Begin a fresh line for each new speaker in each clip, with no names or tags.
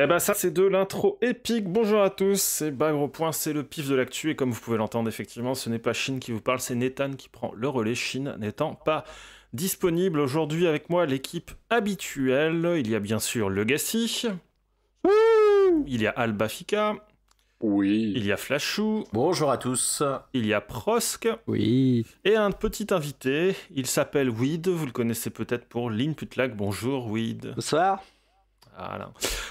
Eh ben ça c'est de l'intro épique, bonjour à tous, c'est Bagre Point, c'est le pif de l'actu et comme vous pouvez l'entendre effectivement ce n'est pas Chine qui vous parle, c'est Nathan qui prend le relais, Chine n'étant pas disponible aujourd'hui avec moi l'équipe habituelle, il y a bien sûr Legacy, il y a Albafika, oui. Il y a Flashou. Bonjour à tous. Il y a Prosk. Oui. Et un petit invité. Il s'appelle Weed. Vous le connaissez peut-être pour Lynn Putlac. Bonjour Weed. Bonsoir.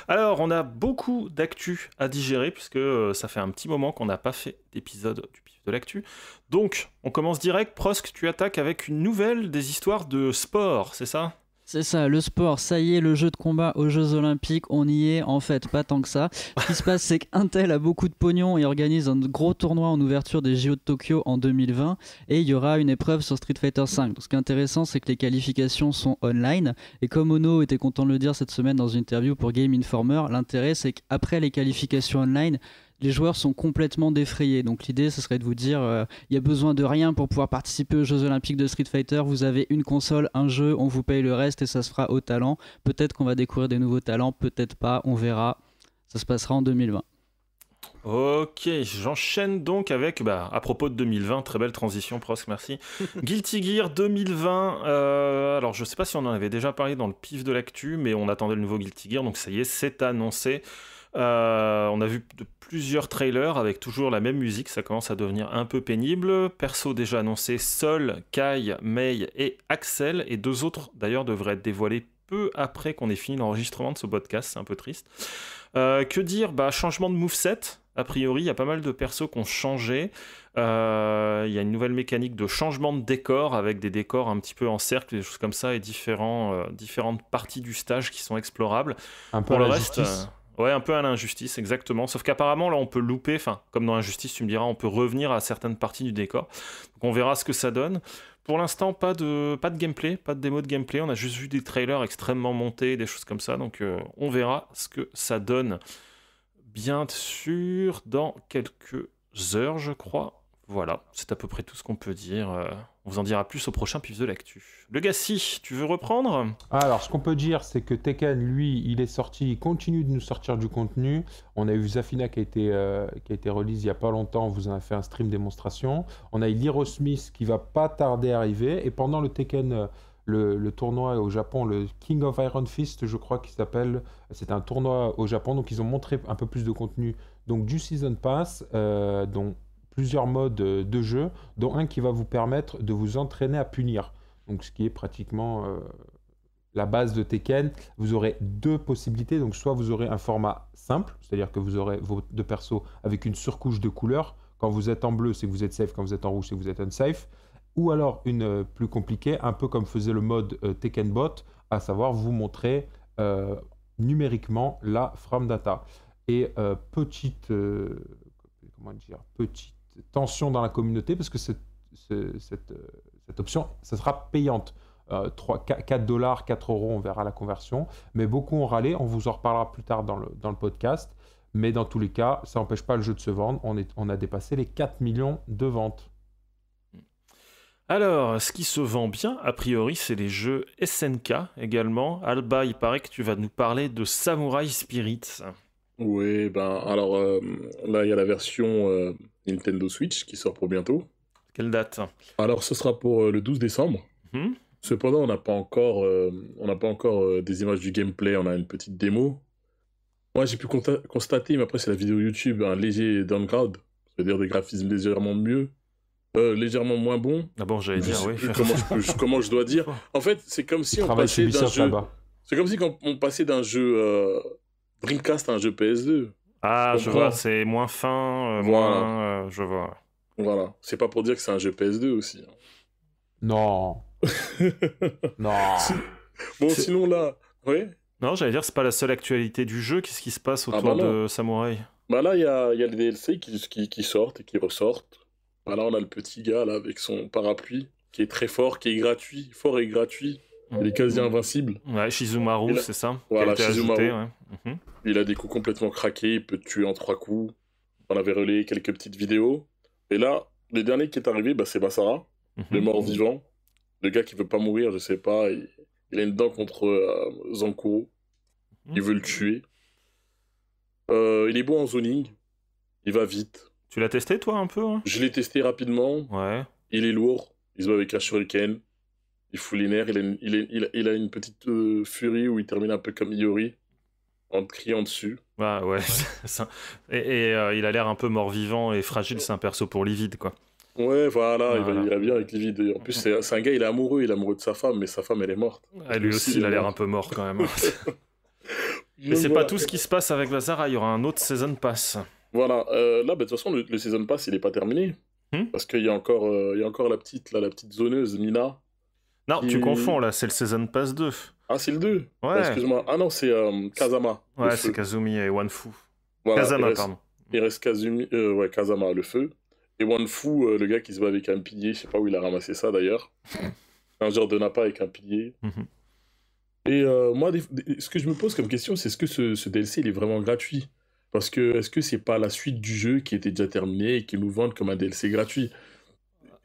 Alors, on a beaucoup d'actu à digérer, puisque euh, ça fait un petit moment qu'on n'a pas fait d'épisode du pif de l'actu. Donc, on commence direct. Prosque tu attaques avec une nouvelle des histoires de sport, c'est ça
c'est ça, le sport, ça y est, le jeu de combat aux Jeux Olympiques, on y est, en fait, pas tant que ça. Ce qui se passe, c'est qu'Intel a beaucoup de pognon et organise un gros tournoi en ouverture des JO de Tokyo en 2020, et il y aura une épreuve sur Street Fighter V. ce qui est intéressant, c'est que les qualifications sont online, et comme Ono était content de le dire cette semaine dans une interview pour Game Informer, l'intérêt, c'est qu'après les qualifications online, les joueurs sont complètement défrayés. Donc l'idée, ce serait de vous dire, euh, il n'y a besoin de rien pour pouvoir participer aux Jeux Olympiques de Street Fighter. Vous avez une console, un jeu, on vous paye le reste et ça se fera au talent. Peut-être qu'on va découvrir des nouveaux talents, peut-être pas, on verra. Ça se passera en 2020.
Ok, j'enchaîne donc avec, bah, à propos de 2020, très belle transition, Prosk, merci. Guilty Gear 2020, euh, alors je sais pas si on en avait déjà parlé dans le pif de l'actu, mais on attendait le nouveau Guilty Gear, donc ça y est, c'est annoncé. Euh, on a vu plusieurs trailers avec toujours la même musique, ça commence à devenir un peu pénible. Perso déjà annoncé, Sol, Kai, Mei et Axel, et deux autres d'ailleurs devraient être dévoilés peu après qu'on ait fini l'enregistrement de ce podcast, c'est un peu triste. Euh, que dire bah, Changement de moveset, a priori, il y a pas mal de persos qui ont changé. Euh, il y a une nouvelle mécanique de changement de décor avec des décors un petit peu en cercle, des choses comme ça, et différents, différentes parties du stage qui sont explorables. Un peu Pour le reste, Ouais, un peu à l'injustice, exactement. Sauf qu'apparemment, là, on peut louper, enfin, comme dans l'injustice, tu me diras, on peut revenir à certaines parties du décor. Donc on verra ce que ça donne. Pour l'instant, pas de, pas de gameplay, pas de démo de gameplay. On a juste vu des trailers extrêmement montés, des choses comme ça. Donc euh, on verra ce que ça donne, bien sûr, dans quelques heures, je crois. Voilà, c'est à peu près tout ce qu'on peut dire. Euh, on vous en dira plus au prochain pif de l'actu. Legacy, tu veux reprendre
Alors, ce qu'on peut dire, c'est que Tekken, lui, il est sorti, il continue de nous sortir du contenu. On a eu Zafina qui a été, euh, qui a été release il n'y a pas longtemps, on vous en a fait un stream démonstration. On a eu Smith qui va pas tarder à arriver. Et pendant le Tekken, euh, le, tournoi au Japon, le King of Iron Fist, je crois qu'il s'appelle, c'est un tournoi au Japon, donc ils ont montré un peu plus de contenu. Donc du Season Pass, dont modes euh, de jeu, dont un qui va vous permettre de vous entraîner à punir. Donc, ce qui est pratiquement euh, la base de Tekken. Vous aurez deux possibilités. Donc, soit vous aurez un format simple, c'est-à-dire que vous aurez vos deux persos avec une surcouche de couleurs. Quand vous êtes en bleu, c'est que vous êtes safe. Quand vous êtes en rouge, c'est que vous êtes unsafe. Ou alors une euh, plus compliquée, un peu comme faisait le mode Tekken Bot, à savoir vous montrer numériquement la frame data. Et petite, comment dire, petite tension dans la communauté parce que cette, euh, cette, option, ça sera payante. 3, euh, 4 dollars, 4 euros, on verra la conversion. Mais beaucoup ont râlé, on vous en reparlera plus tard dans le, podcast. Mais dans tous les cas, ça n'empêche pas le jeu de se vendre. On, est, on a dépassé les 4 millions de ventes.
Alors, ce qui se vend bien, a priori, c'est les jeux SNK également. Alba, il paraît que tu vas nous parler de Samurai Spirit. Oui, ben
alors euh, là, il y a la version euh, Nintendo Switch qui sort pour bientôt. Quelle date Alors ce sera pour euh, le 12 décembre. Mhm. Cependant, on n'a pas encore, on n'a pas encore des images du gameplay, on a une petite démo. Moi, j'ai pu constater, mais après c'est la vidéo YouTube, un léger downgrade, c'est-à-dire des graphismes légèrement mieux. légèrement moins bons.
D'abord, ah j'allais dire, oui. Comment je,
comment je dois dire En fait, c'est comme si on passait d'un jeu. C'est comme si on passait d'un jeu Dreamcast un hein, jeu PS2. Ah, je vois,
c'est moins fin,
euh, moins.
Euh, je vois. Voilà. C'est pas pour dire que c'est un jeu
PS2 aussi. Hein. Non.
non. Bon,
sinon
là. Oui Non, j'allais dire, c'est pas la seule actualité du jeu. Qu'est-ce qui se passe ah, autour bah de Samurai
Bah là, il y a, y les DLC qui, qui, sortent et qui ressortent. Bah là, on a le petit gars là avec son parapluie qui est très fort, qui est gratuit, fort et gratuit. Il est quasi invincible.
Ouais, Shizumaru, c'est ça. Voilà, Shizumaru. Mhm.
Il a des coups complètement craqués, il peut tuer en trois coups. On avait relayé quelques petites vidéos. Et là, le dernier qui est arrivé, bah, c'est Basara, mhm. le mort-vivant. Le gars qui veut pas mourir, je sais pas. Il, a une dent contre euh, Zankuro. Il veut le tuer. Euh, il est bon en zoning. Il va vite.
Tu l'as testé, toi, un peu hein
Je l'ai testé rapidement. Ouais. Il est lourd. Il se bat avec un shuriken il fout il a une, petite euh, furie où il termine un peu comme Iori, en criant dessus.
Ah ouais, et, euh, il a l'air un peu mort-vivant et fragile, c'est un perso pour Livide, quoi.
Ouais, voilà, Il, va, bien avec Livide. en plus, c'est un gars, il est amoureux, il est amoureux de sa femme, mais sa femme, elle est morte. Ah, lui aussi, il, a l'air un peu
mort quand même. mais c'est pas tout ce qui se passe avec Lazara, il y aura un autre Season Pass.
Voilà, euh, là, bah, de toute façon, le, Season Pass, il n'est pas terminé. Hmm Parce qu'il y, a encore, il y a encore la petite, la petite zoneuse, Mina, non, tu confonds
là, c'est le Season Pass 2. Ah, c'est le 2 Ouais. Excuse-moi.
Ah non, c'est euh, Kazama.
Ouais, c'est Kazumi et Wanfu. Kazama, pardon.
Il reste Kazumi, euh, ouais, Kazama, le feu. Et Wanfu, euh, le gars qui se bat avec un pilier, je sais pas où il a ramassé ça d'ailleurs. un genre de Nappa avec un pilier. Mhm. Et moi, ce que je me pose comme question, c'est est-ce que ce, ce, DLC, il est vraiment gratuit Parce que est-ce
que c'est pas la suite du jeu qui était déjà terminée et qui nous vendent comme un DLC gratuit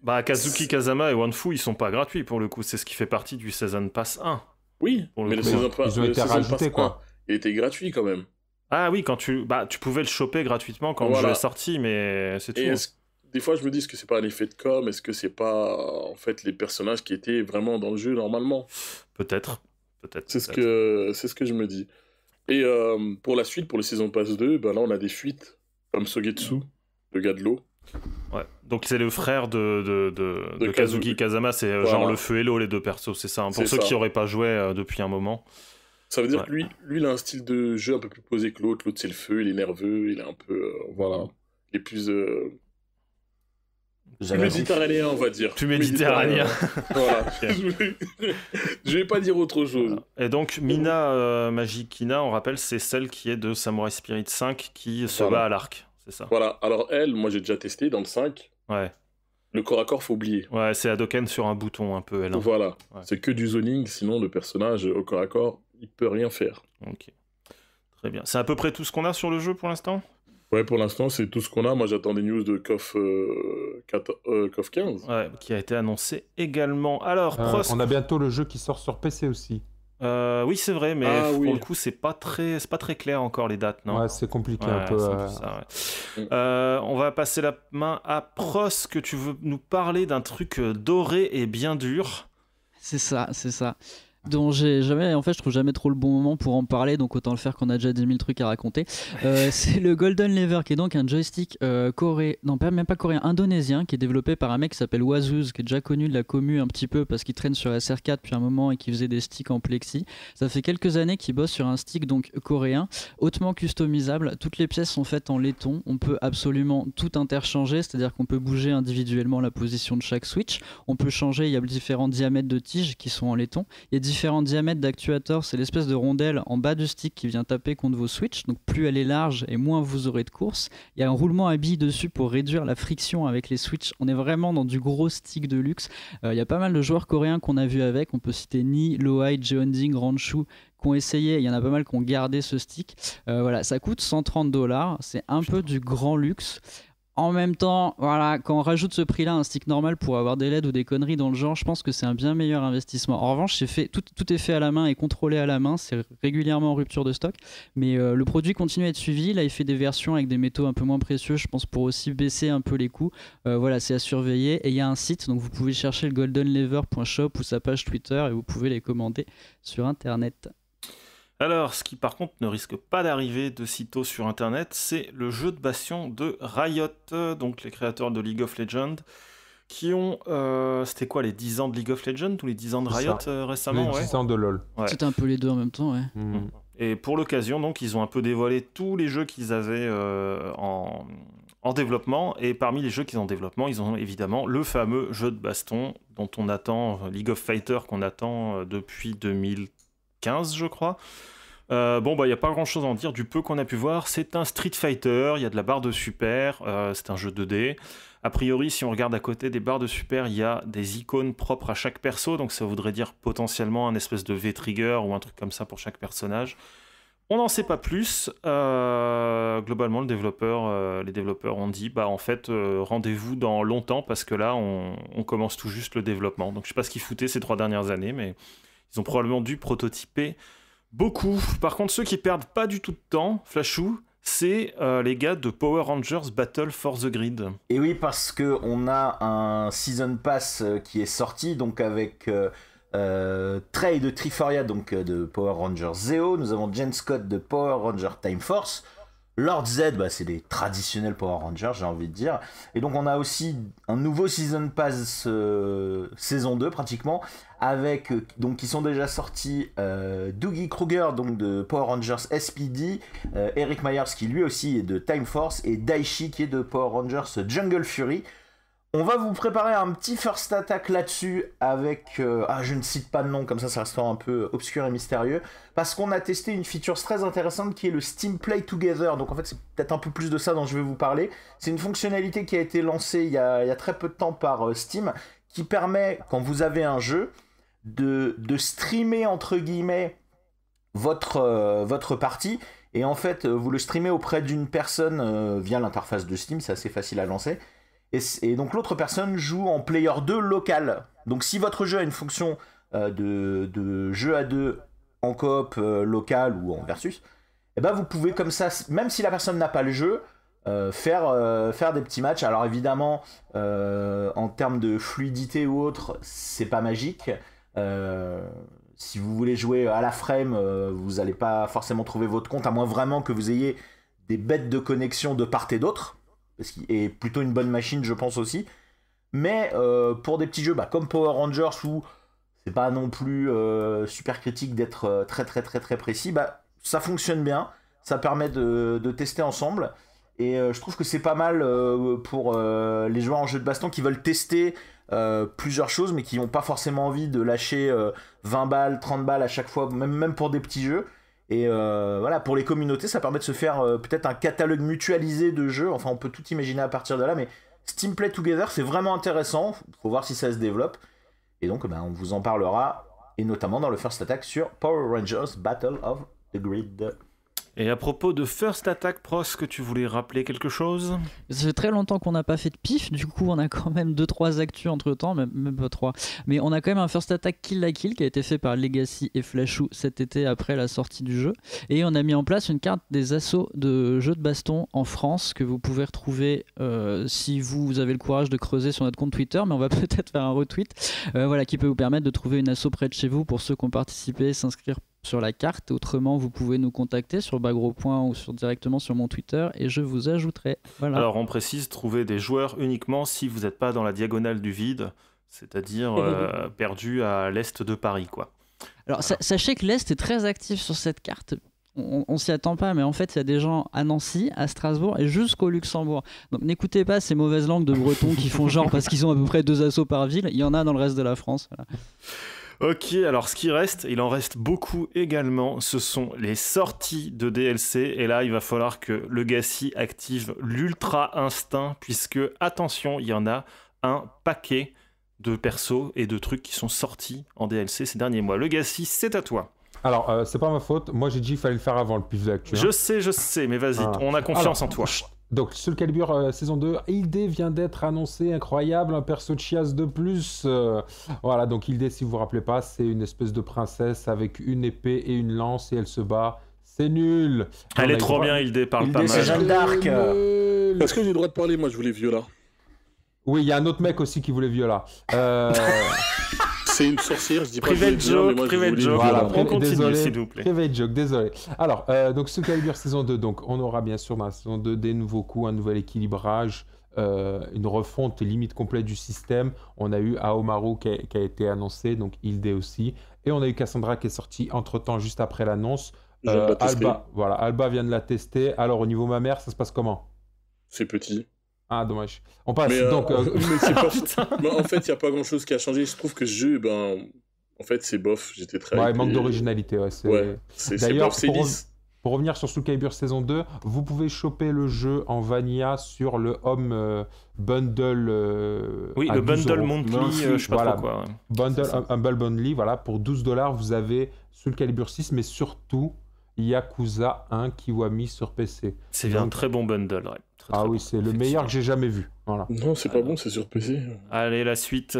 bah, Kazuki Kazama et Wanfu, ils sont pas gratuits pour le coup. C'est ce qui fait partie du Season Pass 1. Oui, le mais le Season, Pass ils quoi. il était gratuit quand même. Ah oui, quand tu, bah, tu pouvais le choper gratuitement quand le jeu est sorti, mais c'est tout.
Des fois, je me dis, est-ce que c'est pas un effet de com Est-ce que c'est pas en fait les personnages qui étaient vraiment dans le jeu normalement Peut-être, peut-être. C'est ce que c'est ce que je me dis. Et euh, pour la suite, pour le Season pass 2, ben bah, là, on a des fuites comme Sogetsu, le gars de l'eau.
Ouais. Donc c'est le frère de, Kazuki Kazama, c'est euh, genre le feu et l'eau les deux persos, c'est ça. Hein. Pour ceux qui n'auraient pas joué euh, depuis un moment. Ça veut dire que
lui, lui, il a un style de jeu un peu plus posé que l'autre. L'autre c'est le feu, il est nerveux, il est un peu, euh, voilà, il est plus méditerranéen, on va dire. Plus méditerranéen. voilà.
Je vais pas dire autre chose. Et donc Mina Magikina, on rappelle, c'est celle qui est de Samurai Spirit 5 qui se bat à l'arc.
Voilà, alors elle, moi j'ai déjà testé dans le 5. Ouais. Le corps à corps, faut
oublier. Ouais, c'est Hadoken sur un bouton un peu, elle. Hein. Voilà, c'est que du zoning, sinon le personnage euh, au corps à corps, il peut rien faire. Ok, très bien. C'est à peu près tout ce qu'on a sur le jeu pour l'instant
Ouais, pour l'instant, c'est tout ce qu'on a. Moi, j'attends des news de KOF, 15. Euh, euh, ouais,
qui a été annoncé également.
Alors, On a bientôt le jeu qui sort sur PC aussi.
Euh, oui, c'est vrai, mais ah pour le coup, c'est pas très, c'est pas très clair encore les dates, non ouais, C'est compliqué un peu. Euh. Euh, on va passer la main à Pros, que tu veux nous parler d'un
truc doré et bien dur. C'est ça, c'est ça dont j'ai jamais, en fait, je trouve jamais trop le bon moment pour en parler, donc autant le faire qu'on a déjà 10 000 trucs à raconter. Euh, c'est le Golden Lever, qui est donc un joystick euh, coréen, non, même pas coréen, indonésien, qui est développé par un mec qui s'appelle Wazuz, qui est déjà connu de la commu un petit peu parce qu'il traîne sur la SR4 depuis un moment et qui faisait des sticks en plexi. Ça fait quelques années qu'il bosse sur un stick donc coréen, hautement customisable. Toutes les pièces sont faites en laiton, on peut absolument tout interchanger, c'est-à-dire qu'on peut bouger individuellement la position de chaque switch, on peut changer, il y a différents diamètres de tiges qui sont en laiton, il différents diamètres d'actuateur, c'est l'espèce de rondelle en bas du stick qui vient taper contre vos switches. Donc plus elle est large et moins vous aurez de course. Il y a un roulement à billes dessus pour réduire la friction avec les switches. On est vraiment dans du gros stick de luxe. Euh, il y a pas mal de joueurs coréens qu'on a vu avec. On peut citer Ni, Loai, Jeonding, Ranshu qui ont essayé, il y en a pas mal qui ont gardé ce stick. Euh, voilà, ça coûte 130 dollars, c'est un peu du grand luxe en même temps, voilà, quand on rajoute ce prix-là un stick normal pour avoir des LED ou des conneries dans le genre, je pense que c'est un bien meilleur investissement. En revanche, tout, est fait à la main et contrôlé à la main, c'est régulièrement en rupture de stock, mais euh, le produit continue à être suivi. Là, il fait des versions avec des métaux un peu moins précieux, je pense, pour aussi baisser un peu les coûts. Euh, voilà, c'est à surveiller. Et il y a un site, donc vous pouvez chercher le goldenlever.shop ou sa page Twitter et vous pouvez les commander sur Internet.
Alors, ce qui par contre ne risque pas d'arriver de sitôt sur Internet, c'est le jeu de bastion de Riot, donc les créateurs de League of Legends, qui ont... Euh, c'était quoi, les 10 ans de League of Legends ou les 10 ans de Riot euh, récemment Les 10 ans de LoL.
C'était un peu les deux en même temps, ouais. Hmm.
Et pour l'occasion, donc, ils ont un peu dévoilé tous les jeux qu'ils avaient euh, en, en développement. Et parmi les jeux qu'ils ont en développement, ils ont évidemment le fameux jeu de baston dont on attend, League of Fighters qu'on attend depuis 2015, je crois. Euh, bon, bah, il n'y a pas grand chose à en dire du peu qu'on a pu voir. C'est un Street Fighter, il y a de la barre de super, euh, c'est un jeu 2D. A priori, si on regarde à côté des barres de super, il y a des icônes propres à chaque perso, donc ça voudrait dire potentiellement un espèce de V-trigger ou un truc comme ça pour chaque personnage. On n'en sait pas plus. Euh, globalement, les développeurs ont dit, bah en fait, rendez-vous dans longtemps parce que là, on, on, commence tout juste le développement. Donc je sais pas ce qu'ils foutaient ces trois dernières années, mais ils ont probablement dû prototyper Beaucoup. Par contre, ceux qui perdent pas du tout de temps, Flashou, c'est euh, les gars de Power Rangers Battle for the Grid.
Et oui, parce que on a un season pass euh, qui est sorti, donc avec euh, Trey de Triforia, donc de Power Rangers Zeo. Nous avons Jen Scott de Power Rangers Time Force. Lord Z, bah, c'est les traditionnels Power Rangers, j'ai envie de dire. Et donc on a aussi un nouveau Season Pass euh, saison 2 pratiquement, avec euh, donc qui sont déjà sortis euh, Dougie Doogie Kruger donc de Power Rangers SPD, Eric Myers qui lui aussi est de Time Force et Daichi qui est de Power Rangers Jungle Fury. On va vous préparer un petit first attack là-dessus avec... Euh, ah, je ne cite pas de nom, comme ça, ça restera un peu obscur et mystérieux. Parce qu'on a testé une feature très intéressante qui est le Steam Play Together. Donc en fait, c'est peut-être un peu plus de ça dont je vais vous parler. C'est une fonctionnalité qui a été lancée il y a, très peu de temps par euh, Steam, qui permet, quand vous avez un jeu, de, de streamer, entre guillemets, votre, euh, votre partie et en fait vous le streamez auprès d'une personne via l'interface de Steam, c'est assez facile à lancer, et, donc l'autre personne joue en player 2 local. Donc si votre jeu a une fonction euh, de, jeu à deux en coop euh, local ou en versus, eh ben vous pouvez comme ça, même si la personne n'a pas le jeu, euh, faire, faire des petits matchs. Alors évidemment, en termes de fluidité ou autre, c'est pas magique. si vous voulez jouer à la frame, vous n'allez pas forcément trouver votre compte, à moins vraiment que vous ayez des bêtes de connexion de part et d'autre est plutôt une bonne machine, je pense aussi. Mais euh, pour des petits jeux bah, comme Power Rangers, où c'est pas non plus euh, super critique d'être euh, très très très très précis, bah, ça fonctionne bien, ça permet de, tester ensemble. Et je trouve que c'est pas mal pour les joueurs en jeu de baston qui veulent tester plusieurs choses, mais qui n'ont pas forcément envie de lâcher 20 balles, 30 balles à chaque fois, même pour des petits jeux. Et euh, voilà, pour les communautés, ça permet de se faire euh, peut-être un catalogue mutualisé de jeux. Enfin, on peut tout imaginer à partir de là, mais Steam Play Together, c'est vraiment intéressant. il Faut voir si ça se développe. Et donc, ben, on vous en parlera, et notamment dans le First Attack sur Power Rangers Battle of the Grid.
Et à propos de First Attack Pros, que tu voulais
rappeler quelque chose Ça fait très longtemps qu'on n'a pas fait de pif, du coup on a quand même 2-3 actus entre temps, même, pas 3. Mais on a quand même un First Attack Kill la Kill qui a été fait par Legacy et Flashou cet été après la sortie du jeu. Et on a mis en place une carte des assauts de jeux de baston en France que vous pouvez retrouver euh, si vous avez le courage de creuser sur notre compte Twitter, mais on va peut-être faire un retweet, euh, voilà, qui peut vous permettre de trouver une assaut près de chez vous pour ceux qui ont participé, s'inscrire sur la carte. Autrement, vous pouvez nous contacter sur Bagropoint ou sur, directement sur mon Twitter et je vous ajouterai. Alors,
on précise, trouver des joueurs uniquement si vous n'êtes pas dans la diagonale du vide, c'est-à-dire eh euh, perdu à l'est de Paris, quoi.
Alors, sachez que l'est est très actif sur cette carte on, s'y attend pas, mais en fait, il y a des gens à Nancy, à Strasbourg et jusqu'au Luxembourg. Donc n'écoutez pas ces mauvaises langues de Bretons qui font genre parce qu'ils ont à peu près deux assauts par ville. Il y en a dans le reste de la France.
Ok, alors ce qui reste, il en reste beaucoup également, ce sont les sorties de DLC. Et là, il va falloir que le Legacy active l'Ultra Instinct, puisque, attention, il y en a un paquet de persos et de trucs qui sont sortis en DLC ces derniers mois. Le Legacy, c'est à toi. Alors,
euh, c'est pas ma faute. Moi, j'ai dit qu'il fallait le faire avant le pif actuel. Je sais, je sais, mais vas-y, ah. on a confiance en toi. Donc, Soul Calibur euh, saison 2, Hildé vient d'être annoncé, incroyable, un perso de chiasse de plus. Euh, voilà, donc Hildé, si vous vous rappelez pas, c'est une espèce de princesse avec une épée et une lance et elle se bat. C'est nul. Elle est trop bien, Hildé, parle pas mal. C'est Jeanne d'Arc.
Est-ce que j'ai le droit de parler Moi, je voulais Viola.
Oui, il y a un autre mec aussi qui voulait Viola. Euh...
une sorcière,
je dis pas private joke, private joke. désolé. Alors, euh, donc, Soul Calibur saison 2, donc, on aura bien sûr dans bah, saison 2 des nouveaux coups, un nouvel équilibrage. Euh, une refonte limite complète du système. On a eu Aomaru qui a, été annoncé, donc Hilde aussi. Et on a eu Cassandra qui est sortie entre-temps, juste après l'annonce. Euh, Alba, voilà, Alba vient de la tester. Alors, au niveau ma mère, ça se passe comment C'est petit. Ah, dommage. On passe. donc, en fait,
il n'y a pas grand chose qui a changé. Je trouve que ce jeu, ben, en fait, c'est bof. J'étais très. Ouais, manque d'originalité. Ouais, c'est D'ailleurs, pour,
pour, revenir sur Soul Calibur saison 2, vous pouvez choper le jeu en Vania sur le Home euh, Bundle. Euh, oui, le Bundle Monthly, euh, je sais pas quoi. Bundle, Humble Bundle, voilà, pour 12 dollars, vous avez Soul Calibur 6, mais surtout Yakuza 1 Kiwami sur PC. C'est un très bon bundle, ah oui, c'est le meilleur que j'ai jamais vu. Non, c'est pas bon, c'est sur PC.
Allez, la suite.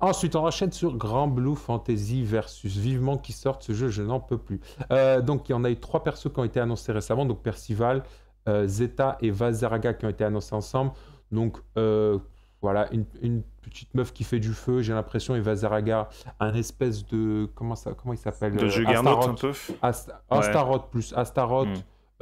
Ensuite, on rachète sur Grand Blue Fantasy versus vivement qui sortent ce jeu, je n'en peux plus. Euh, donc, il y en a eu trois persos qui ont été annoncés récemment, donc Percival, euh, Zeta et Vazaraga qui ont été annoncés ensemble. Donc, euh, voilà, une petite meuf qui fait du feu, j'ai l'impression, et Vazaraga, un espèce de. Comment, ça, comment il s'appelle De euh, un peu Astaroth plus Astaroth hmm.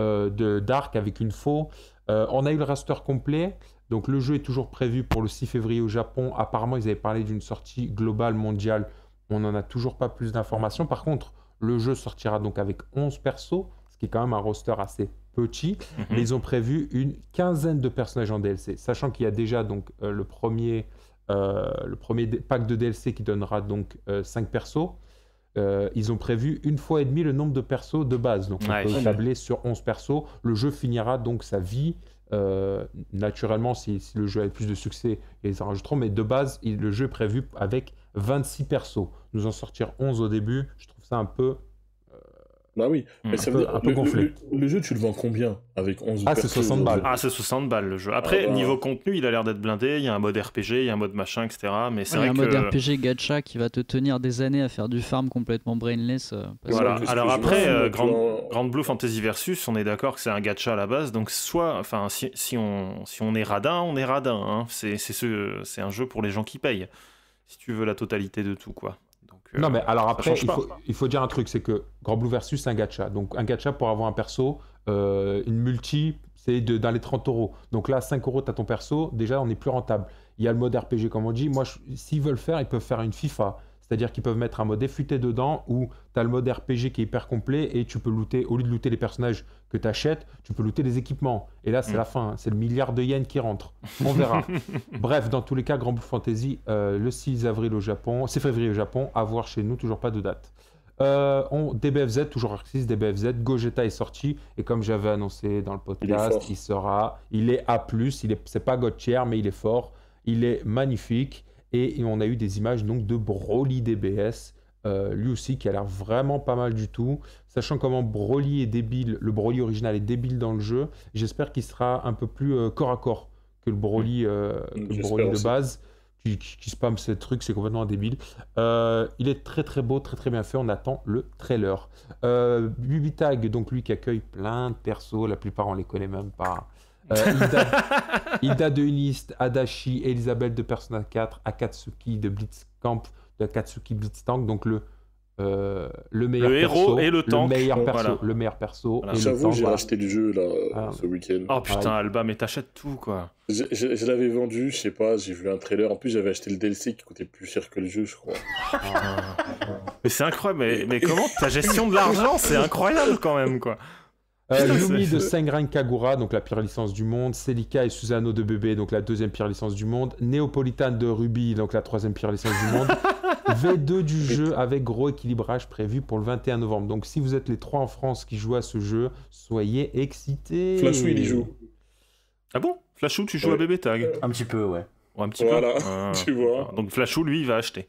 euh, de Dark avec une faux. Euh, on a eu le raster complet. Donc le jeu est toujours prévu pour le 6 février au Japon. Apparemment, ils avaient parlé d'une sortie globale mondiale. On n'en a toujours pas plus d'informations. Par contre, le jeu sortira donc avec 11 persos, ce qui est quand même un roster assez petit. Mhm. Mais ils ont prévu une quinzaine de personnages en DLC, sachant qu'il y a déjà donc le premier euh, le premier pack de DLC qui donnera donc 5 euh, persos. Euh, ils ont prévu une fois et demi le nombre de persos de base. Donc on peut tabler sur 11 persos. Le jeu finira donc sa vie. naturellement, si, le jeu avait plus de succès, ils en rajouteront. Mais de base, le jeu est prévu avec 26 persos. Nous en sortir 11 au début, je trouve ça un peu
bah oui, hmm, mais ça veut un peu gonflé. Le, jeu, tu le vends combien avec 11 Ah, c'est 60 euh, balles. Ah, c'est
60 balles le jeu. Après, ah, bah. niveau contenu, il a l'air d'être blindé. Il y a un mode RPG, il y a un mode machin, etc. Mais c'est vrai il y a un mode RPG
gacha qui va te tenir des années à faire du farm complètement brainless. Euh, voilà, alors après, euh, Grand,
Blue Fantasy Versus, on est d'accord que c'est un gacha à la base. Donc, soit, enfin, si, on, si on est radin, on est radin. Hein. C'est ce, un jeu pour les gens qui payent. Si tu veux la totalité de tout, quoi
non, mais alors après, il faut, dire un truc c'est que Grand Blue versus un gacha. Donc, un gacha pour avoir un perso, euh, une multi, c'est dans les 30 euros. Donc là, 5 euros, tu as ton perso. Déjà, on est plus rentable. Il y a le mode RPG, comme on dit. Moi, s'ils veulent faire, ils peuvent faire une FIFA. C'est-à-dire qu'ils peuvent mettre un mode FUT dedans où tu as le mode RPG qui est hyper complet et tu peux looter, au lieu de looter les personnages que tu achètes, tu peux looter les équipements. Et là, c'est mm. la fin, hein. c'est le milliard de yens qui rentre. On verra. Bref, dans tous les cas, Grand Blue Fantasy, euh, le 6 avril au Japon, c'est février au Japon, à voir chez nous, toujours pas de date. Euh, on, DBFZ, toujours Arxis, DBFZ, Gogeta est sorti, et comme j'avais annoncé dans le podcast, il, sera, il est A+, il est, c'est pas Godchair, mais il est fort, il est magnifique, et, on a eu des images donc de Broly DBS, euh, lui aussi qui a l'air vraiment pas mal du tout. Sachant comment Broly est débile, le Broly original est débile dans le jeu, j'espère qu'il sera un peu plus euh, corps à corps que le Broly, mm. euh, de base. Qui, qui, qui spamme ces trucs, c'est complètement débile. il est très très beau, très très bien fait, on attend le trailer. Bubitag, donc lui qui accueille plein de persos, la plupart on les connaît même pas. Euh, il a de Unist Adachi, Elisabeth de Persona 4, Akatsuki de Blitzkamp, de Akatsuki Blitztank, donc le, euh, le meilleur le perso, héros et le tank. Le meilleur perso, le meilleur perso. Voilà. J'avoue, j'ai acheté
le jeu là ah. ce week-end. Oh putain, ah, Alba,
mais t'achètes tout quoi.
Je, l'avais vendu, je sais pas, j'ai vu un trailer. En plus, j'avais acheté le DLC qui coûtait
plus cher que le jeu, je crois. Ah. mais c'est incroyable, mais, mais comment ta gestion de l'argent, c'est incroyable
quand même quoi. Lumi euh, Yumi de Sengran Kagura, donc la pire licence du monde. Celica et Susano de Bébé, donc la deuxième pire licence du monde. Néopolitan de Ruby, donc la troisième pire licence du monde. V2 du jeu avec gros équilibrage prévu pour le 21 novembre. Donc si vous êtes les trois en France qui jouent à ce jeu, soyez excités. Flashou, il y joue.
Ah bon Flashou, tu joues à Bébé Tag Un petit peu, ouais. un petit voilà, peu. tu vois. Donc Flashou, lui, il va acheter.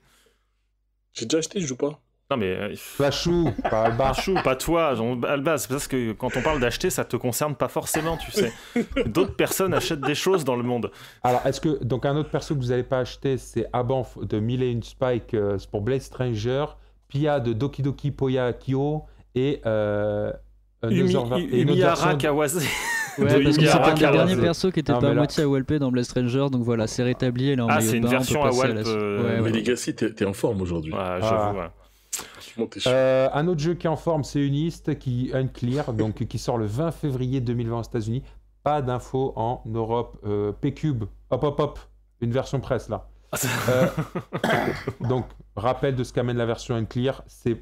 J'ai déjà acheté, je joue pas mais. Euh,
pas chou, pas Alba. Pas
pas toi. Alba, c'est parce que quand on parle d'acheter, ça te concerne pas forcément, tu sais. D'autres
personnes achètent des choses dans le monde. Alors, est-ce que. Donc, un autre perso que vous n'allez pas acheter, c'est Abanf de Mille et Spike euh, c'est pour Blade Stranger, Pia de Doki Doki Poya Kyo et. Euh, Umi, Kawase. Ouais, parce que c'était le dernier perso qui était pas à
moitié à Walpé dans Blade Stranger, donc voilà, c'est rétabli. ah, c'est une version à euh, Ouais, Mais
les gars, t'es en forme aujourd'hui. Ouais, j'avoue. Ah.
Euh, un autre jeu qui est en forme, c'est
Unist, qui Unclear, donc qui sort le 20 février 2020 aux États-Unis. Pas d'infos en Europe. Euh, P-Cube, hop hop hop, une version presse là. Ah, euh, donc, rappel de ce qu'amène la version Unclear. C'est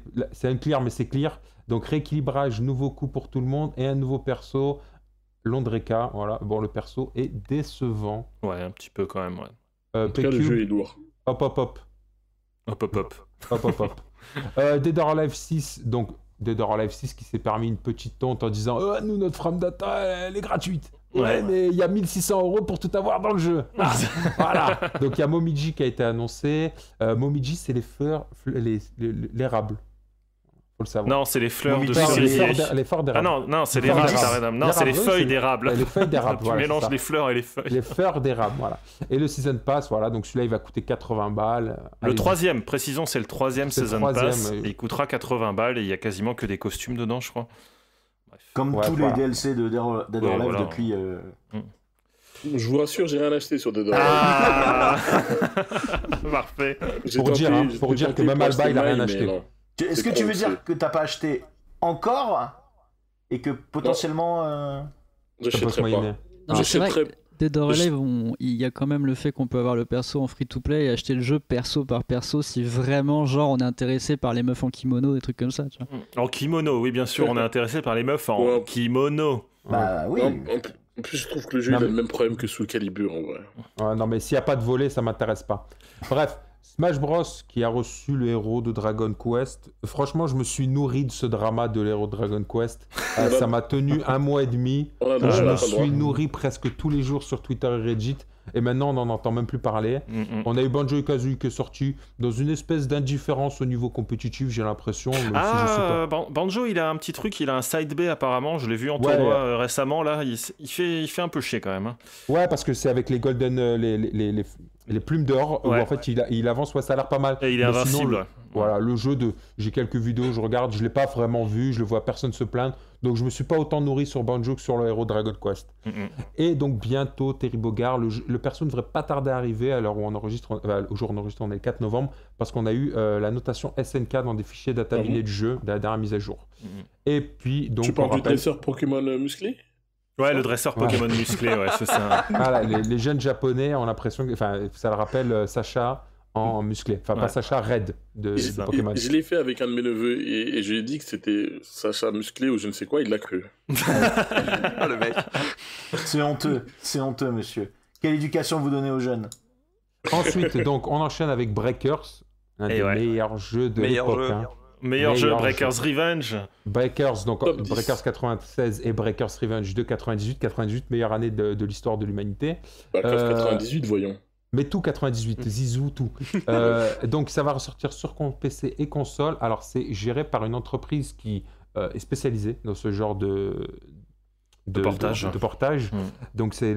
Unclear, mais c'est clear. Donc, rééquilibrage, nouveau coup pour tout le monde et un nouveau perso. Londreka, voilà. Bon, le perso est décevant. Ouais, un petit peu quand même, ouais. Euh, le jeu est lourd. Hop, hop, hop. Hop, hop, hop. Hop, hop, hop. Euh, Dead or Alive 6, donc Dead or Alive 6 qui s'est permis une petite tonte en disant euh, Nous, notre frame data, elle est gratuite. Ouais, mais il y a 1600 euros pour tout avoir dans le jeu. Ah. voilà. Donc il y a Momiji qui a été annoncé. Euh, Momiji, c'est les fleurs, l'érable. Les, non, c'est les fleurs de cerisier. Les fleurs d'érable. Ah non, non, c'est les feuilles d'érable. Les feuilles d'érable, Tu mélanges les fleurs et les feuilles. Les fleurs d'érable, voilà. Et le season pass, voilà, donc celui-là, il va coûter 80 balles.
Le troisième, précisons, c'est le troisième season pass. Il coûtera 80 balles et il y a quasiment que des costumes
dedans, je crois. Comme tous les DLC de Dead or Alive depuis... Euh, mm.
Je vous rassure, j'ai rien acheté sur Dead Ah
Parfait. Pour dire, hein, pour dire que même Alba, il a rien acheté. Est-ce que tu veux dire que t'as pas acheté encore et que potentiellement. Euh... sais pas.
il y a quand même le fait qu'on peut avoir le perso en free to play et acheter le jeu perso par perso si vraiment, genre, on est intéressé par les meufs en kimono, des trucs comme ça. Tu vois. Mm.
En kimono, oui, bien sûr, on est intéressé par les meufs
en
kimono. Bah oui.
En, plus, je trouve que le
jeu il a le même problème que sous Calibur en vrai.
Ouais, non, mais s'il n'y a pas de volet, ça m'intéresse pas. Bref. Smash Bros, qui a reçu le héros de Dragon Quest. Franchement, je me suis nourri de ce drama de l'héros de Dragon Quest. Euh, ça m'a tenu un mois et demi. je me suis nourri presque tous les jours sur Twitter et Reddit. Et maintenant, on n'en entend même plus parler. Mm, mm. On a eu Banjo Kazooie qui est sorti dans une espèce d'indifférence au niveau compétitif, j'ai l'impression. Ah,
Banjo, il a un petit truc, il a un side B apparemment. Je l'ai vu en tournoi euh, récemment. Là, il, fait, un peu chier quand même.
Hein. Ouais, parce que c'est avec les Golden, euh, les, les plumes d'or, où en fait il, avance, ça a l'air pas mal. Et il est invincible. voilà, le jeu de. J'ai quelques vidéos, je regarde, je l'ai pas vraiment vu, je le vois personne se plaindre. Donc je me suis pas autant nourri sur Banjo que sur le héros Dragon Quest. Mm, mm. Et donc bientôt, Terry Bogard, le, personnage ne devrait pas tarder à arriver à où on enregistre, euh, bah, au jour où on enregistre, on est le 4 novembre, parce qu'on a eu euh, la notation SNK dans des fichiers dataminés ah du jeu de la dernière mise à jour. Mm, Et puis donc. Tu parles du
Pokémon euh, musclé Ouais, le dresseur Pokémon musclé, ouais, c'est ça. les,
jeunes japonais ont l'impression que. ça le rappelle euh, Sacha en mm. musclé. Enfin, pas Sacha Red de, Pokémon. Je
l'ai fait avec un de mes neveux et, je lui ai dit que c'était Sacha musclé ou je ne sais quoi, il l'a cru.
Oh, c'est honteux, c'est honteux, monsieur. Quelle éducation vous donnez aux jeunes Ensuite, donc, on enchaîne avec
Breakers, un eh des meilleurs jeux de l'époque. Hein. Meilleur, jeu Breakers Revenge. Breakers, donc Breakers 96 et Breakers Revenge de 98. 98, meilleure année de, l'histoire de l'humanité. Breakers bah, euh, 98, voyons. Mais tout 98, mm. Zizou, tout. Euh, donc ça va ressortir sur PC et console. Alors c'est géré par une entreprise qui euh, est spécialisée dans ce genre de, de, portage. De, portage. Mm. Donc c'est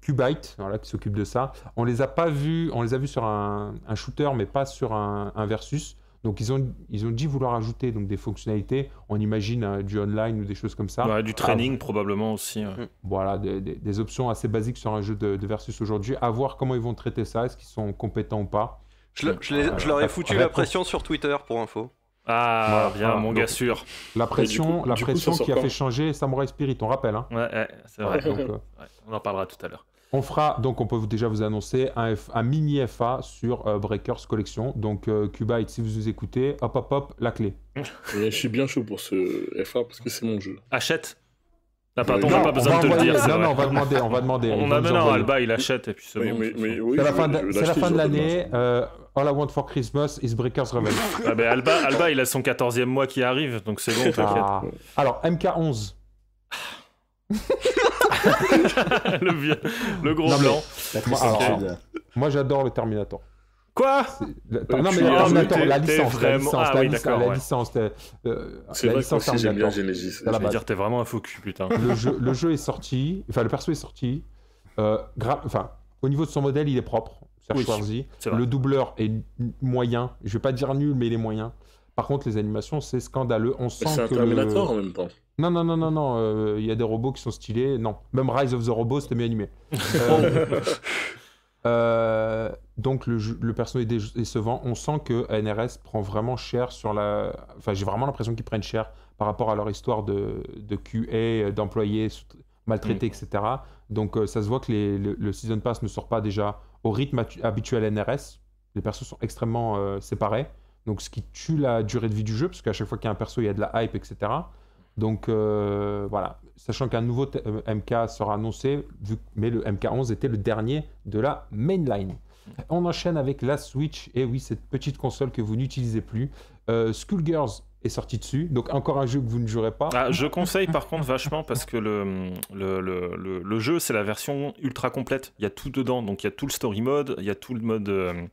Cubite voilà, qui s'occupe de ça. On les a pas vus, on les a vus sur un, shooter, mais pas sur un, un versus. Donc ils ont, ils ont dit vouloir ajouter donc, des fonctionnalités, on imagine hein, du online ou des choses comme ça. du training
probablement aussi. Mm.
Voilà, des, options assez basiques sur un jeu de, de versus aujourd'hui. À voir comment ils vont traiter ça, est-ce qu'ils sont compétents ou pas.
Je, euh, je, leur ai foutu la pression sur Twitter pour info. Ah, bien, ah, mon gars sûr. La
pression, la pression qui a fait changer Samurai Spirit, on rappelle. Hein. Ouais, c'est vrai. Euh,
on
en parlera tout à l'heure.
On fera, donc on peut déjà vous annoncer un, mini FA sur euh, Breakers Collection. Donc euh, Cubite, si vous nous écoutez, hop hop hop, la clé.
je suis bien chaud pour ce
FA parce que c'est mon jeu. Achète
ah,
on n'a pas besoin de te dire. Non, non, on va demander, on va demander. On, Alba,
il achète et puis c'est la fin de l'année.
Euh, All I Want for Christmas is Breakers Revenge. Ah,
Alba, Alba, il a son 14e mois qui arrive, donc c'est bon, ah. t'inquiète.
Alors, MK11. le, gros blanc. moi, j'adore le Terminator. Quoi la... Non, mais le Terminator, la licence, vraiment... la licence, ah, la, la licence, euh, euh la vrai licence J'aime bien Genesis. Je vais dire, t'es vraiment un faux cul, putain. Le jeu, le jeu est sorti, enfin, le perso est sorti. Euh, enfin, au niveau de son modèle, il est propre. c'est choisi le doubleur est moyen. Je vais pas dire nul, mais il est moyen. Par contre, les animations, c'est scandaleux. On sent que. C'est un Terminator en même temps. Non, non, non, non, non. Il euh, y a des robots qui sont stylés. Non. Même Rise of the Robots, c'était mieux animé. Euh, euh, donc le, le personnage est décevant. On sent que NRS prend vraiment cher sur la. Enfin, j'ai vraiment l'impression qu'ils prennent cher par rapport à leur histoire de, de QA, d'employés maltraités, mm. etc. Donc ça se voit que le, season pass ne sort pas déjà au rythme habituel NRS. Les persos sont extrêmement séparés. Donc ce qui tue la durée de vie du jeu, parce qu'à chaque fois qu'il y a un perso, il y a de la hype, etc. Donc euh, voilà, sachant qu'un nouveau euh, MK sera annoncé, mais le MK11 était le dernier de la mainline. On enchaîne avec la Switch, et oui, cette petite console que vous n'utilisez plus. Euh, Skullgirls est sorti dessus, donc encore un jeu que vous ne jouerez pas. Ah,
je conseille par contre vachement parce que le, le, jeu, c'est la version ultra complète. Il y a tout dedans, donc il y a tout le story mode, il y a tout le mode. Euh,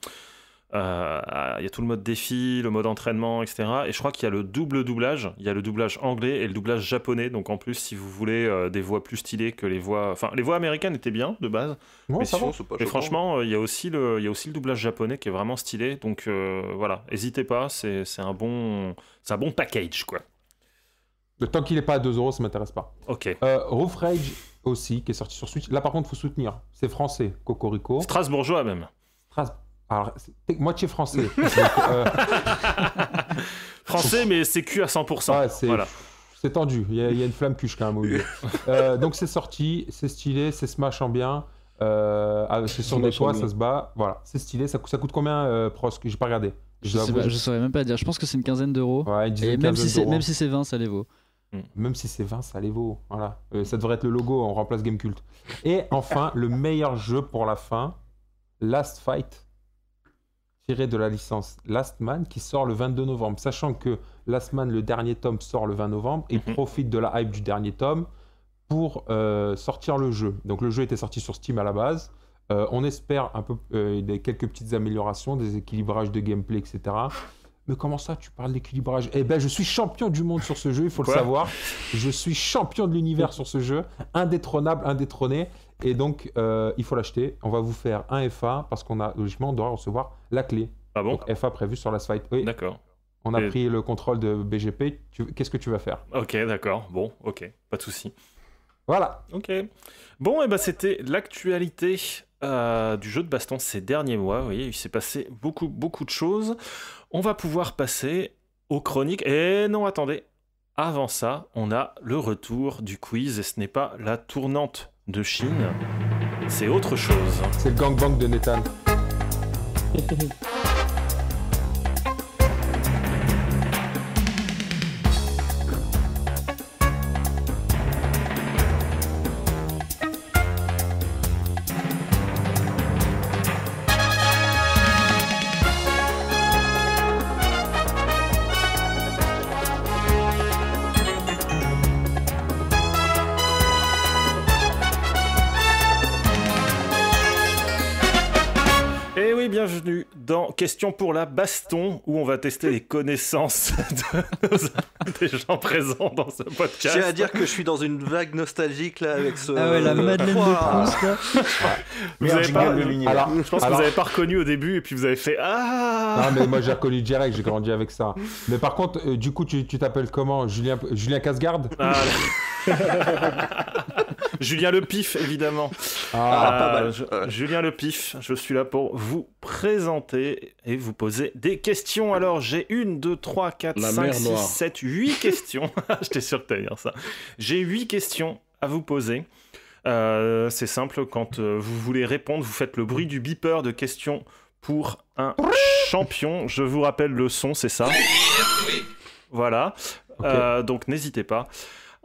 euh, il y a tout le mode défi, le mode entraînement, etc. Et je crois qu'il y a le double doublage. Il y a le doublage anglais et le doublage japonais. Donc en plus, si vous voulez euh, des voix plus stylées que les voix, enfin les voix américaines étaient bien de base. mais, ça franchement, euh, il y a aussi le, il y a aussi le doublage japonais qui est vraiment stylé. Donc voilà, n'hésitez pas. C'est un bon, un bon package quoi.
Tant qu'il n'est pas à 2 euros, ça m'intéresse pas. Ok. Roof Rage aussi, qui est sorti sur Switch. Là, par contre, il faut soutenir. C'est français, Cocorico. Strasbourgeois même. Strasbourg. Alors, moitié français. Euh, français, mais c'est cul à 100%. c'est tendu. Il y, a une flamme cuche quand même euh, donc, c'est sorti, c'est stylé, c'est smash en bien. Euh, ah, c'est sur des poids ça se bat. Voilà, c'est stylé. Ça, ça, coûte combien, pros Prosk J'ai pas regardé. Je, ne saurais
même pas dire. Je pense que c'est une quinzaine d'euros.
même si, c'est 20, ça les vaut. Hmm. Même si c'est 20, ça les vaut. Voilà. ça devrait être le logo. On remplace Game Cult. Et enfin, le meilleur jeu pour la fin Last Fight tiré de la licence Last Man qui sort le 22 novembre. Sachant que Last Man, le dernier tome, sort le 20 novembre et mhm. profite de la hype du dernier tome pour euh, sortir le jeu. Donc le jeu était sorti sur Steam à la base. Euh, on espère un peu euh, des, quelques petites améliorations, des équilibrages de gameplay, etc. Mais comment ça, tu parles d'équilibrage Eh ben, je suis champion du monde sur ce jeu, il faut le savoir. Je suis champion de l'univers sur ce jeu, indétrônable, indétrôné. Et donc, euh, il faut l'acheter. On va vous faire un FA parce qu'on a logiquement, on doit recevoir la clé. Ah bon FA prévu sur la site. Oui. D'accord. On a pris le contrôle de BGP. Qu'est-ce que tu vas faire
Ok, d'accord. Bon, ok, pas de souci.
Voilà. Ok. Bon, et eh ben c'était
l'actualité euh, du jeu de baston ces derniers mois. Vous voyez, il s'est passé beaucoup, beaucoup de choses. On va pouvoir passer aux chroniques. Et non, attendez. Avant ça, on a le retour du quiz et ce n'est pas la tournante de Chine, c'est autre chose. C'est le gangbang de Nathan. question pour la baston où on va tester les connaissances des gens présents dans ce podcast. J'ai à dire que je
suis dans une vague nostalgique là avec ce. Ah ouais, la euh, Madeleine de là. vous avez pas, alors, je pense que vous avez pas
reconnu au début et puis vous avez fait
Ah
Non, mais moi j'ai reconnu
direct, j'ai grandi avec ça. Mais par contre, euh, du coup, tu t'appelles comment Julien, Julien Casgarde ah, Julien Lepif évidemment.
Ah, euh, Julien Lepif je suis là pour vous présenter et vous poser des questions. Alors, j'ai une, deux, trois, quatre, cinq, six, sept, huit questions. Ah, j'étais sûr que ça. J'ai huit questions à vous poser. Euh, c'est simple, quand euh, vous voulez répondre, vous faites le bruit du beeper de questions pour un champion. Je vous rappelle le son, c'est ça. Voilà. donc n'hésitez pas.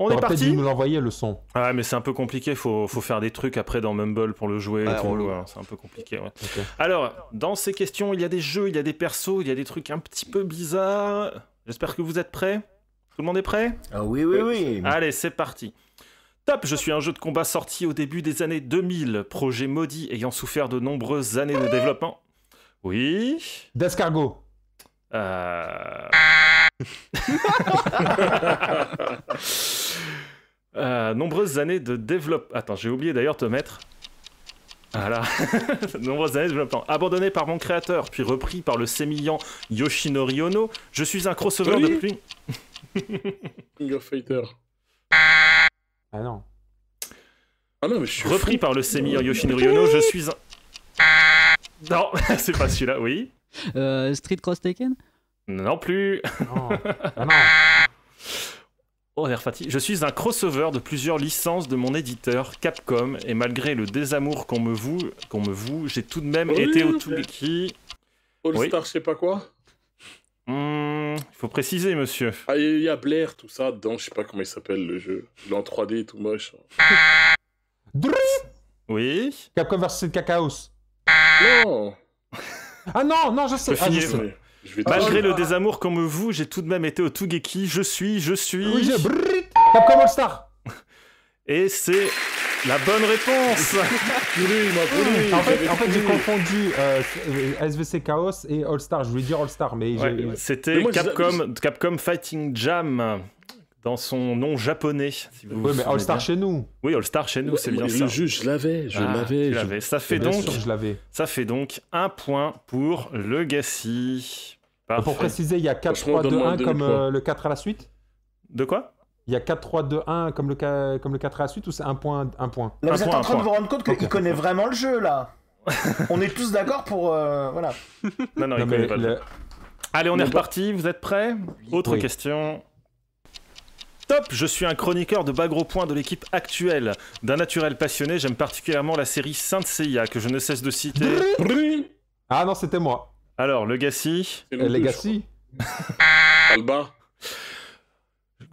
On est parti. nous l'envoyer le son. Ah mais c'est un peu compliqué. Faut faut faire des trucs après dans Mumble pour le jouer. Bah, c'est un peu compliqué. Alors dans ces questions, il y a des jeux, il y a des persos, il y a des trucs un petit peu bizarres. J'espère que vous êtes prêts. Tout le monde est prêt Ah oui oui oui. Allez c'est parti. Top, je suis un jeu de combat sorti au début des années 2000, projet maudit ayant souffert de nombreuses années de développement. Oui. Descargo. Euh... Euh, nombreuses années de développement. Attends, j'ai oublié d'ailleurs de te mettre. Voilà. nombreuses années de développement. Abandonné par mon créateur, puis repris par le sémillant Yoshinori Ono, je suis un crossover de depuis. King of Fighter. Ah non. Ah non, mais je suis repris par le sémillant Yoshinori Ono, je suis un. Non, c'est pas celui-là, oui. Euh, Street Cross Taken non plus. Non. Ah non, Oh, Je suis un crossover de plusieurs licences de mon éditeur Capcom et malgré le désamour qu'on me voue, qu'on me voue, j'ai tout de même été au
qui All Star, je sais pas quoi.
Hmm, il faut préciser, monsieur.
Ah, il y a Blair, tout ça, dedans, je sais pas comment il s'appelle le jeu. Il est en 3D, tout moche.
oui. Capcom vs. Cacaos. Non. ah non, non, je sais.
Ah, je sais. Malgré le désamour comme vous, j'ai tout de même été au Tougeki. Je suis, je suis. je... Capcom All-Star Et c'est la bonne réponse
En fait, j'ai confondu euh, SVC Chaos et All-Star. Je voulais dire All-Star, mais. Ouais, C'était Capcom,
Capcom Fighting Jam dans son nom japonais. oui, mais All-Star chez nous. Oui, All-Star chez nous, c'est bien je, ça.
Je, l'avais,
je ah, l'avais. Ça fait donc, l'avais. Ça fait donc un point pour
Legacy. Bah, Parfait. Pour préciser, il y a 4, 3, 2, 1 comme euh, le 4 à la suite De quoi il y a 4, 3, 2, 1 comme le, 4, à la suite ou c'est un point, point là, Vous êtes en train de vous rendre compte qu'il connaît
vraiment le jeu là On est tous d'accord pour. Euh, voilà.
Non, non, il connaît pas Allez, on est reparti, vous êtes prêts Autre question je suis un chroniqueur de bas gros points de l'équipe actuelle. D'un naturel passionné, j'aime particulièrement la série Sainte Seiya que je ne cesse de citer. Ah non, c'était moi. Alors, Legacy. Legacy. Alba.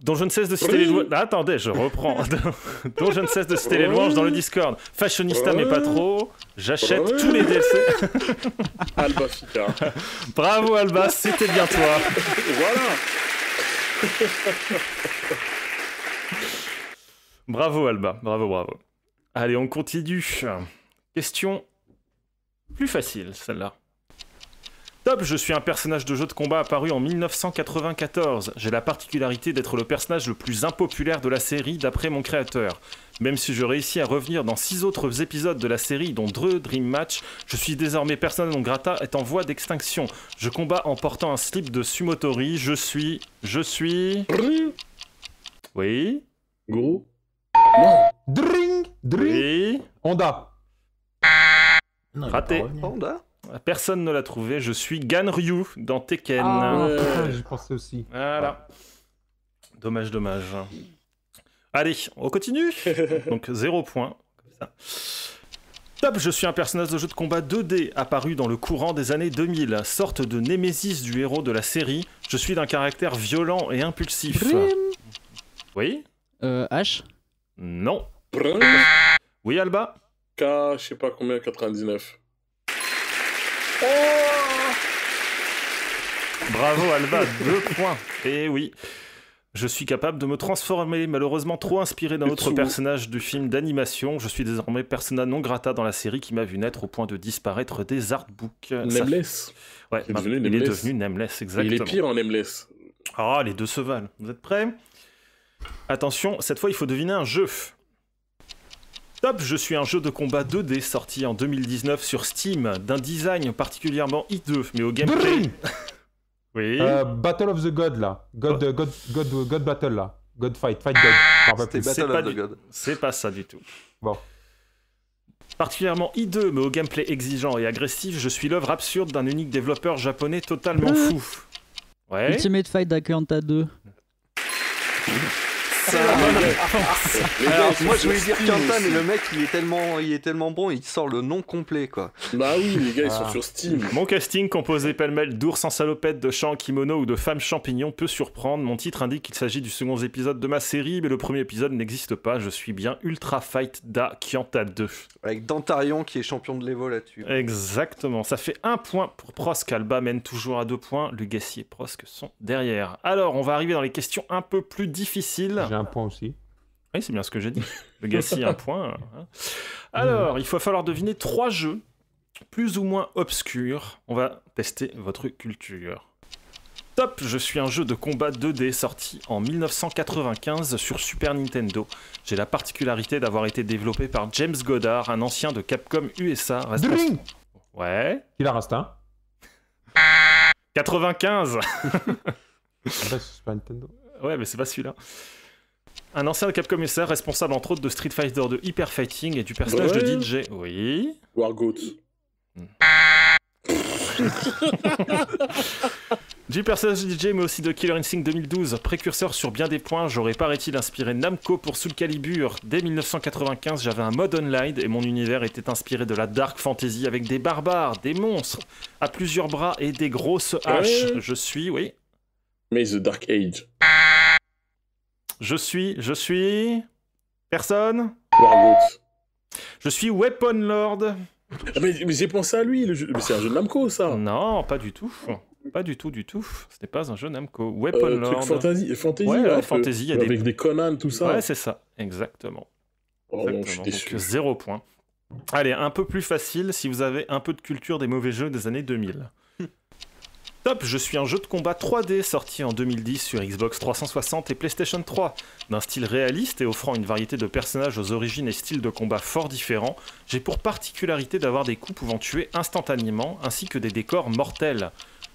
dont je ne cesse de citer les louanges. Ah, attendez, je reprends. dont je ne cesse de citer les louanges dans le Discord. Fashionista, mais pas trop. J'achète tous les DLC. Alba Bravo, Alba, c'était bien toi. voilà. bravo Alba, bravo, bravo. Allez, on continue. Question plus facile, celle-là je suis un personnage de jeu de combat apparu en 1994. J'ai la particularité d'être le personnage le plus impopulaire de la série d'après mon créateur. Même si je réussis à revenir dans six autres épisodes de la série, dont Dreux Dream Match, je suis désormais personne non grata est en voie d'extinction. Je combats en portant un slip de Sumotori, je suis... Je suis... Oui Gourou Non Dring Dring oui. Honda Raté Honda Personne ne l'a trouvé. Je suis Ganryu dans Tekken. Ah, non, ah,
pensais aussi. Voilà.
Dommage, dommage. Allez, on continue. Donc, 0 point. Top, je suis un personnage de jeu de combat 2D apparu dans le courant des années 2000, sorte de némésis du héros de la série. Je suis d'un caractère violent et impulsif. Oui euh, H Non. Oui, Alba
K, je sais pas combien, 99.
Oh. Bravo Alba, deux points. Et eh oui. Je suis capable de me transformer, malheureusement trop inspiré d'un autre personnage du film d'animation. Je suis désormais persona non grata dans la série qui m'a vu naître au point de disparaître des artbooks. Nameless. Ouais, bah, il, est devenu, exactement. Il est pire en Nameless. Ah, les deux se valent. Vous êtes prêts Attention, cette fois il faut deviner un jeu. Top, je suis un jeu de combat 2D sorti en 2019 sur Steam, d'un design particulièrement hideux, mais au gameplay.
oui. Euh, Battle of the God là, God, bah. God, God, God, Battle là, God Fight, Fight God.
C'est pas, pas ça du tout. Bon. Particulièrement hideux, mais au gameplay exigeant et agressif, je suis l'œuvre absurde d'un unique développeur japonais
totalement mmh. fou. Ouais. Ultimate Fight d'Atlanta 2.
moi, je voulais dire Quentin, mais le mec, il est tellement, il est tellement bon, il sort le nom complet, quoi. Bah oui, les gars, ils sont ah. sur Steam. Mon casting composé pêle-mêle
d'ours en salopette, de chants en kimono ou de femmes champignons peut surprendre. Mon titre indique qu'il s'agit du second épisode de ma série, mais le premier épisode n'existe pas. Je suis bien Ultra Fight Da Kianta 2. Avec Dantarion qui est champion de l'Evo là-dessus. Exactement. Ça fait un point pour Prosk. Alba mène toujours à deux points. Le et Prosk sont derrière. Alors, on va arriver dans les questions un peu plus difficiles un point aussi. Oui, c'est bien ce que j'ai dit. Le Gassi, un point. Hein. Alors, il va falloir deviner trois jeux plus ou moins obscurs. On va tester votre culture. Top, je suis un jeu de combat 2D sorti en 1995 sur Super Nintendo. J'ai la particularité d'avoir été développé par James Goddard, un ancien de Capcom USA. ouais. Il a Rasta 95 Super Nintendo. Ouais, mais c'est pas celui-là. Un ancien cap commissaire, responsable entre autres de Street Fighter, de Hyper Fighting et du personnage de DJ. Oui. Wargoat. du personnage de DJ, mais aussi de Killer Instinct 2012, précurseur sur bien des points, j'aurais paraît-il inspiré Namco pour Soul Calibur. Dès 1995, j'avais un mode online et mon univers était inspiré de la dark fantasy avec des barbares, des monstres, à plusieurs bras et des grosses haches. Je suis, oui. Mais The Dark Age. Je suis, je suis. Personne Je suis Weapon Lord. Ah, mais, j'ai pensé à lui, c'est un jeu de Namco ça Non, pas du tout. Pas du tout, du tout. Ce n'est pas un jeu Namco. Euh, Weapon Lord. fantasy, fantasy, a avec des... des Conan, tout ça. Ouais, c'est ça, exactement. Oh, exactement. zéro point. Allez, un peu plus facile si vous avez un peu de culture des mauvais jeux des années 2000. Top, je suis un jeu de combat 3D sorti en 2010 sur Xbox 360 et PlayStation 3. D'un style réaliste et offrant une variété de personnages aux origines et styles de combat fort différents, j'ai pour particularité d'avoir des coups pouvant tuer instantanément ainsi que des décors mortels.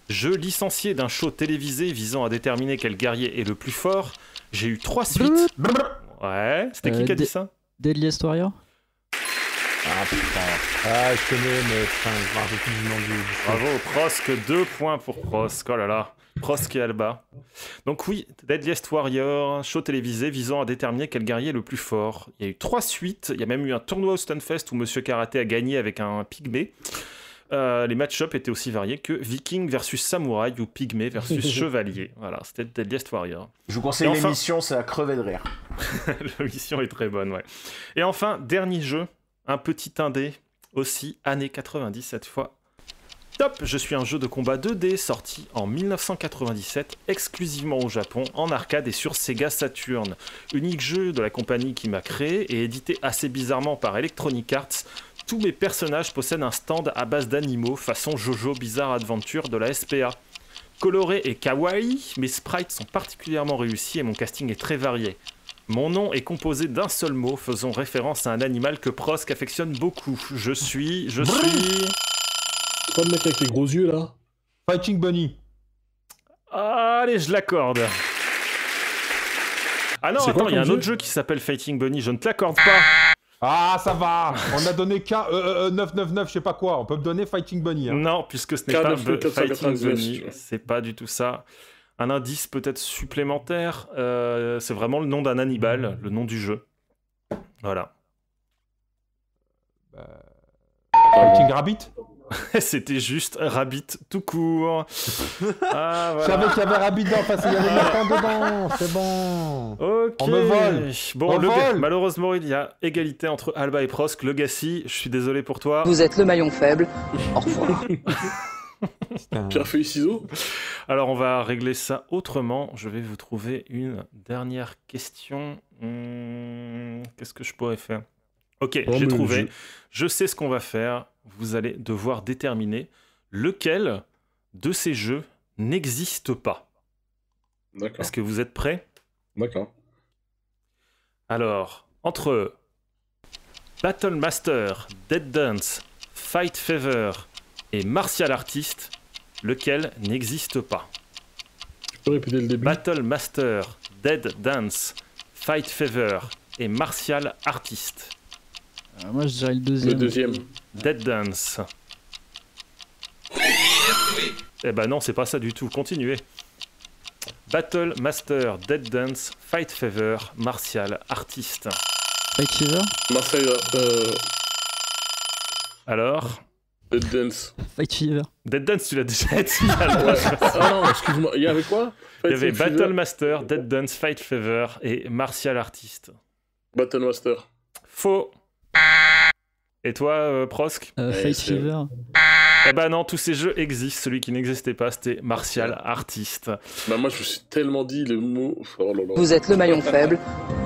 Jeu licencié d'un show télévisé visant à déterminer quel guerrier est le plus fort, j'ai eu trois suites. Ouais, c'était qui euh, qui a dit ça
Deadliest Warrior
ah
putain. Ah, je connais, mais putain, je plus du monde
Bravo, Prosk, Deux points pour Prosk. Oh là là. Prosk et Alba. Donc oui, Deadliest Warrior, show télévisé visant à déterminer quel guerrier est le plus fort. Il y a eu trois suites, il y a même eu un tournoi au Stunfest où Monsieur Karaté a gagné avec un Pygmé euh, les match-ups étaient aussi variés que Viking versus Samouraï ou Pygmé versus Chevalier. Voilà, c'était Deadliest Warrior.
Je vous conseille l'émission, ça c'est à crever de rire.
L'émission est très bonne, ouais. Et enfin, dernier jeu, un petit indé aussi, année 90 fois. Top Je suis un jeu de combat 2D sorti en 1997 exclusivement au Japon, en arcade et sur Sega Saturn. Unique jeu de la compagnie qui m'a créé et édité assez bizarrement par Electronic Arts, tous mes personnages possèdent un stand à base d'animaux façon Jojo Bizarre Adventure de la SPA. Coloré et kawaii, mes sprites sont particulièrement réussis et mon casting est très varié. Mon nom est composé d'un seul mot faisant référence à un animal que Prosk affectionne beaucoup. Je suis. Je suis.
Pas le mec avec les gros yeux là
Fighting Bunny. Allez, je l'accorde.
Ah non, attends, il y a un autre jeu qui s'appelle Fighting Bunny, je ne t'accorde pas. Ah, ça va On a donné K, e, e, e, euh, 999, je sais pas quoi, on peut me donner Fighting Bunny. Hein. Non, puisque ce n'est pas Fighting Bunny,
c'est pas du tout ça un indice peut-être supplémentaire. Euh, c'est vraiment le nom d'un Hannibal, le nom du jeu. Voilà. Bah... Rabbit C'était juste Rabbit tout court.
Ah, je savais qu'il y avait Rabbit dans face il y avait dedans. C'est bon. Ok.
On me vole. Bon,
malheureusement, il y a égalité entre Alba et Prosk. Legacy, je suis désolé pour toi. Vous êtes
le maillon faible.
Pierre feuille ciseaux. Alors on va régler ça autrement. Je vais vous trouver une dernière question. Hum, qu'est-ce que je pourrais faire Ok, oh, j'ai trouvé. Je... sais ce qu'on va faire. Vous allez devoir déterminer lequel de ces jeux n'existe pas. D'accord. Est-ce que vous êtes prêts D'accord. Alors, entre Battle Master, Dead Dance, Fight Fever, et Martial Artist, lequel n'existe pas. Tu peux répéter le début Battle Master, Dead Dance, Fight Fever et Martial Artist.
Euh, moi je dirais le deuxième. Le deuxième.
Dead Dance. eh ben non, c'est pas ça du tout. Continuez. Battle Master, Dead Dance, Fight Fever, Martial Artist. Fight Fever Martial. Euh, Alors Dead Dance. Fight Fever. Dead Dance, tu l'as déjà dit. ah non, excuse-moi, il y avait quoi Il y avait Battle Master, Dead Dance, Fight Fever et Martial Artist. Battle Master. Faux. Et toi, euh, Prosk euh, Fight Fever. Eh ben non, tous ces jeux existent. Celui qui n'existait pas, c'était Martial Artist. Bah moi, je me suis tellement dit les mots. Oh Vous êtes le maillon faible.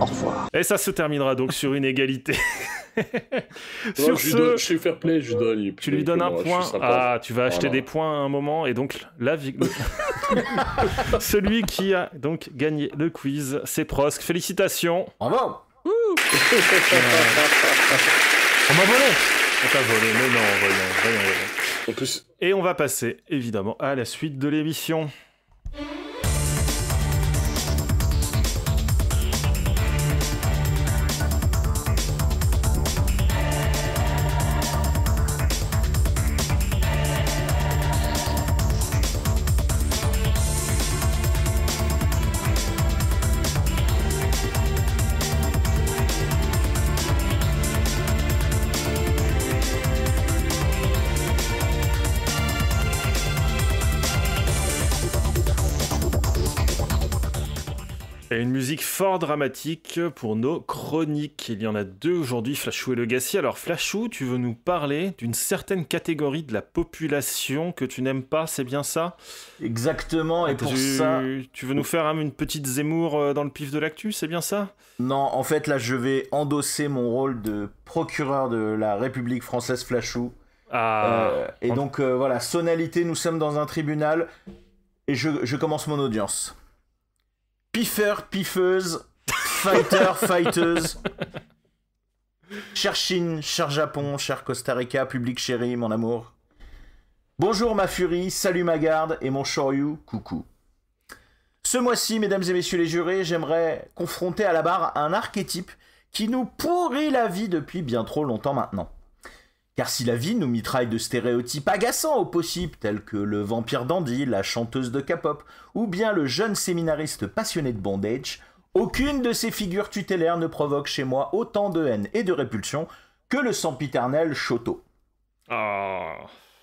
Au revoir. Et ça se terminera donc sur une égalité. Sur je,
ce... Tu lui donnes un point. Ah, tu vas acheter des
points à un moment. Et donc, la vie. Celui qui a donc gagné le quiz, c'est Prosk. Félicitations. Bravo. On m'a volé. On t'a volé, mais non, voyons, En plus... Et on va passer évidemment à la suite de l'émission. fort dramatique pour nos chroniques. Il y en a deux aujourd'hui, Flashou et Legacy. Alors Flashou, tu veux nous parler d'une certaine catégorie de la population que tu n'aimes pas, c'est bien ça Exactement, et ah, pour ça... Tu veux nous faire hein, une petite Zemmour euh, dans le pif de l'actu, c'est
bien ça Non, en fait là je vais endosser mon rôle de procureur de la République française Flashou. Ah, euh, et donc euh, voilà, sonalité, nous sommes dans un tribunal, et je, je commence mon audience. Piffer, piffeuse, fighter, fighteuse. Cher Chine, cher Japon, cher Costa Rica, public chéri, mon amour. Bonjour ma furie, salut ma garde et mon shoryu, coucou. Ce mois-ci, mesdames et messieurs les jurés, j'aimerais confronter à la barre un archétype qui nous pourrit la vie depuis bien trop longtemps maintenant. Car si la vie nous mitraille de stéréotypes agaçants au possible, tels que le vampire dandy, la chanteuse de K-pop, ou bien le jeune séminariste passionné de bondage, aucune de ces figures tutélaires ne provoque chez moi autant de haine et de répulsion que le sempiternel Choto. Oh.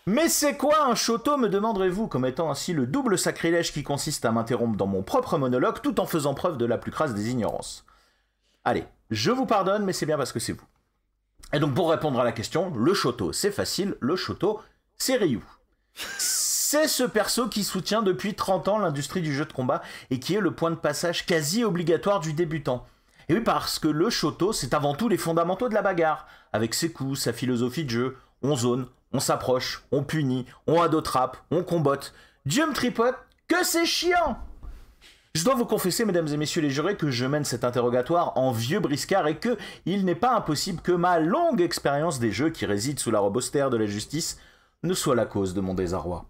Mais c'est quoi un Choto, me demanderez-vous, commettant ainsi le double sacrilège qui consiste à m'interrompre dans mon propre monologue tout en faisant preuve de la plus crasse des ignorances Allez, je vous pardonne, mais c'est bien parce que c'est vous. Et donc pour répondre à la question, le Shoto, c'est facile, le Shoto, c'est Ryu. C'est ce perso qui soutient depuis 30 ans l'industrie du jeu de combat et qui est le point de passage quasi obligatoire du débutant. Et oui, parce que le Shoto, c'est avant tout les fondamentaux de la bagarre, avec ses coups, sa philosophie de jeu, on zone, on s'approche, on punit, on adotrape, on combote. Dieu me tripote, que c'est chiant je dois vous confesser, mesdames et messieurs les jurés, que je mène cet interrogatoire en vieux briscard et que il n'est pas impossible que ma longue expérience des jeux qui réside sous la robe de la justice ne soit la cause de mon désarroi.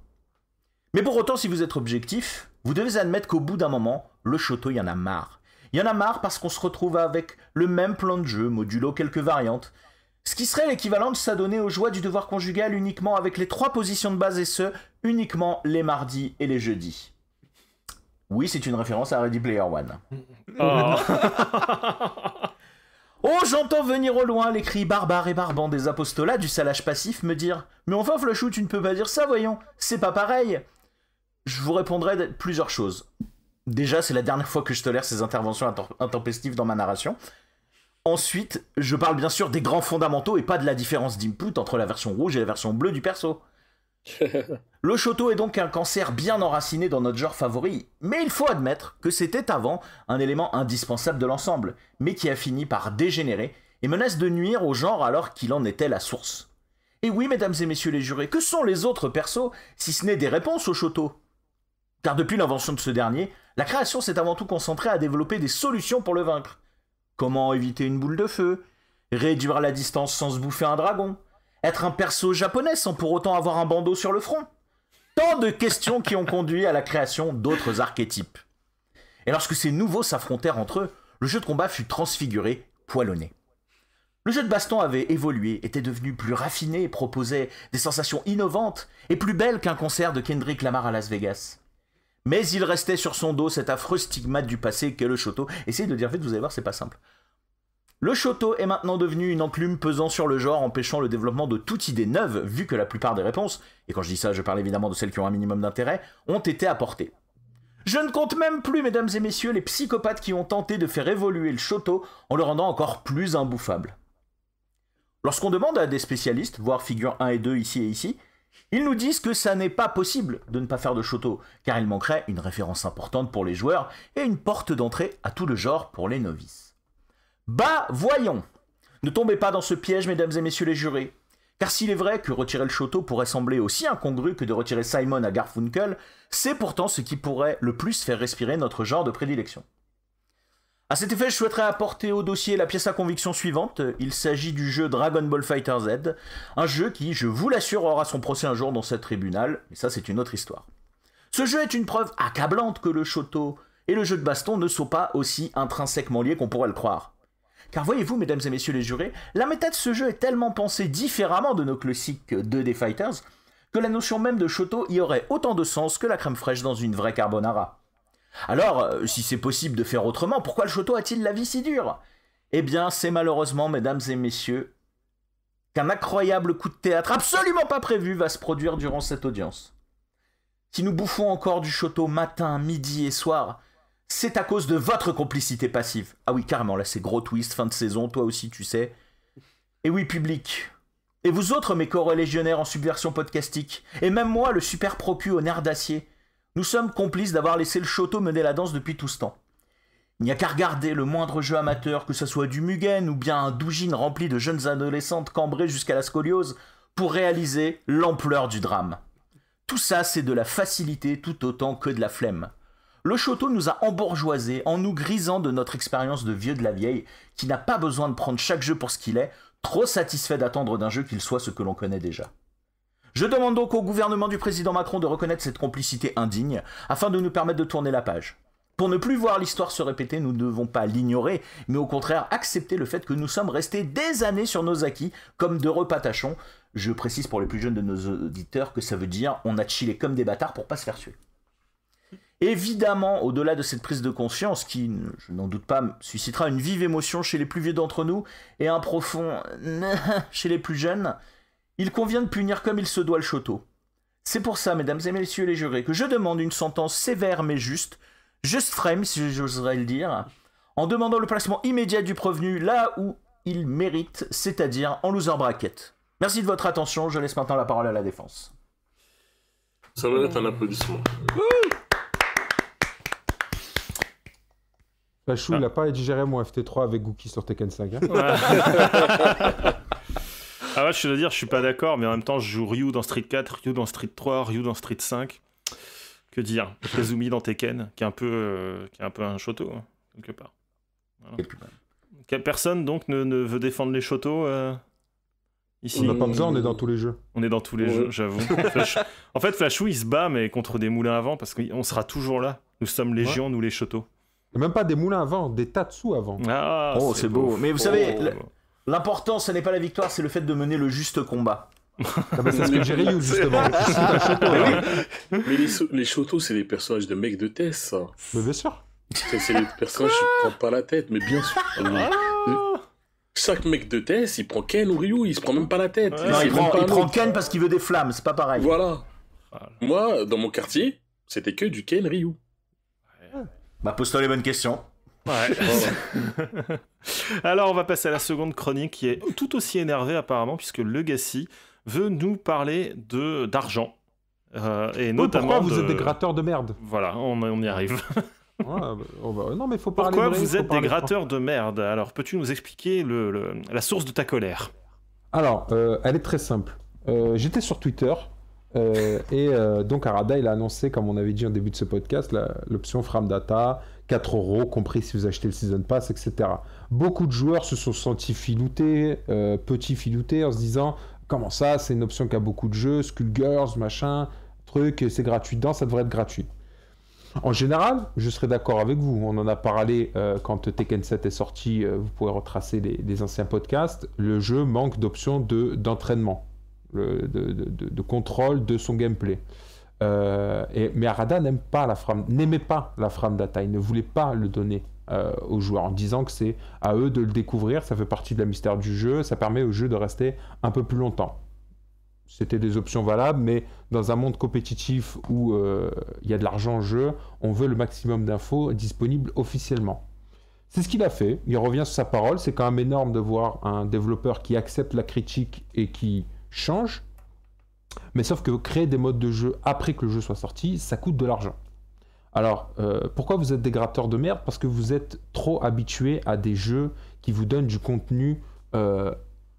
Mais pour autant, si vous êtes objectif, vous devez admettre qu'au bout d'un moment, le château y en a marre. Il y en a marre parce qu'on se retrouve avec le même plan de jeu, modulo quelques variantes, ce qui serait l'équivalent de s'adonner aux joies du devoir conjugal uniquement avec les trois positions de base et ce, uniquement les mardis et les jeudis. Oui, c'est une référence à Ready Player One. Oh. oh, j'entends venir au loin les cris barbares et barbants des apostolats du salage passif me dire Mais enfin, Flashou, tu ne peux pas dire ça, voyons, c'est pas pareil Je vous répondrai plusieurs choses. Déjà, c'est la dernière fois que je tolère ces interventions intempestives dans ma narration. Ensuite, je parle bien sûr des grands fondamentaux et pas de la différence d'input entre la version rouge et la version bleue du perso. le château est donc un cancer bien enraciné dans notre genre favori, mais il faut admettre que c'était avant un élément indispensable de l'ensemble, mais qui a fini par dégénérer et menace de nuire au genre alors qu'il en était la source. Et oui, mesdames et messieurs les jurés, que sont les autres persos si ce n'est des réponses au château Car depuis l'invention de ce dernier, la création s'est avant tout concentrée à développer des solutions pour le vaincre. Comment éviter une boule de feu Réduire la distance sans se bouffer un dragon être un perso japonais sans pour autant avoir un bandeau sur le front Tant de questions qui ont conduit à la création d'autres archétypes. Et lorsque ces nouveaux s'affrontèrent entre eux, le jeu de combat fut transfiguré, poilonné. Le jeu de baston avait évolué, était devenu plus raffiné, proposait des sensations innovantes et plus belles qu'un concert de Kendrick Lamar à Las Vegas. Mais il restait sur son dos cet affreux stigmate du passé qu'est le choto Essayez de dire vous allez voir, c'est pas simple. Le château est maintenant devenu une enclume pesant sur le genre, empêchant le développement de toute idée neuve, vu que la plupart des réponses, et quand je dis ça, je parle évidemment de celles qui ont un minimum d'intérêt, ont été apportées. Je ne compte même plus, mesdames et messieurs, les psychopathes qui ont tenté de faire évoluer le château en le rendant encore plus imbouffable. Lorsqu'on demande à des spécialistes, voire figure 1 et 2 ici et ici, ils nous disent que ça n'est pas possible de ne pas faire de château car il manquerait une référence importante pour les joueurs et une porte d'entrée à tout le genre pour les novices. Bah voyons Ne tombez pas dans ce piège, mesdames et messieurs les jurés. Car s'il est vrai que retirer le château pourrait sembler aussi incongru que de retirer Simon à Garfunkel, c'est pourtant ce qui pourrait le plus faire respirer notre genre de prédilection. A cet effet, je souhaiterais apporter au dossier la pièce à conviction suivante. Il s'agit du jeu Dragon Ball Fighter Z, un jeu qui, je vous l'assure, aura son procès un jour dans ce tribunal, mais ça c'est une autre histoire. Ce jeu est une preuve accablante que le château et le jeu de baston ne sont pas aussi intrinsèquement liés qu'on pourrait le croire. Car voyez-vous, mesdames et messieurs les jurés, la méta de ce jeu est tellement pensée différemment de nos classiques 2D Fighters que la notion même de château y aurait autant de sens que la crème fraîche dans une vraie carbonara. Alors, euh, si c'est possible de faire autrement, pourquoi le château a-t-il la vie si dure Eh bien, c'est malheureusement, mesdames et messieurs, qu'un incroyable coup de théâtre absolument pas prévu va se produire durant cette audience. Si nous bouffons encore du château matin, midi et soir, c'est à cause de votre complicité passive. Ah oui, carrément, là c'est gros twist, fin de saison, toi aussi tu sais. Et oui, public. Et vous autres, mes légionnaires en subversion podcastique. Et même moi, le super procu au nerf d'acier. Nous sommes complices d'avoir laissé le château mener la danse depuis tout ce temps. Il n'y a qu'à regarder le moindre jeu amateur, que ce soit du Mugen ou bien un doujin rempli de jeunes adolescentes cambrées jusqu'à la scoliose, pour réaliser l'ampleur du drame. Tout ça, c'est de la facilité tout autant que de la flemme. Le château nous a embourgeoisés en nous grisant de notre expérience de vieux de la vieille, qui n'a pas besoin de prendre chaque jeu pour ce qu'il est, trop satisfait d'attendre d'un jeu qu'il soit ce que l'on connaît déjà. Je demande donc au gouvernement du président Macron de reconnaître cette complicité indigne, afin de nous permettre de tourner la page. Pour ne plus voir l'histoire se répéter, nous ne devons pas l'ignorer, mais au contraire accepter le fait que nous sommes restés des années sur nos acquis, comme de repatachons. Je précise pour les plus jeunes de nos auditeurs que ça veut dire on a chillé comme des bâtards pour pas se faire tuer. Évidemment, au-delà de cette prise de conscience, qui, je n'en doute pas, suscitera une vive émotion chez les plus vieux d'entre nous et un profond chez les plus jeunes, il convient de punir comme il se doit le château. C'est pour ça, mesdames et messieurs les jurés, que je demande une sentence sévère mais juste, juste frame si j'oserais le dire, en demandant le placement immédiat du prévenu là où il mérite, c'est-à-dire en loser bracket. Merci de votre attention, je laisse maintenant la parole à la défense.
Ça va être un applaudissement.
Flashou bah, il n'a ah. pas digéré
mon FT3 avec Gookie sur Tekken 5. Hein. ah
ouais, je veux dire, je suis pas d'accord, mais en même temps, je joue Ryu dans Street 4, Ryu dans Street 3, Ryu dans Street 5. Que dire Kazumi dans Tekken, qui est un peu, euh, un, peu un shoto, hein, quelque part. Quelle personne, donc, ne, veut défendre les Shoto euh, Ici. On n'a pas besoin, on est dans tous les jeux. On est dans tous les jeux, j'avoue. en fait, Flashou, il se bat, mais contre des moulins à vent, parce qu'on sera toujours là. Nous sommes Légion, nous les châteaux. Même pas des moulins avant, des tas avant
ah, oh, c'est beau. Mais vous savez, oh. l'important, ce n'est pas la victoire, c'est le fait de mener le juste combat. Ah, bah, c'est ce que j'ai justement. Hein. mais, les, les c'est
des personnages de mecs de Tess. Mais bien sûr. C'est des personnages qui prennent pas la tête, mais bien sûr. Ah. Chaque mec de Tess, il prend Ken ou Ryu, il se prend même pas la tête. il, prend,
Ken parce qu'il veut des flammes, c'est pas pareil. Voilà. voilà. Moi, dans mon
quartier,
c'était que du Ken Ryu.
Bah, pose-toi les bonnes questions. Ouais.
Oh. Alors, on va passer à la seconde chronique qui est tout aussi énervée apparemment, puisque Legacy veut nous parler de d'argent. Euh, et notamment pourquoi vous êtes des gratteurs de merde Voilà, on, y arrive.
Bah, oh, bah, faut Pourquoi vous êtes des gratteurs
de merde Alors, peux-tu nous expliquer la source de ta colère
Alors, euh, elle est très simple. Euh, j'étais sur Twitter euh, et euh, donc Arada, il a annoncé, comme on avait dit en début de ce podcast, l'option Frame Data, 4 euros, compris si vous achetez le Season Pass, etc. Beaucoup de joueurs se sont sentis filoutés, euh, petits filoutés, en se disant comment ça, c'est une option qui a beaucoup de jeux, Skullgirls, machin, truc, c'est gratuit dedans, ça devrait être gratuit. En général, je serais d'accord avec vous. On en a parlé quand Tekken 7 est sorti. vous pouvez retracer les, les, anciens podcasts. Le jeu manque d'options d'entraînement de, contrôle de son gameplay. Euh, et, mais Arada n'aime pas la n'aimait pas la frame data, il ne voulait pas le donner euh, aux joueurs en disant que c'est à eux de le découvrir, ça fait partie de la mystère du jeu, ça permet au jeu de rester un peu plus longtemps. C'était des options valables, mais dans un monde compétitif où euh, il y a de l'argent en jeu, on veut le maximum d'infos disponibles officiellement. C'est ce qu'il a fait, il revient sur sa parole, c'est quand même énorme de voir un développeur qui accepte la critique et qui change. Mais sauf que créer des modes de jeu après que le jeu soit sorti, ça coûte de l'argent. Alors, euh, pourquoi vous êtes des gratteurs de merde Parce que vous êtes trop habitués à des jeux qui vous donnent du contenu euh,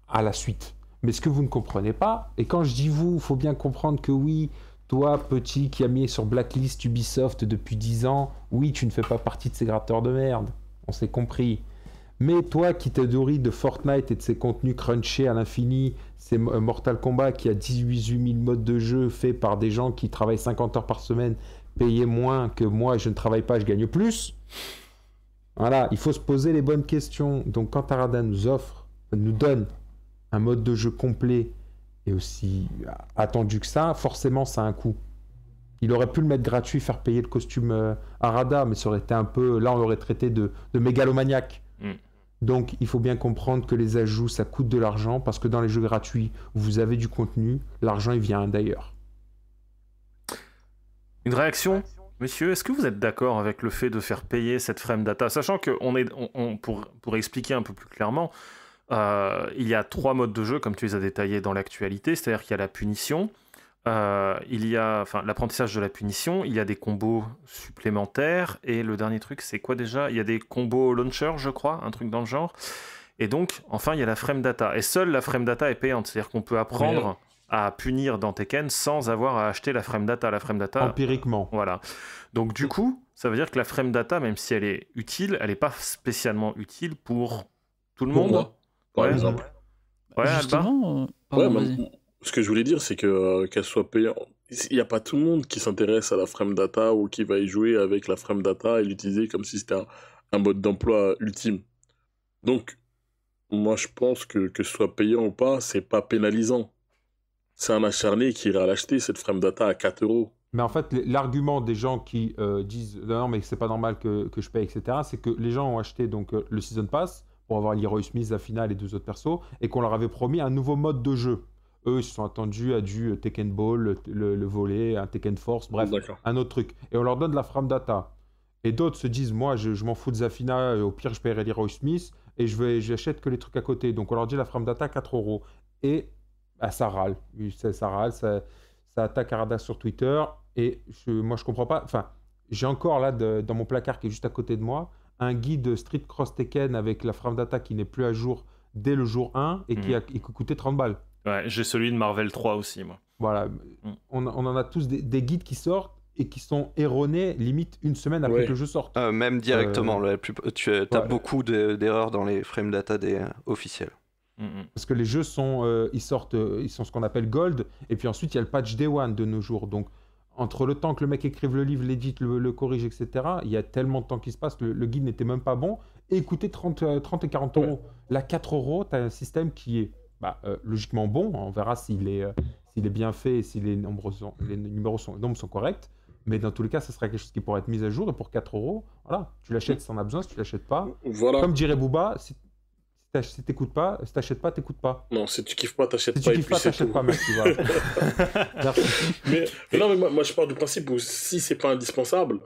à la suite. Mais ce que vous ne comprenez pas, et quand je dis vous, il faut bien comprendre que oui, toi, petit, qui a mis sur blacklist Ubisoft depuis 10 ans, oui, tu ne fais pas partie de ces gratteurs de merde. On s'est compris. Mais toi qui te de Fortnite et de ses contenus crunchés à l'infini, c'est euh, Mortal Kombat qui a 18 000 modes de jeu faits par des gens qui travaillent 50 heures par semaine, payés moins que moi, je ne travaille pas, je gagne plus. Voilà, il faut se poser les bonnes questions. Donc quand Arada nous offre, nous donne un mode de jeu complet et aussi euh, attendu que ça, forcément ça a un coût. Il aurait pu le mettre gratuit, faire payer le costume euh, Arada, mais ça aurait été un peu. Là, on aurait traité de, mégalomaniaque. Mm. Donc il faut bien comprendre que les ajouts, ça coûte de l'argent, parce que dans les jeux gratuits, vous avez du contenu, l'argent, il vient d'ailleurs.
Une réaction Monsieur, est-ce que vous êtes d'accord avec le fait de faire payer cette frame data Sachant que on est, pour, expliquer un peu plus clairement, euh, il y a trois modes de jeu, comme tu les as détaillés dans l'actualité, c'est-à-dire qu'il y a la punition, euh, il y a enfin, l'apprentissage de la punition, il y a des combos supplémentaires, et le dernier truc, c'est quoi déjà Il y a des combos launcher, je crois, un truc dans le genre. Et donc, enfin, il y a la frame data. Et seule la frame data est payante, c'est-à-dire qu'on peut apprendre à punir dans Tekken sans avoir à acheter la frame data. La frame data. Empiriquement. Voilà. Donc, du coup, ça veut dire que la frame data, même si elle est utile, elle n'est pas spécialement utile pour tout le monde. par exemple. Justement, euh, Pardon,
ce que je voulais dire, c'est que euh, qu'elle soit payante, il n'y a pas tout le monde qui s'intéresse à la frame data ou qui va y jouer avec la frame data et l'utiliser comme si c'était un, mode d'emploi ultime. Donc, moi je pense que que ce soit payant ou pas, c'est pas pénalisant. C'est un acharné qui ira l'acheter, cette frame data à 4 euros.
Mais en fait, l'argument des gens qui euh, disent non, mais c'est pas normal que, je paye, etc., c'est que les gens ont acheté donc euh, le Season Pass pour avoir l'Hero Smith, la finale et deux autres persos, et qu'on leur avait promis un nouveau mode de jeu. Eux, ils se sont attendus à du euh, Tekken Ball, le, volet, un Tekken Force, bref, un autre truc. Et on leur donne de la frame data. Et d'autres se disent, moi, je, m'en fous de Zafina, euh, au pire, je paierai Leroy Smith et je vais, j'achète que les trucs à côté. Donc, on leur dit la frame data 4 euros. Et à bah, ça râle. Ça, râle, ça, attaque Arada sur Twitter. Et je, moi, je comprends pas. Enfin, j'ai encore là, dans mon placard qui est juste à côté de moi, un guide Street Cross Tekken avec la frame data qui n'est plus à jour dès le jour 1 et qui, mm. a, qui coûtait 30 balles
j'ai celui
de Marvel 3 aussi, moi. Voilà, mm.
on, en a tous des, guides qui sortent et qui sont erronés limite une semaine après que que jeu sorte.
Euh, même directement, euh, tu as beaucoup d'erreurs dans les frame data des, euh, officiels.
Mm, mm. Parce que les jeux sont, ils sortent, ils sont ce qu'on appelle gold, et puis ensuite il y a le patch day one de nos jours. Donc entre le temps que le mec écrive le livre, l'édite, le, corrige, etc., il y a tellement de temps qui se passe, le, le guide n'était même pas bon, et coûtait 30, 30 et 40 euros. la 4 euros, tu as un système qui est bah, euh, logiquement bon. Hein, on verra s'il est, euh, est bien fait et si les, nombres les numéros sont, sont corrects. Mais dans tous les cas, ce sera quelque chose qui pourrait être mis à jour. Et pour 4 euros, voilà, tu l'achètes si t'en as besoin, si tu l'achètes pas. Voilà. Comme dirait Booba, si, pas, si t'achètes pas, t'écoutes pas.
Non, si tu kiffes pas, t'achètes pas. Si tu kiffes pas, t'achètes pas, merci. mais, non, mais moi, je pars du principe où si c'est pas indispensable,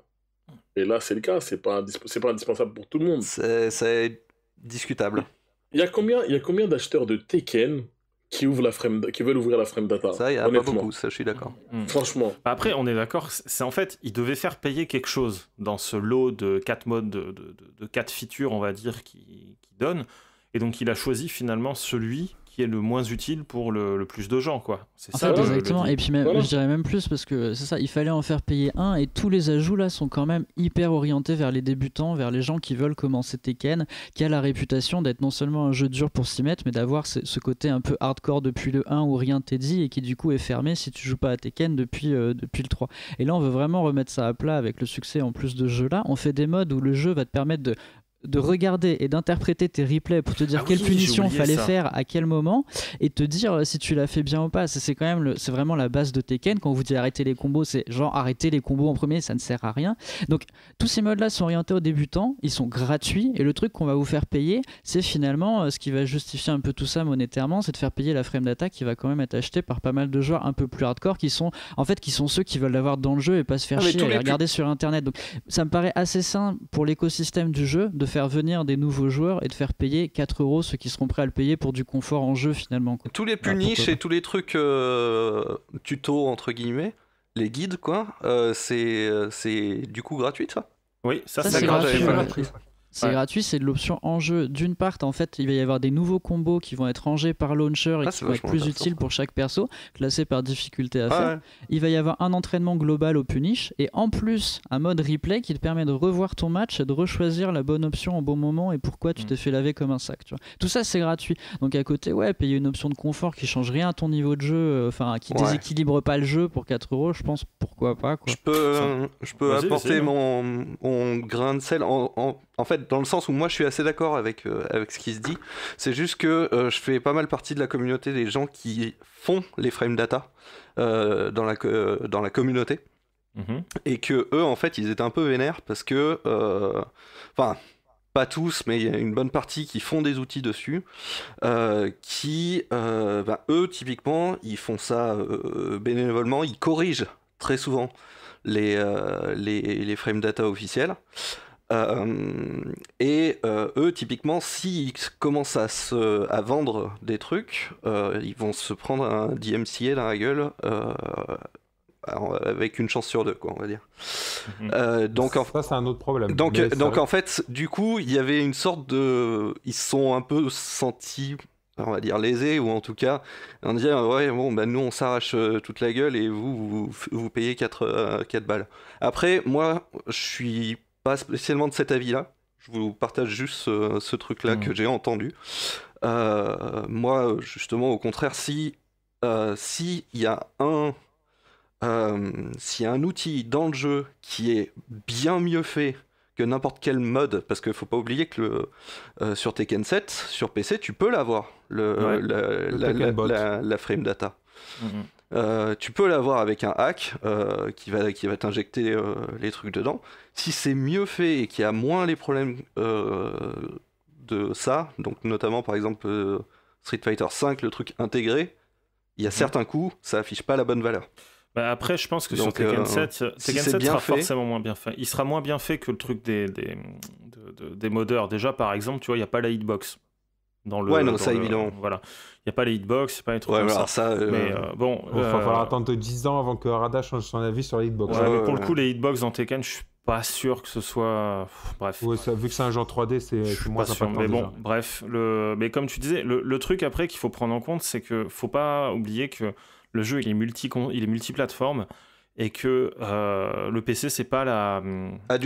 et là c'est le cas, c'est pas, pas indispensable pour tout le monde. C'est discutable. Il y a combien, combien d'acheteurs de Tekken qui, la qui veulent ouvrir la frame data. Ça, il n'y a pas beaucoup, ça, je suis d'accord. Mm. Mm. Franchement.
Bah, après, on est d'accord, c'est en fait, il devait faire payer quelque chose dans ce lot de 4 modes, de, de, 4 features, on va dire, qui, qui donne. Et donc, il a choisi finalement celui qui est le moins utile pour le, plus de gens, quoi. C'est ça. exactement. et puis même, je dirais
même plus parce que c'est ça. Il fallait en faire payer un et tous les ajouts là sont quand même hyper orientés vers les débutants, vers les gens qui veulent commencer Tekken, qui a la réputation d'être non seulement un jeu dur pour s'y mettre, mais d'avoir ce, côté un peu hardcore depuis le 1 où rien t'est dit et qui du coup est fermé si tu joues pas à Tekken depuis euh, depuis le 3. Et là, on veut vraiment remettre ça à plat avec le succès en plus de jeu là. On fait des modes où le jeu va te permettre de de regarder et d'interpréter tes replays pour te dire ah quelle punition fallait faire à quel moment et te dire si tu l'as fait bien ou pas. C'est quand même c'est vraiment la base de Tekken quand on vous dit arrêter les combos, c'est genre arrêter les combos en premier, ça ne sert à rien. Donc tous ces modes là sont orientés aux débutants, ils sont gratuits et le truc qu'on va vous faire payer, c'est finalement euh, ce qui va justifier un peu tout ça monétairement, c'est de faire payer la frame d'attaque qui va quand même être achetée par pas mal de joueurs un peu plus hardcore qui sont en fait qui sont ceux qui veulent l'avoir dans le jeu et pas se faire ah, chier et regarder sur internet. Donc ça me paraît assez sain pour l'écosystème du jeu de faire venir des nouveaux joueurs et de faire payer 4 euros ceux qui seront prêts à le payer pour du confort en jeu finalement.
Tous les bah, punish et tous les trucs euh, tuto entre guillemets, les guides quoi, euh, c'est euh, du coup gratuit ça Oui, ça, ça c'est gratuit. C'est gratuit,
c'est de l'option en jeu. D'une part, en fait, il va y avoir des nouveaux combos qui vont être rangés par launcher et ah, qui vont être plus utiles pour chaque perso, classés par difficulté à ah faire. Il va y avoir un entraînement global au punish et en plus un mode replay qui te permet de revoir ton match et de rechoisir la bonne option au bon moment et pourquoi tu mm. t'es fait laver comme un sac. Tu Tout ça, c'est gratuit. Donc à côté, ouais, payer une option de confort qui change rien à ton niveau de jeu, euh, enfin qui déséquilibre pas le jeu pour 4 euros, je pense pourquoi pas. Je peux, euh,
je peux apporter hein. mon, grain de sel en, en, en fait dans le sens où moi je suis assez d'accord avec, euh, avec ce qui se dit. C'est juste que euh, je fais pas mal partie de la communauté des gens qui font les frame data euh, dans, la, dans la communauté. Mm-hmm. Et que eux, en fait, ils étaient un peu vénères parce que. Enfin pas tous, mais il y a une bonne partie qui font des outils dessus, qui, ben, eux, typiquement, ils font ça bénévolement, ils corrigent très souvent les, les, les frame data officiels. Euh, et euh, eux, typiquement, s'ils commencent à, se, à vendre des trucs, euh, ils vont se prendre un DMCA dans la gueule avec une chance sur deux, quoi, on va dire. Mhm. donc en... Ça, c'est un autre problème. Donc, donc en fait, du coup, il y avait une sorte de. Ils se sont un peu sentis on va dire lésés ou en tout cas en disant ah ouais bon ben nous on s'arrache toute la gueule et vous vous, payez 4, 4 balles après moi je suis pas spécialement de cet avis-là. Je vous partage juste euh, ce, truc-là mmh. que j'ai entendu. Euh, moi, justement, au contraire, si euh, il y un euh, s'il y a un outil dans le jeu qui est bien mieux fait n'importe quel mode, parce qu'il faut pas oublier que le, euh, sur Tekken 7, sur PC, tu peux l'avoir, le, la, frame data. Mm-hmm. Euh, tu peux l'avoir avec un hack euh, qui va, qui va t'injecter les trucs dedans. Si c'est mieux fait et qu'il y a moins les problèmes de ça, donc notamment par exemple Street Fighter 5, le truc intégré, il y a mm-hmm. certains coups, ça affiche pas la bonne valeur. Bah, après, je pense que sur euh, Tekken 7, Tekken 7 sera forcément
moins bien fait. Il sera moins bien fait que le truc des, des, modeurs. Déjà, par exemple, tu vois, il n'y a pas la hitbox. Dans le, ouais, non, ça, évidemment. évident. Voilà. Il n'y a pas les hitbox, c'est pas les trucs ouais, comme alors ça. Euh, mais euh, bon. Il va falloir
attendre 10 ans avant que Arada change son avis sur les hitbox. Ouais, pour le coup, les
hitbox dans Tekken, je suis pas sûr que ce soit. Bref. vu que c'est un genre 3D, c'est moins pas sûr, Mais bon, bref. Le... Mais comme tu disais, le, le truc après qu'il faut prendre en compte, c'est que faut pas oublier que le jeu il est multi il est multiplateforme et que euh, le PC c'est pas la ah,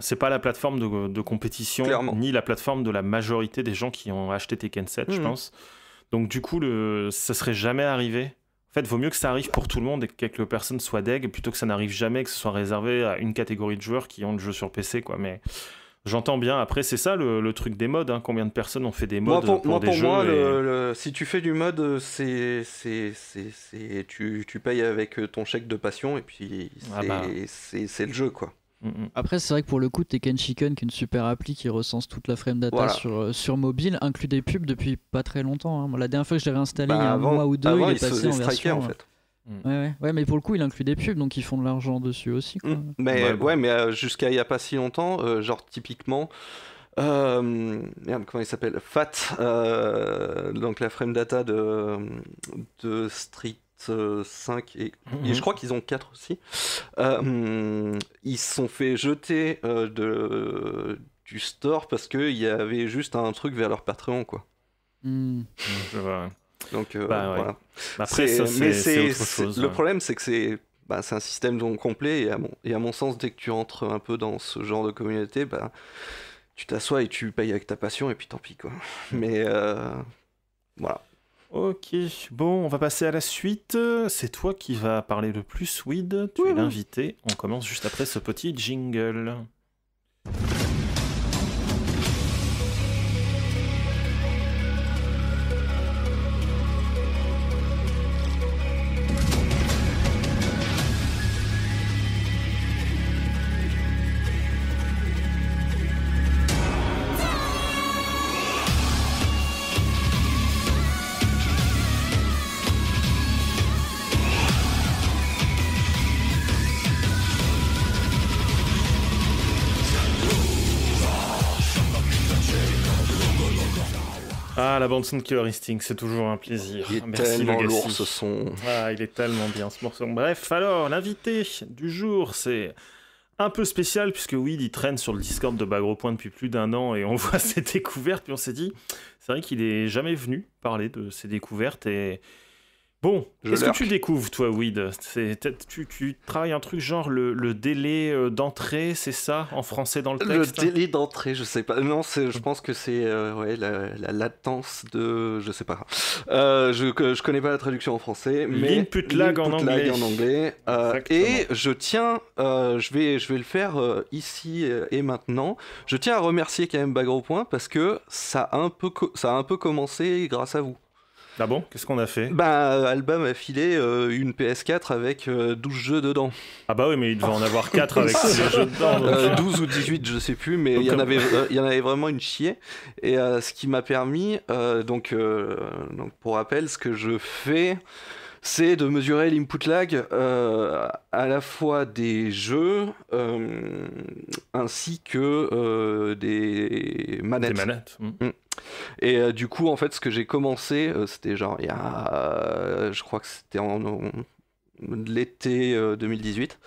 c'est pas, la plateforme de, compétition ni la plateforme de la majorité des gens qui ont acheté Tekken 7 je mhm. pense donc du coup le ça serait jamais arrivé en fait vaut mieux que ça arrive pour tout le monde et que quelques personnes soient deg plutôt que ça n'arrive jamais que ce soit réservé à une catégorie de joueurs qui ont le jeu sur PC quoi mais J'entends bien. Après, c'est ça le, truc des modes. Hein. Combien de personnes ont fait des modes pour, moi, des jeux moi
si tu fais du mode, c'est tu, payes avec euh, ton chèque de passion et puis ah bah. c'est le jeu quoi.
Mm, mm. Après, c'est vrai que pour le coup, Tekken Chicken, qui est une super appli qui recense toute la frame data sur, euh, sur mobile, inclut des pubs depuis pas très longtemps. Hein. La dernière fois que je l'ai installé bah, il y a un mois ou deux, il est passé en version. En euh, fait. Mm. Ouais, ouais. mais pour le coup, il inclut des pubs, donc ils font de l'argent dessus aussi. Mm. Mais
ouais, mais euh, jusqu'à il n'y a pas si longtemps, euh, genre typiquement. Euh, merde, comment il s'appelle Fat, donc la frame data de, Street 5 mm-hmm. et, je crois qu'ils ont 4 aussi. ils se sont fait jeter de, du store parce qu'il y avait juste un truc vers leur Patreon, quoi. Mm. Donc euh, bah, voilà. Bah, après, mais c'est Le problème, c'est que c'est bah, un système complet et à, mon, et à mon sens, dès que tu rentres un peu dans ce genre de communauté, bah, tu t'assois et tu payes avec ta passion et puis tant pis quoi. Mm. Mais euh, voilà. Ok, bon, on va passer à la
suite. C'est toi qui vas parler le plus, Weed. Tu es l'invité. On commence juste après ce petit jingle. Ah, la bande son de Killer Instinct, c'est toujours un plaisir. Il est Merci, tellement lourd ce son. Ah, il est tellement bien ce morceau. Bref, alors, l'invité du jour, c'est un peu spécial puisque Will il traîne sur le Discord de Bagro depuis plus d'un an et on voit ses découvertes puis on s'est dit c'est vrai qu'il est jamais venu parler de ses découvertes et Bon, qu'est-ce que tu découvres, toi, Weed tu, tu, travailles un truc genre le, délai euh, d'entrée, c'est ça, en français dans le texte Le délai
d'entrée, je sais pas. Non, je pense que c'est euh, ouais, la, latence de. Je sais pas. Euh, je, je connais pas la traduction en français. mais L'input lag, en anglais. En anglais et je tiens, je, vais, je vais le faire ici et maintenant. Je tiens à remercier quand même Bagro Point parce que ça a un peu, ça a un peu commencé grâce à vous. Ah bon Qu'est-ce qu'on a fait Bah, Alba m'a filé euh, une PS4 avec 12 euh, jeux dedans. Ah bah oui, mais il devait en avoir 4 avec ces jeux dedans. 12 euh, ou 18, je sais plus, mais il y, en avait, y en avait vraiment une chier. Et ce qui m'a permis, donc, donc pour rappel, ce que je fais, c'est de mesurer l'input lag à la fois des jeux ainsi que des manettes. Des manettes. Hmm. Hmm. Et euh, du coup, en fait, ce que j'ai commencé, euh, c'était genre il y a, euh, je crois que c'était en, l'été 2018.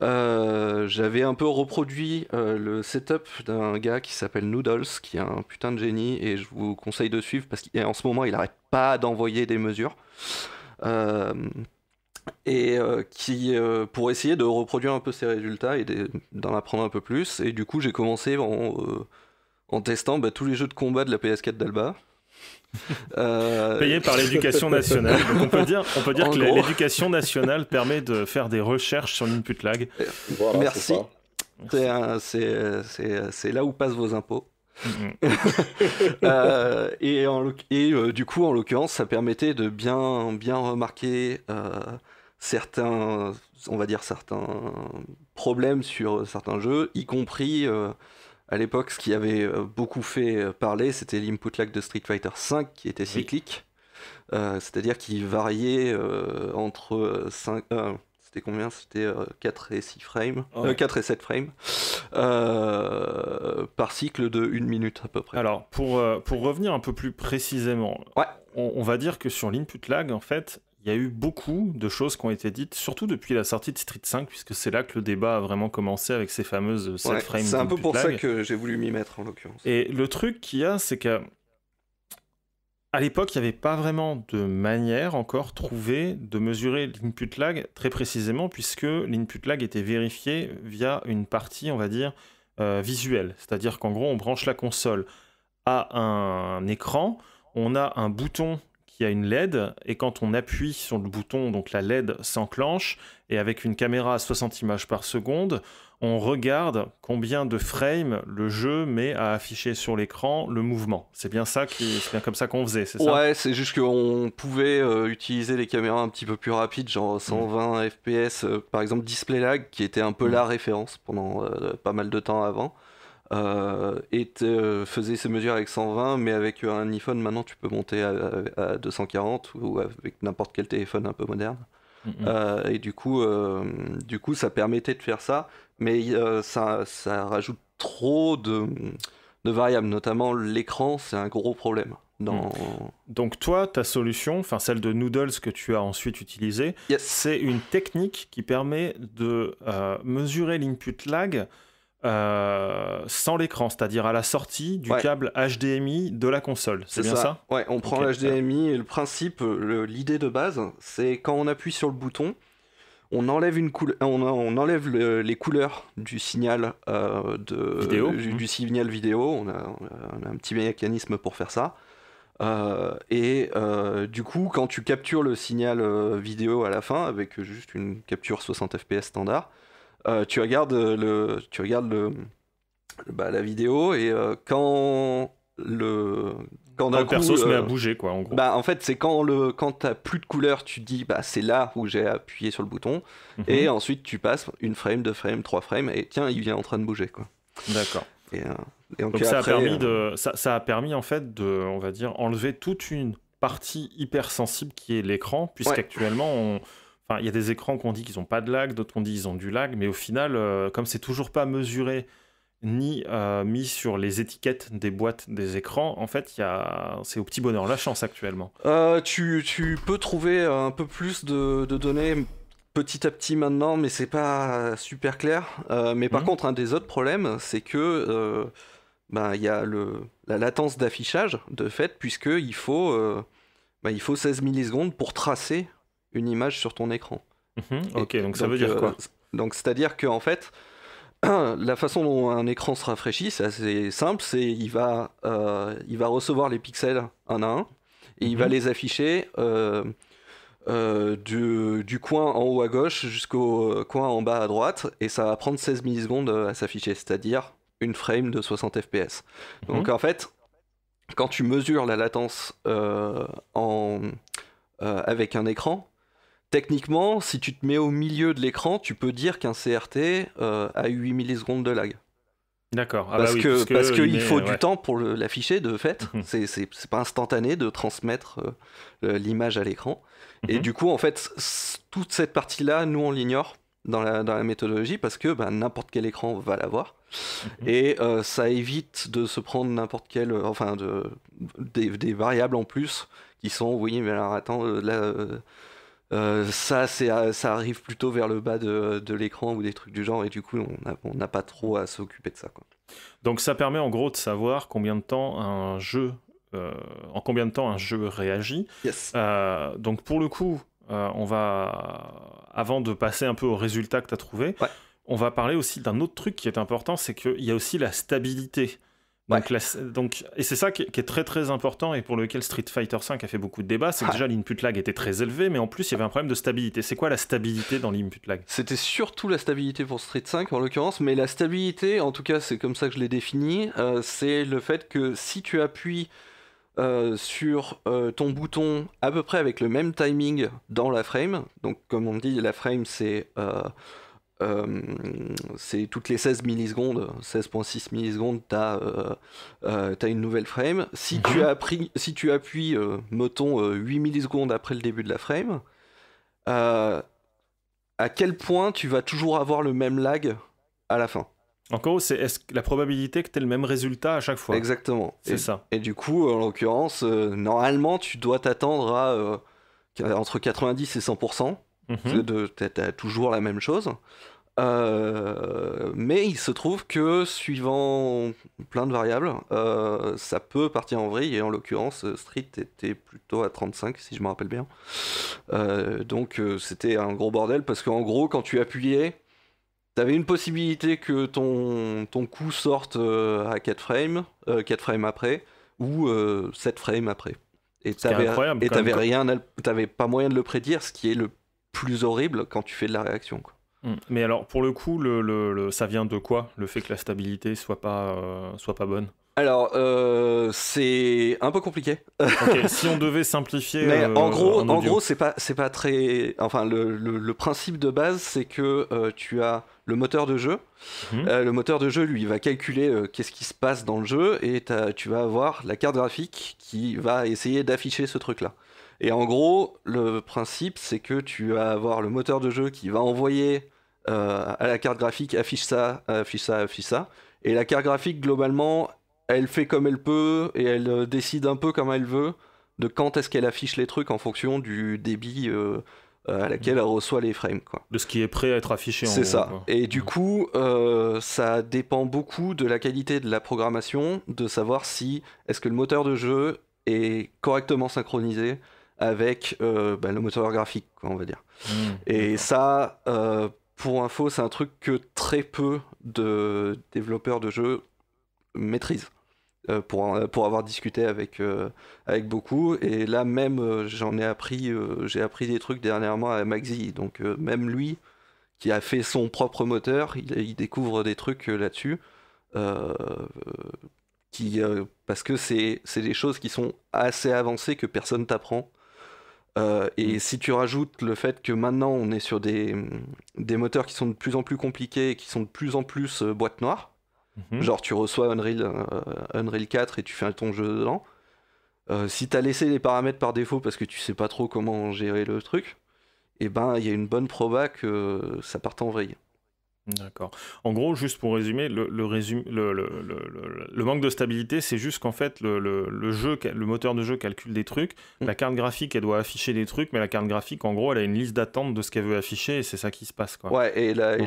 J'avais un peu reproduit le setup d'un gars qui s'appelle Noodles, qui est un putain de génie, et je vous conseille de suivre parce qu'en ce moment, il n'arrête pas d'envoyer des mesures. et qui, pour essayer de reproduire un peu ses résultats et d'en apprendre un peu plus. Et du coup, j'ai commencé en en testant bah, tous les jeux de combat de la PS4 d'Alba. Euh, Payé par l'éducation nationale. Donc on peut dire, on peut dire que l'éducation
nationale permet de faire des recherches sur l'input lag. Euh, merci.
C'est là où passent vos impôts. Euh, et, et du coup, en l'occurrence, ça permettait de bien, bien remarquer certains, on va dire certains problèmes sur certains jeux, y compris à l'époque, ce qui avait euh, beaucoup fait euh, parler, c'était l'input lag de Street Fighter V qui était cyclique, euh, c'est-à-dire qu'il variait entre 5. c'était combien C'était 4 et 6 frames, 4 et 7 frames, par cycle de 1 minute à peu près. Alors, pour,
pour revenir un peu plus précisément, on, va dire que sur l'input lag, en fait, il y a eu beaucoup de choses qui ont été dites, surtout depuis la sortie de Street 5, puisque c'est là que le débat a vraiment commencé avec ces fameuses 7 ouais, C'est un peu pour ça que
j'ai voulu m'y mettre en l'occurrence.
Et le truc qu'il y a, c'est qu'à à l'époque, il n'y avait pas vraiment de manière encore trouvée de mesurer l'input lag très précisément, puisque l'input lag était vérifié via une partie, on va dire, euh, visuelle. C'est-à-dire qu'en gros, on branche la console à un écran, on a un bouton il y a une LED, et quand on appuie sur le bouton, donc la LED s'enclenche, et avec une caméra à 60 images par seconde, on regarde combien de frames le jeu met à afficher sur l'écran le mouvement. C'est bien ça, c'est bien comme ça qu'on faisait, c'est ça
Ouais, c'est juste qu'on pouvait euh, utiliser les caméras un petit peu plus rapides, genre 120 mm. fps, euh, par exemple Display Lag, qui était un peu mm. la référence pendant euh, pas mal de temps avant. Euh, et euh, faisait ses mesures avec 120, mais avec euh, un iPhone maintenant tu peux monter à, 240 ou avec n'importe quel téléphone un peu moderne. et du coup, du coup, ça permettait de faire ça, mais ça, ça, rajoute trop de, de variables, notamment l'écran, c'est un gros problème.
Dans... Mm. Donc toi, ta solution, enfin celle de Noodles que tu as ensuite utilisée, c'est une technique qui permet de mesurer l'input lag euh, sans l'écran, c'est-à-dire à la sortie du câble HDMI de la console.
C'est bien ça, Ouais, on prend l'HDMI et le principe, l'idée de base, c'est quand on appuie sur le bouton, on enlève, euh, les couleurs du signal, euh, de, vidéo. Du, mmh. signal vidéo. On a, un petit mécanisme pour faire ça. et du coup, quand tu captures le signal vidéo à la fin avec juste une capture 60 fps standard, euh, tu regardes euh, le, tu regardes le, bah, la vidéo et euh, quand le quand, perso se met à bouger quoi en gros. Bah, en fait c'est quand le quand t'as plus de couleurs tu dis bah c'est là où j'ai appuyé sur le bouton mhm. et ensuite tu passes une frame deux frames trois frames et tiens il vient en train de bouger quoi. D'accord. donc, ça a permis
de ça, a permis en fait de on va dire enlever toute une partie hypersensible qui est l'écran, puisqu'actuellement, on il y a des écrans qu'on dit qu'ils n'ont pas de lag, d'autres qu'on dit qu'ils ont du lag, mais au final, euh, comme c'est toujours pas mesuré ni euh, mis sur les étiquettes des boîtes des écrans, en fait, a... c'est au petit bonheur la chance actuellement.
Euh, tu, peux trouver un peu plus de, données petit à petit maintenant, mais c'est pas super clair. mais par mhm. contre, un des autres problèmes, c'est que ben, il y a le, la latence d'affichage, de fait, puisqu'il faut, il faut 16 ben, millisecondes pour tracer une image sur ton écran.
Mhm, ok, donc ça veut dire euh, quoi
Donc c'est-à-dire que en fait, la façon dont un écran se rafraîchit, c'est assez simple, c'est il va euh, il va recevoir les pixels un à un et il va mhm. les afficher euh, du, coin en haut à gauche jusqu'au coin en bas à droite et ça va prendre 16 millisecondes à s'afficher, c'est-à-dire une frame de 60 fps. Mhm. Donc en fait, quand tu mesures la latence en, avec un écran, Techniquement, si tu te mets au milieu de l'écran, tu peux dire qu'un CRT euh, a 8 millisecondes de lag. D'accord. Ah bah parce, que, parce qu'il faut du temps pour l'afficher, de fait. Mhm. Ce C'est, pas instantané de transmettre euh, l'image à l'écran. Et mhm. du coup, en fait, toute cette partie-là, nous, on l'ignore dans la, dans la, méthodologie parce que bah, n'importe quel écran va l'avoir. Mhm. Et euh, ça évite de se prendre n'importe quel. Enfin, de, des, variables en plus qui sont, oui, mais alors attends, là euh, ça, euh, ça arrive plutôt vers le bas de, l'écran ou des trucs du genre, et du coup, on n'a pas trop à s'occuper de ça. Donc, ça permet en gros de savoir combien de temps un jeu,
euh, en combien de temps un jeu réagit. donc, pour le coup, on va, avant de passer un peu aux résultats que tu as trouvé, on va parler aussi d'un autre truc qui est important, c'est qu'il y a aussi la stabilité. Donc, et c'est ça qui, est très très important et pour lequel Street Fighter V a fait beaucoup de débats, c'est que déjà l'input lag était très élevé, mais en plus il y avait un problème
de stabilité. C'est quoi la stabilité dans l'input lag C'était surtout la stabilité pour Street 5 en l'occurrence, mais la stabilité, en tout cas c'est comme ça que je l'ai défini, euh, c'est le fait que si tu appuies euh, sur euh, ton bouton à peu près avec le même timing dans la frame, donc comme on dit, la frame c'est euh, c'est toutes les 16 millisecondes, 16.6 millisecondes, tu as, euh, euh as, une nouvelle frame. Si tu, mhm. appuies, si tu appuies euh, mettons, 8 millisecondes après le début de la frame, à quel point tu vas toujours avoir le même lag à la fin gros, c'est la probabilité que tu aies le même résultat à chaque fois. Exactement. ça. Et du coup, en l'occurrence, normalement, tu dois t'attendre à entre 90 et 100%. Mmh. toujours la même chose. Euh, mais il se trouve que suivant plein de variables, euh, ça peut partir en vrille. Et en l'occurrence, Street était plutôt à 35, si je me rappelle bien. Euh, donc c'était un gros bordel parce qu'en gros, quand tu appuyais, t'avais une possibilité que ton, ton coup sorte à 4 frames, 4 frames après, ou 7 frames après. Et t'avais rien, t'avais pas moyen de le prédire, ce qui est le plus horrible quand tu fais de la réaction.
Mm. Mais alors, pour le coup, ça vient de quoi le fait que la stabilité soit pas, euh, soit pas bonne
alors, euh, c'est un peu compliqué. si on devait simplifier. en euh, gros, en, gros, c'est pas, pas très. Enfin, le, principe de base, c'est que tu as le moteur de jeu. Mhm. le moteur de jeu, lui, va calculer qu'est-ce qui se passe dans le jeu et tu vas avoir la carte graphique qui va essayer d'afficher ce truc-là. Et en gros, le principe, c'est que tu vas avoir le moteur de jeu qui va envoyer euh, à la carte graphique affiche ça, affiche ça, affiche ça. Et la carte graphique, globalement, elle fait comme elle peut et elle euh, décide un peu comme elle veut de quand est-ce qu'elle affiche les trucs en fonction du débit euh, à laquelle elle reçoit les frames. De ce qui est prêt à être affiché. en C'est ça. Et du coup, ça dépend beaucoup de la qualité de la programmation, de savoir si est-ce que le moteur de jeu est correctement synchronisé avec euh, bah, le moteur graphique, on va dire. Mmh, Et ça, euh, pour info, c'est un truc que très peu de développeurs de jeux maîtrisent. Euh, pour, pour avoir discuté avec, avec beaucoup. Et là même, j'en ai appris, j'ai appris des trucs dernièrement à Maxi. Donc même lui, qui a fait son propre moteur, il, découvre des trucs là-dessus. qui, parce que c'est des choses qui sont assez avancées que personne t'apprend. Euh, et mm. si tu rajoutes le fait que maintenant on est sur des, moteurs qui sont de plus en plus compliqués et qui sont de plus en plus euh, boîte noire, mhm. genre tu reçois Unreal, 4 euh, et tu fais ton jeu dedans, si tu as laissé les paramètres par défaut parce que tu sais pas trop comment gérer le truc, et eh ben il y a une bonne proba que ça parte en vrille. D'accord. En gros, juste
pour résumer, le, manque de stabilité, c'est juste qu'en fait, le, jeu, le moteur de jeu calcule des trucs. Mm. La carte graphique, elle doit afficher des trucs, mais la carte graphique, en gros, elle a une liste d'attente de ce qu'elle veut afficher, et c'est ça qui se passe. Quoi. Ouais, et la,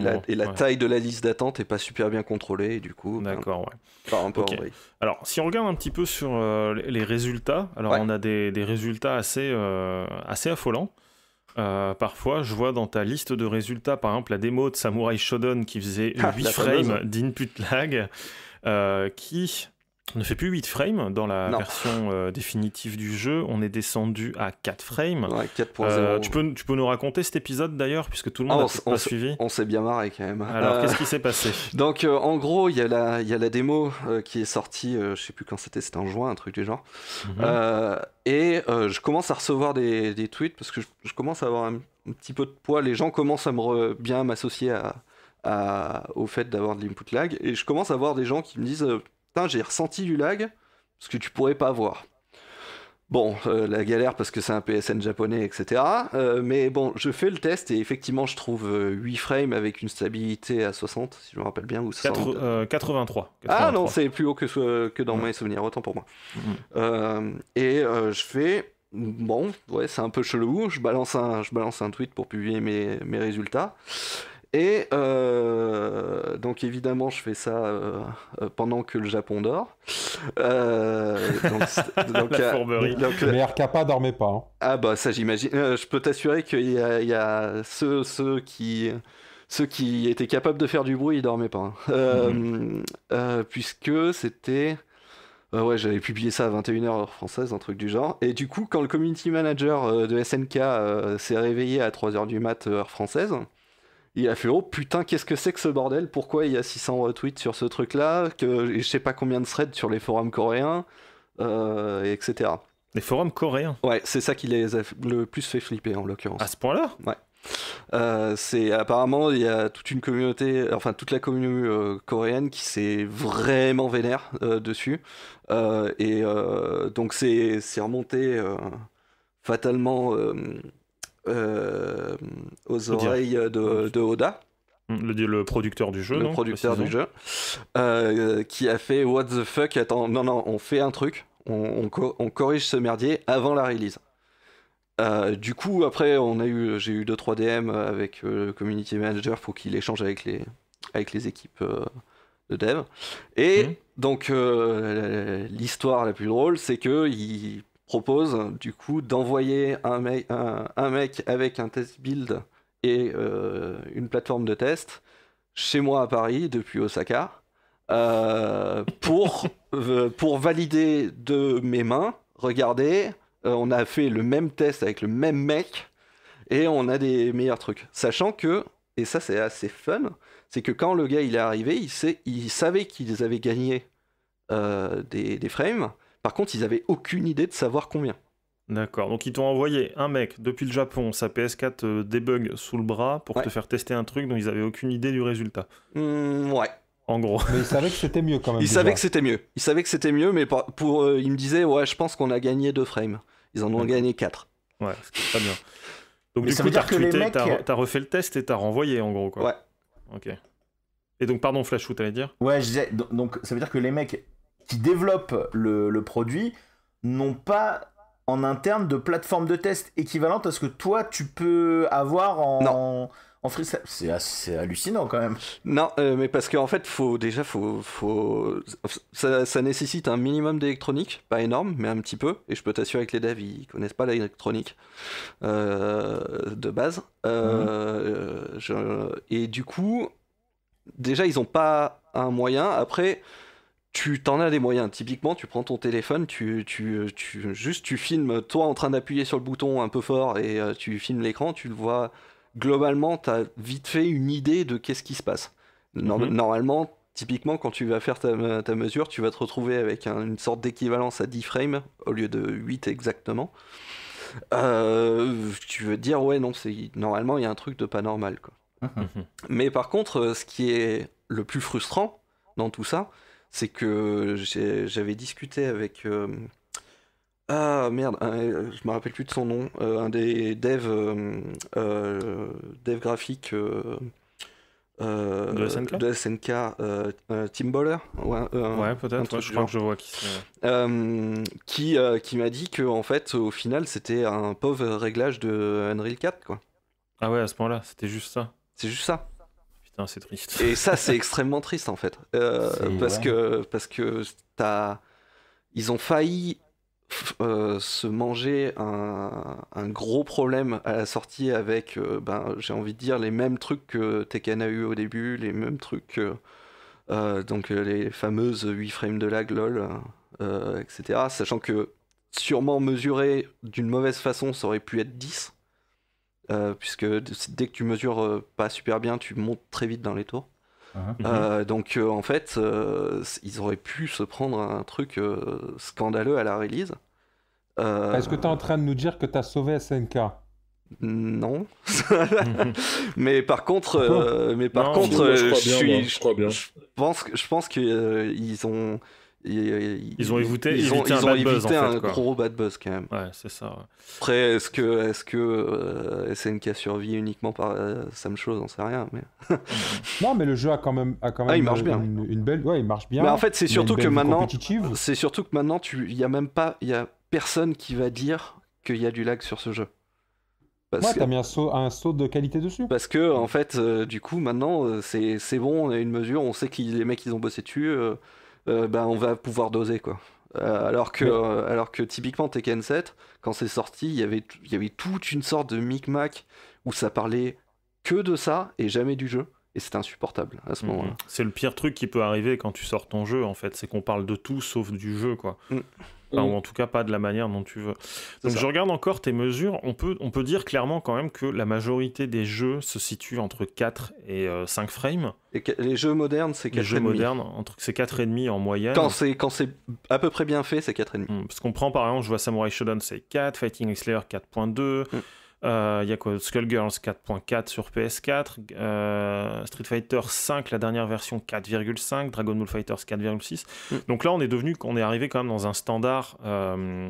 taille
de la liste d'attente n'est pas super bien contrôlée, du coup. D'accord, ouais. Alors, si on regarde un petit peu sur euh,
les résultats, alors on a des, résultats assez, euh, assez affolants. Euh, parfois, je vois dans ta liste de résultats, par exemple, la démo de Samurai Shodown qui faisait 8 ah, frames d'input lag, euh, qui on ne fait plus 8 frames dans la version euh, définitive du jeu, on est descendu à 4 frames. Euh, tu, peux, tu peux nous raconter cet épisode d'ailleurs, puisque tout le monde n'a ah, pas suivi
On s'est bien marré quand même. Alors qu'est-ce euh, qui s'est passé Donc en gros, il y, a la, y a la démo qui est sortie, je sais plus quand c'était, c'était en juin, un truc du genre. Mhm. et je commence à recevoir des, tweets, parce que je, commence à avoir un, petit peu de poids, les gens commencent à me bien m'associer au fait d'avoir de l'input lag, et je commence à voir des gens qui me disent j'ai ressenti du lag, ce que tu pourrais pas voir. Bon, euh, la galère parce que c'est un PSN japonais, etc. Euh, mais bon, je fais le test et effectivement, je trouve 8 euh, frames avec une stabilité à 60, si je me rappelle bien. Ou 60... 83, Ah non, c'est plus haut que, dans mes souvenirs, autant pour moi. Mm-hmm. et je fais. Bon, ouais, c'est un peu chelou. Je balance un, je balance un tweet pour publier mes résultats. Et euh, donc évidemment, je fais ça euh, euh, pendant que le Japon dort. donc, la fourberie. Mais dormait pas. Hein. Ah bah ça j'imagine. je peux t'assurer qu'il y, a, ceux, qui ceux qui étaient capables de faire du bruit, ils dormaient pas. Hein. Mm-hmm. puisque c'était ouais, j'avais publié ça à 21h française, un truc du genre. Et du coup, quand le community manager de SNK s'est réveillé à 3h du mat heure française il a fait oh putain qu'est-ce que c'est que ce bordel pourquoi il y a 600 retweets sur ce truc là que je sais pas combien de threads sur les forums coréens euh, etc les forums coréens ouais c'est ça qui les a le plus fait flipper en l'occurrence à ce point là ouais euh, c'est apparemment il y a toute une communauté enfin toute la communauté euh, coréenne qui s'est vraiment vénère dessus et donc c'est remonté fatalement euh, aux oreilles de, Oda. Hum, le, le, producteur du jeu. Le producteur du jeu. Euh, qui a fait What the fuck Attends, non, non, on fait un truc. On, on, corrige ce merdier avant la release. Euh, du coup, après, on a eu, j'ai eu 2-3 DM avec le community manager pour qu'il échange avec les, avec les équipes de dev. Et hum. donc, l'histoire la plus drôle, c'est que il, propose du coup d'envoyer un, mec avec un test build et euh, une plateforme de test chez moi à Paris depuis Osaka euh, pour, euh, pour valider de mes mains. Regardez, on a fait le même test avec le même mec et on a des meilleurs trucs. Sachant que, et ça c'est assez fun, c'est que quand le gars il est arrivé, il, sait, il savait qu'ils avaient gagné des, des frames par contre, ils avaient aucune idée de savoir combien. D'accord. Donc ils t'ont envoyé un mec depuis le Japon, sa PS4
euh, débug sous le bras pour te faire tester un truc dont ils avaient aucune idée du résultat. Mmh, ouais.
En gros. Mais ils savaient que c'était mieux quand même. Ils savaient que
c'était mieux. Ils savaient que c'était mieux, mais pour, euh, ils me disaient ouais, je pense qu'on a gagné deux frames. Ils en ont gagné quatre. Ouais, c'est pas bien. Donc du coup, t'as t'as refait le test et t'as renvoyé en gros quoi. Ouais. Ok. Et donc pardon flashout
t'allais dire Ouais, je disais donc ça veut dire que les mecs qui développent le, produit n'ont pas en interne de plateforme de test équivalente à ce que toi tu peux avoir en, en free... C'est hallucinant quand même.
Non, euh, mais parce qu'en fait, faut, déjà, faut, faut... Ça, nécessite un minimum d'électronique, pas énorme, mais un petit peu. Et je peux t'assurer que les devs, ils connaissent pas l'électronique euh, de base. Euh, mhm. Et du coup, déjà, ils n'ont pas un moyen. Après, tu t'en as des moyens. Typiquement, tu prends ton téléphone, tu, tu, juste tu filmes toi en train d'appuyer sur le bouton un peu fort et euh, tu filmes l'écran, tu le vois. Globalement, tu as vite fait une idée de qu'est-ce qui se passe. Mhm. Normalement, typiquement, quand tu vas faire ta, mesure, tu vas te retrouver avec une sorte d'équivalence à 10 frames au lieu de 8 exactement. Euh, tu veux dire, ouais, non, normalement, il y a un truc de pas normal. Quoi. Mhm. Mhm. Mais par contre, euh, ce qui est le plus frustrant dans tout ça, c'est que j'avais discuté avec. Euh, ah merde, je me rappelle plus de son nom, euh, un des devs, euh, dev graphiques de SNK, de SNK Tim Boller Ouais, peut-être, je crois que je vois qui qui, qui m'a dit que en fait, au final, c'était un pauvre réglage de Unreal 4, quoi.
Ah ouais, à ce moment-là, c'était juste ça. C'est juste ça. Et ça, c'est
extrêmement triste en fait. Euh, parce, que, parce que t'as... ils ont failli euh, se manger un, gros problème à la sortie avec, euh, ben, j'ai envie de dire, les mêmes trucs que Tekken a eu au début, les mêmes trucs. donc les fameuses 8 frames de lag, lol, etc. Sachant que sûrement mesuré d'une mauvaise façon, ça aurait pu être 10. Euh, puisque dès que tu mesures euh, pas super bien, tu montes très vite dans les tours. Ah. Mhm. Euh, donc en fait, ils auraient pu se prendre un truc scandaleux à la release. Est-ce que tu es
en train de nous dire que tu as sauvé SNK non.
mais par contre, mais par contre, je, pense que je qu'ils ont euh, ils, ont évité, un, gros bad buzz quand même. Ouais, c'est ça. Après, est-ce que, SNK euh, survit uniquement par ça euh, Sam Chose On sait rien. Mais...
non, mais le jeu a quand même, a quand ah, même il marche une, bien. belle. Ouais, il marche bien. Mais en fait, c'est surtout que maintenant,
c'est surtout que maintenant, il n'y a même pas, il y a personne qui va dire qu'il y a du lag sur ce jeu. Parce t'as mis
un saut, de qualité dessus.
Parce que, en fait, du coup, maintenant, c'est, bon, on a une mesure, on sait que les mecs, ils ont bossé dessus. Euh, bah, on va pouvoir doser quoi. Euh, alors, que, euh, alors que typiquement Tekken 7, quand c'est sorti, il y avait, il y avait toute une sorte de micmac où ça parlait que de ça et jamais du jeu. Et c'est insupportable à ce mhm. moment-là. C'est le pire truc
qui peut arriver quand tu sors ton jeu, en fait. C'est qu'on parle de tout sauf du jeu, quoi. Mm. Mm. ou en tout cas pas de la manière dont tu veux. Donc je regarde encore tes mesures. On peut, on peut dire clairement quand même que la majorité des jeux se situe entre 4 et 5 euh, frames. Et les jeux modernes, c'est 4,5. Les jeux modernes, c'est 4,5 en moyenne. Quand c'est,
quand c'est à peu près bien fait, c'est 4,5. Mm, parce qu'on prend
par exemple, je vois Samurai Shodown, c'est 4, Fighting Slayer, 4.2. Euh, il y a Skullgirls 4.4 sur PS4, euh, Street Fighter 5, la dernière version 4.5, Dragon Ball Fighters 4.6. Mm. Donc là, on est devenu, qu'on est arrivé quand même dans un standard, euh,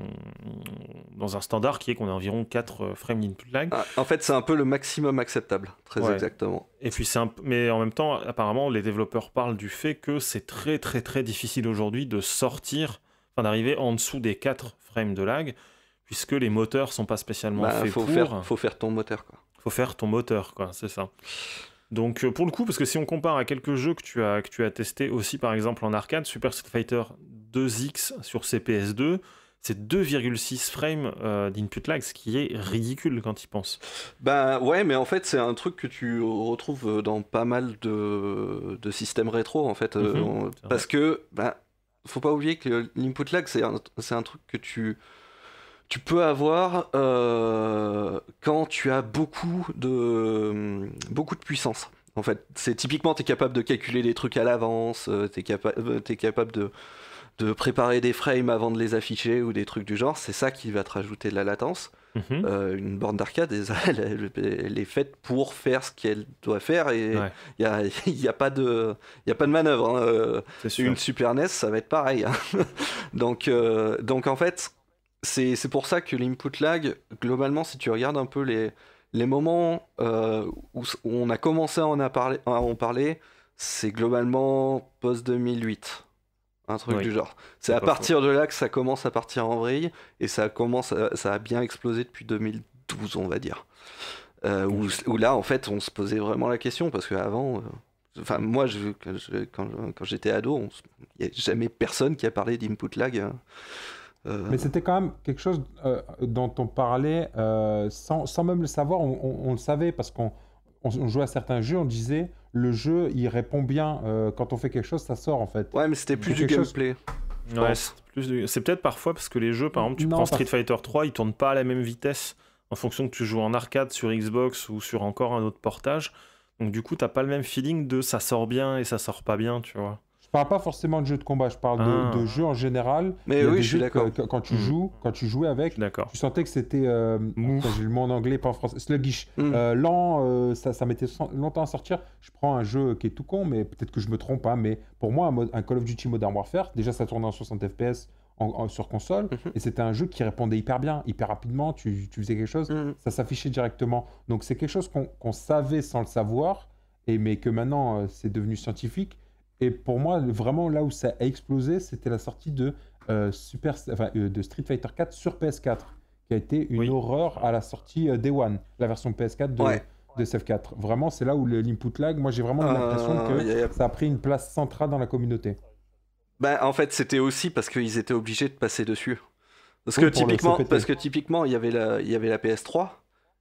dans un standard qui est qu'on a environ 4 frames de
lag. Ah, en fait, c'est un peu le maximum acceptable, très exactement.
Et puis c'est mais en même temps, apparemment, les développeurs parlent du fait que c'est très très très difficile aujourd'hui de sortir, enfin d'arriver en dessous des 4 frames de lag puisque les moteurs sont pas spécialement bah, faits faut pour. Faire, faut faire ton moteur, quoi. Faut faire ton moteur, quoi, c'est ça. Donc euh, pour le coup, parce que si on compare à quelques jeux que tu as, que testé aussi par exemple en arcade, Super Street Fighter 2X sur CPS2, c'est
2,6 frames euh, d'input lag, ce qui est ridicule quand y pense. Bah ouais, mais en fait c'est un truc que tu retrouves dans pas mal de, de systèmes rétro en fait, euh, mhm. parce que bah faut pas oublier que l'input lag c'est un, un, truc que tu tu peux avoir euh, quand tu as beaucoup de, euh, beaucoup de puissance. En fait, c'est typiquement, tu es capable de calculer des trucs à l'avance, tu es, es, capable de, de, préparer des frames avant de les afficher ou des trucs du genre. C'est ça qui va te rajouter de la latence. Mm-hmm. Euh, une borne d'arcade, elle, est faite pour faire ce qu'elle doit faire et il n'y a, y a, pas de, y a pas de manœuvre. Hein, une Super NES, ça va être pareil. Hein. donc, donc en fait, c'est pour ça que l'input lag, globalement, si tu regardes un peu les, les moments euh, où, on a commencé à en, a parler, en c'est globalement post-2008. Un truc du genre. C'est à partir de là que ça commence à partir en vrille et ça commence, ça a bien explosé depuis 2012, on va dire. Euh, où, là, en fait, on se posait vraiment la question parce qu'avant, euh, enfin, moi, je, quand, j'étais ado, il n'y a jamais personne qui a parlé d'input lag hein. Euh, mais c'était
quand même quelque chose euh, dont on parlait euh, sans, même le savoir, on, le savait parce qu'on jouait à certains jeux, on disait le jeu il répond bien, quand on fait quelque chose ça sort en fait. Ouais mais c'était plus, du gameplay.
Ouais, c'est peut-être parfois parce que les jeux par exemple tu prends Street Fighter 3 ils tournent pas à la même vitesse en fonction que tu joues en arcade sur Xbox ou sur encore un autre portage. Donc du coup t'as pas le même feeling de ça sort bien et ça sort pas bien tu
vois parle pas forcément de jeux de combat, je parle de, ah. jeux en général. Mais oui, je suis d'accord. Quand tu hmm. joues, quand tu jouais avec, tu sentais que c'était. Euh, J'ai le mot en anglais, pas en français. Sluggish. Hmm. Euh, lent, euh, ça, ça m'était longtemps à sortir. Je prends un jeu qui est tout con, mais peut-être que je me trompe, pas. Hein, mais pour moi, un, Call of Duty Modern Warfare, déjà ça tournait en 60 FPS. sur console, mhm. et c'était un jeu qui répondait hyper bien, hyper rapidement, tu, tu faisais quelque chose, mhm. ça s'affichait directement. Donc c'est quelque chose qu'on savait sans le savoir, et, mais que maintenant euh, c'est devenu scientifique, et pour moi, vraiment là où ça a explosé, c'était la sortie de, euh, Super, euh, de Street Fighter 4 sur PS4, qui a été une horreur à la sortie euh, Day One, la version PS4 de, SF4. Vraiment, c'est là où l'input lag, moi j'ai vraiment l'impression que ça a pris une place centrale dans la communauté.
Bah, en fait, c'était aussi parce qu'ils étaient obligés de passer dessus.
Parce, que, typiquement, parce que
typiquement, il y avait la, PS3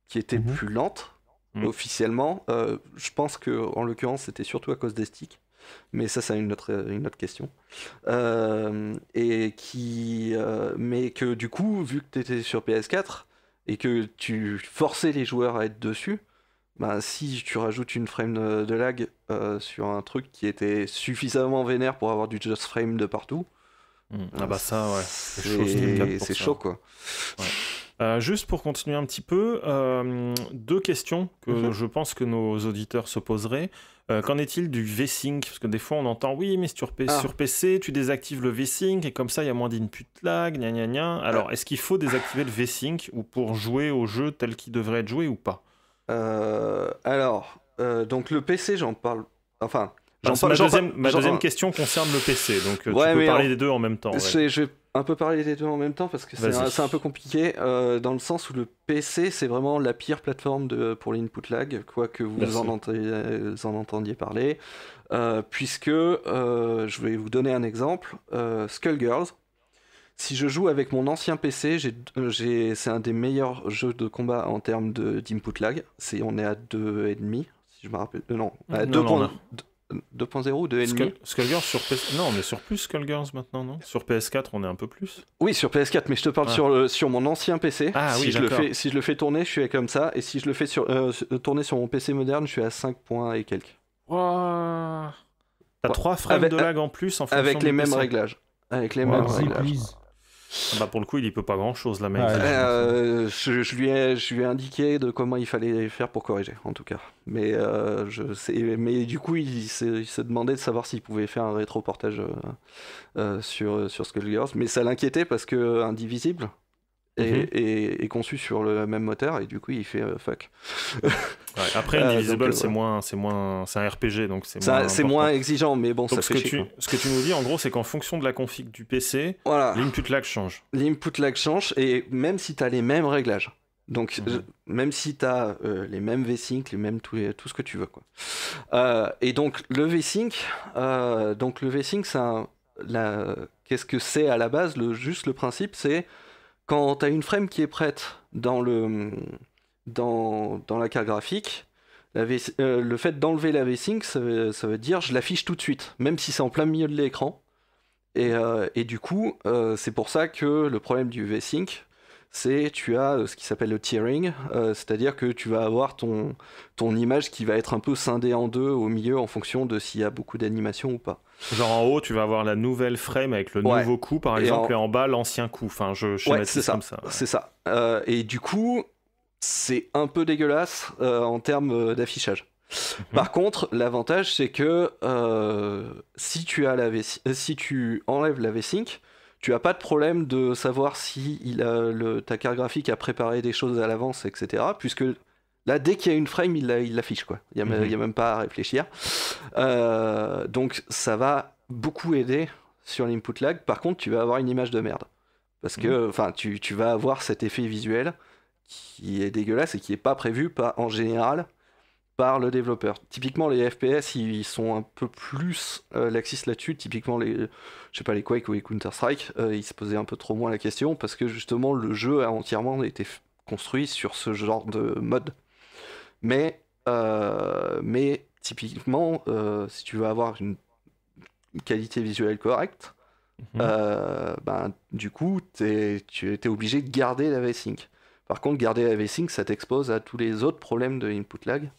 qui était mhm. plus lente, mhm. officiellement. je pense que en l'occurrence, c'était surtout à cause des sticks mais ça, c'est une autre, euh, une autre question. Euh, et qui, euh, mais que du coup, vu que tu étais sur PS4 et que tu forçais les joueurs à être dessus, bah, si tu rajoutes une frame de lag sur un truc qui était suffisamment vénère pour avoir du just frame de partout, mmh. ah bah ça, c'est chaud, quoi.
Euh, juste pour continuer un petit peu, euh, deux questions que mhm. je pense que nos auditeurs se poseraient. Euh, qu'en est-il du V-Sync Parce que des fois on entend oui, mais sur, ah. sur, PC, tu désactives le V-Sync et comme ça il y a moins d'input lag, gna gna gna. Alors
est-ce qu'il faut désactiver le V-Sync ou pour jouer au jeu tel qu'il devrait être joué ou pas Alors, donc le PC, j'en parle. Enfin, ma, deuxième, question concerne le PC, donc euh, tu peux parler des deux en même temps. Je vais un peu parler des deux en même temps parce que c'est un, peu compliqué euh, dans le sens où le PC c'est vraiment la pire plateforme de, pour l'input lag, quoi que vous en, en, entendiez parler, euh, puisque je vais vous donner un exemple, Skullgirls. Si je joue avec mon ancien PC, c'est un des meilleurs jeux de combat en termes d'input lag. on est à 2,5, si je me rappelle. non, à 2.0 ou 2.5 Skullgirls sur PS... Non, on est sur
plus Skullgirls maintenant, non
Sur PS4, on est un peu plus Oui, sur PS4, mais je te parle ah. sur, sur mon ancien PC. Ah, si, oui, je le fais, si je le fais tourner, je suis comme ça. Et si je le fais sur, euh, euh, tourner sur mon PC moderne, je suis à 5 points et quelques.
Wow.
T'as 3 frames de lag en plus en fonction Avec les mêmes réglages. Avec les mêmes ah bah, pour le coup, il n'y peut
pas grand chose là, mais.
je, lui ai, indiqué de comment il fallait faire pour corriger, en tout cas. Mais, euh, je sais, mais du coup, il, se s'est demandé de savoir s'il pouvait faire un rétroportage euh, euh sur, sur Skullgirls. Mais ça l'inquiétait parce que euh, Indivisible, et, mhm. est conçu sur le même moteur et du coup il fait euh, fuck. après ah, Indivisible euh, c'est
moins c'est moins c'est un RPG donc c'est moins, moins, exigeant mais bon ce que tu,
ce que tu nous dis en gros c'est qu'en fonction de la config du PC l'input lag change. L'input lag change et même si tu as les mêmes réglages donc mhm. même si tu as euh, les mêmes V-Sync, les mêmes tout, tout, ce que tu veux quoi. et donc le V-Sync donc le V-Sync qu'est-ce que c'est à la base le juste le principe c'est quand tu as une frame qui est prête dans, le, dans, dans la carte graphique, euh, le fait d'enlever la V-Sync, ça, veut dire je l'affiche tout de suite, même si c'est en plein milieu de l'écran. Et, euh, du coup, euh, c'est pour ça que le problème du V-Sync, c'est tu as ce qui s'appelle le tearing, c'est-à-dire que tu vas avoir ton, ton image qui va être un peu scindée en deux au milieu en fonction de s'il y a beaucoup d'animation ou pas.
Genre en haut, tu vas avoir la nouvelle frame avec le nouveau coup, par exemple, et en, bas, l'ancien coup. Enfin, je, je c'est comme ça. C'est
ça. Euh, et du coup, c'est un peu dégueulasse euh, en termes euh, d'affichage. Mhm. Par contre, l'avantage, c'est que si, tu as la si tu enlèves la V-Sync, tu as pas de problème de savoir si il a le, ta carte graphique a préparé des choses à l'avance, etc. Puisque Là, dès qu'il y a une frame, il l'affiche. quoi. Il n'y mhm. a, même pas à réfléchir. Euh, donc, ça va beaucoup aider sur l'input lag. Par contre, tu vas avoir une image de merde. Parce que mhm. enfin, tu, vas avoir cet effet visuel qui est dégueulasse et qui n'est pas prévu pas, en général par le développeur. Typiquement, les FPS, ils sont un peu plus euh, laxistes là-dessus. Typiquement, les, je sais pas, les Quake ou les Counter-Strike, euh, ils se posaient un peu trop moins la question parce que justement, le jeu a entièrement été construit sur ce genre de mode. Mais, euh, mais typiquement, euh, si tu veux avoir une qualité visuelle correcte, mhm. euh, ben, du coup, tu es obligé de garder la v-sync. Par contre, garder la v-sync, ça t'expose à tous les autres problèmes de input lag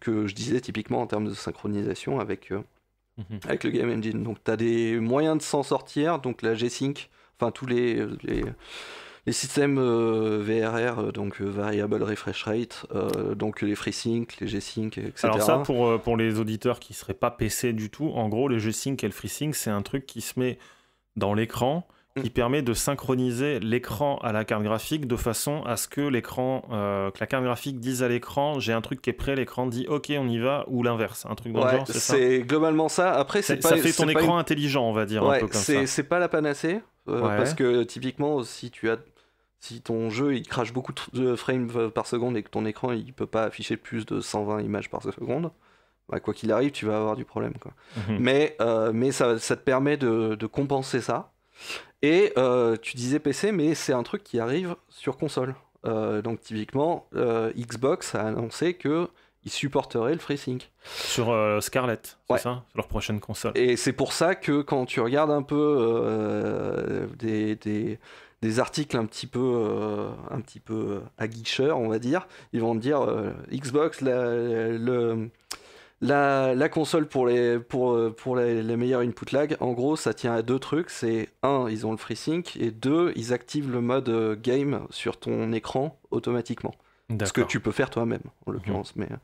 que je disais typiquement en termes de synchronisation avec, mhm. avec le Game Engine. Donc, tu as des moyens de s'en sortir, donc la G-Sync, enfin, tous les les systèmes euh, VRR, euh, donc euh, Variable Refresh Rate, donc les FreeSync, les G-Sync, etc. Alors ça, pour, pour les auditeurs qui ne seraient pas PC du
tout, en gros, le G-Sync et le FreeSync, c'est un truc qui se met dans l'écran, qui mm. permet de synchroniser l'écran à la carte graphique de façon à ce que l'écran, que la carte graphique dise à l'écran j'ai un truc qui est prêt, l'écran dit ok on y va ou l'inverse, un truc dans le genre. C'est
globalement ça. Après c'est pas ça fait ton écran intelligent on va dire. un Ouais, c'est pas la panacée. Euh, parce que typiquement, si tu as si ton jeu il crache beaucoup de frames euh, par seconde et que ton écran il peut pas afficher plus de 120 images par seconde, bah, quoi qu'il arrive, tu vas avoir du problème. Quoi. Mhm. Mais, euh, mais ça, te permet de, compenser ça. Et tu disais PC, mais c'est un truc qui arrive sur console. donc typiquement, Xbox a annoncé que ils supporteraient le FreeSync. Sur euh, Scarlett, c'est ça leur prochaine console. Et c'est pour ça que quand tu regardes un peu euh, des, des, articles un petit peu, euh, un petit peu aguicheurs, on va dire, ils vont te dire Xbox, la, le, la, console pour les, pour, pour les, les, meilleurs input lag, en gros, ça tient à deux trucs. C'est un, ils ont le FreeSync, et deux, ils activent le mode game sur ton écran automatiquement. Ce que tu peux faire toi-même, en l'occurrence, mhm. mais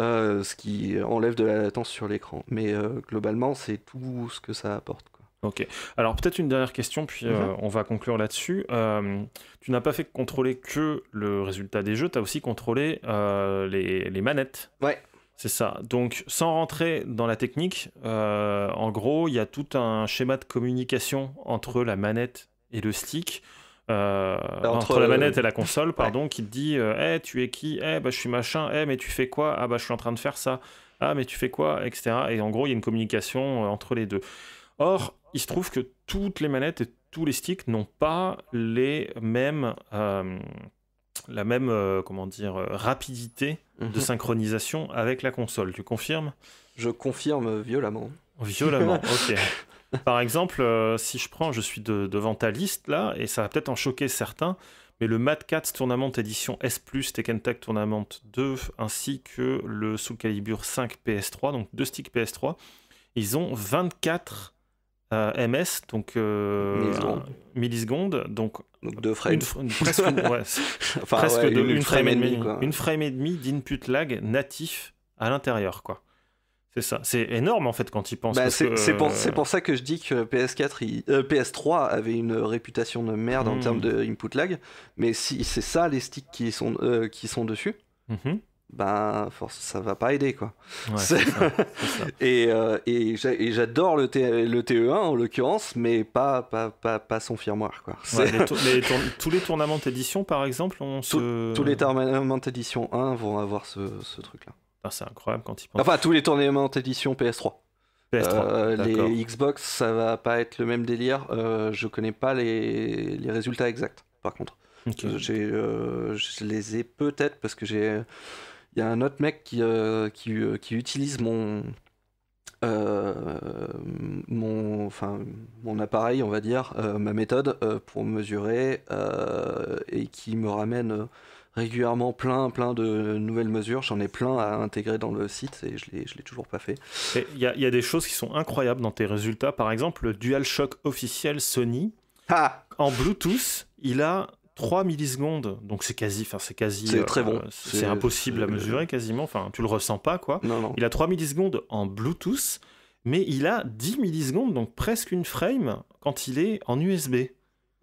euh, euh, ce qui enlève de la latence sur l'écran. Mais euh, globalement, c'est tout ce que ça apporte. Ok. Alors peut-être une dernière question, puis mhm. on va
conclure là-dessus. tu n'as pas fait contrôler que le résultat des jeux, tu as aussi contrôlé les, manettes. Ouais. C'est ça. Donc, sans rentrer dans la technique, en gros, il y a tout un schéma de communication entre la manette et le stick. Euh, bah, entre, la euh, manette et la console, pardon, qui te dit euh, Eh, tu es qui Eh, bah, je suis machin. Eh, mais tu fais quoi Ah, bah, je suis en train de faire ça. Ah, mais tu fais quoi Etc. Et en gros, il y a une communication entre les deux. Or, il se trouve que toutes les manettes et tous les sticks n'ont pas les mêmes. la même comment dire rapidité de mhm. synchronisation avec la console. Tu confirmes Je confirme violemment. Violemment, ok. Par exemple, euh, si je prends, je suis devant ta liste là, et ça va peut-être en choquer certains, mais le Mad Cats Tournament Edition S+, Tekken Tag Tournament 2, ainsi que le Soul Calibur 5 PS3, donc deux sticks PS3, ils ont 24 euh, MS, donc euh, millisecondes. donc, presque, frame, et une frame et demie d'input lag natif à l'intérieur, quoi. C'est ça, c'est énorme en fait quand il pense. Bah, c'est euh, pour,
ça que je dis que PS4, euh, PS3 avait une réputation de merde en hmm. termes de input lag, mais si c'est ça les sticks qui sont, euh, qui sont dessus, mmh. ben ça va pas aider quoi. et, j'adore le, TE1 e en l'occurrence, mais pas, pas, son firmware quoi.
tous les tournaments d'édition par exemple, on Tous les
tournaments d'édition 1 vont avoir ce truc là. Ah, c'est incroyable quand il Enfin, tous les tournements d'édition PS3. PS3 euh, les Xbox, ça va pas être le même délire. Euh, je connais pas les, les, résultats exacts, par contre. Euh, j'ai euh, je les ai peut-être parce que j'ai. Il y a un autre mec qui, qui, qui utilise mon, mon, enfin, mon appareil, on va dire, ma méthode pour mesurer et qui me ramène régulièrement plein, plein de nouvelles mesures. J'en ai plein à intégrer dans le site et je ne l'ai toujours pas fait. Il y a, y a, des choses
qui sont incroyables dans tes résultats. Par exemple, le DualShock officiel Sony, ah! en Bluetooth, il a 3 millisecondes. Donc c'est quasi. Enfin, c'est quasi. très euh, bon. c'est impossible à mesurer quasiment. Enfin, tu le ressens pas, quoi. Il a 3 millisecondes en Bluetooth, mais il a 10 millisecondes, donc presque une frame, quand il est en USB.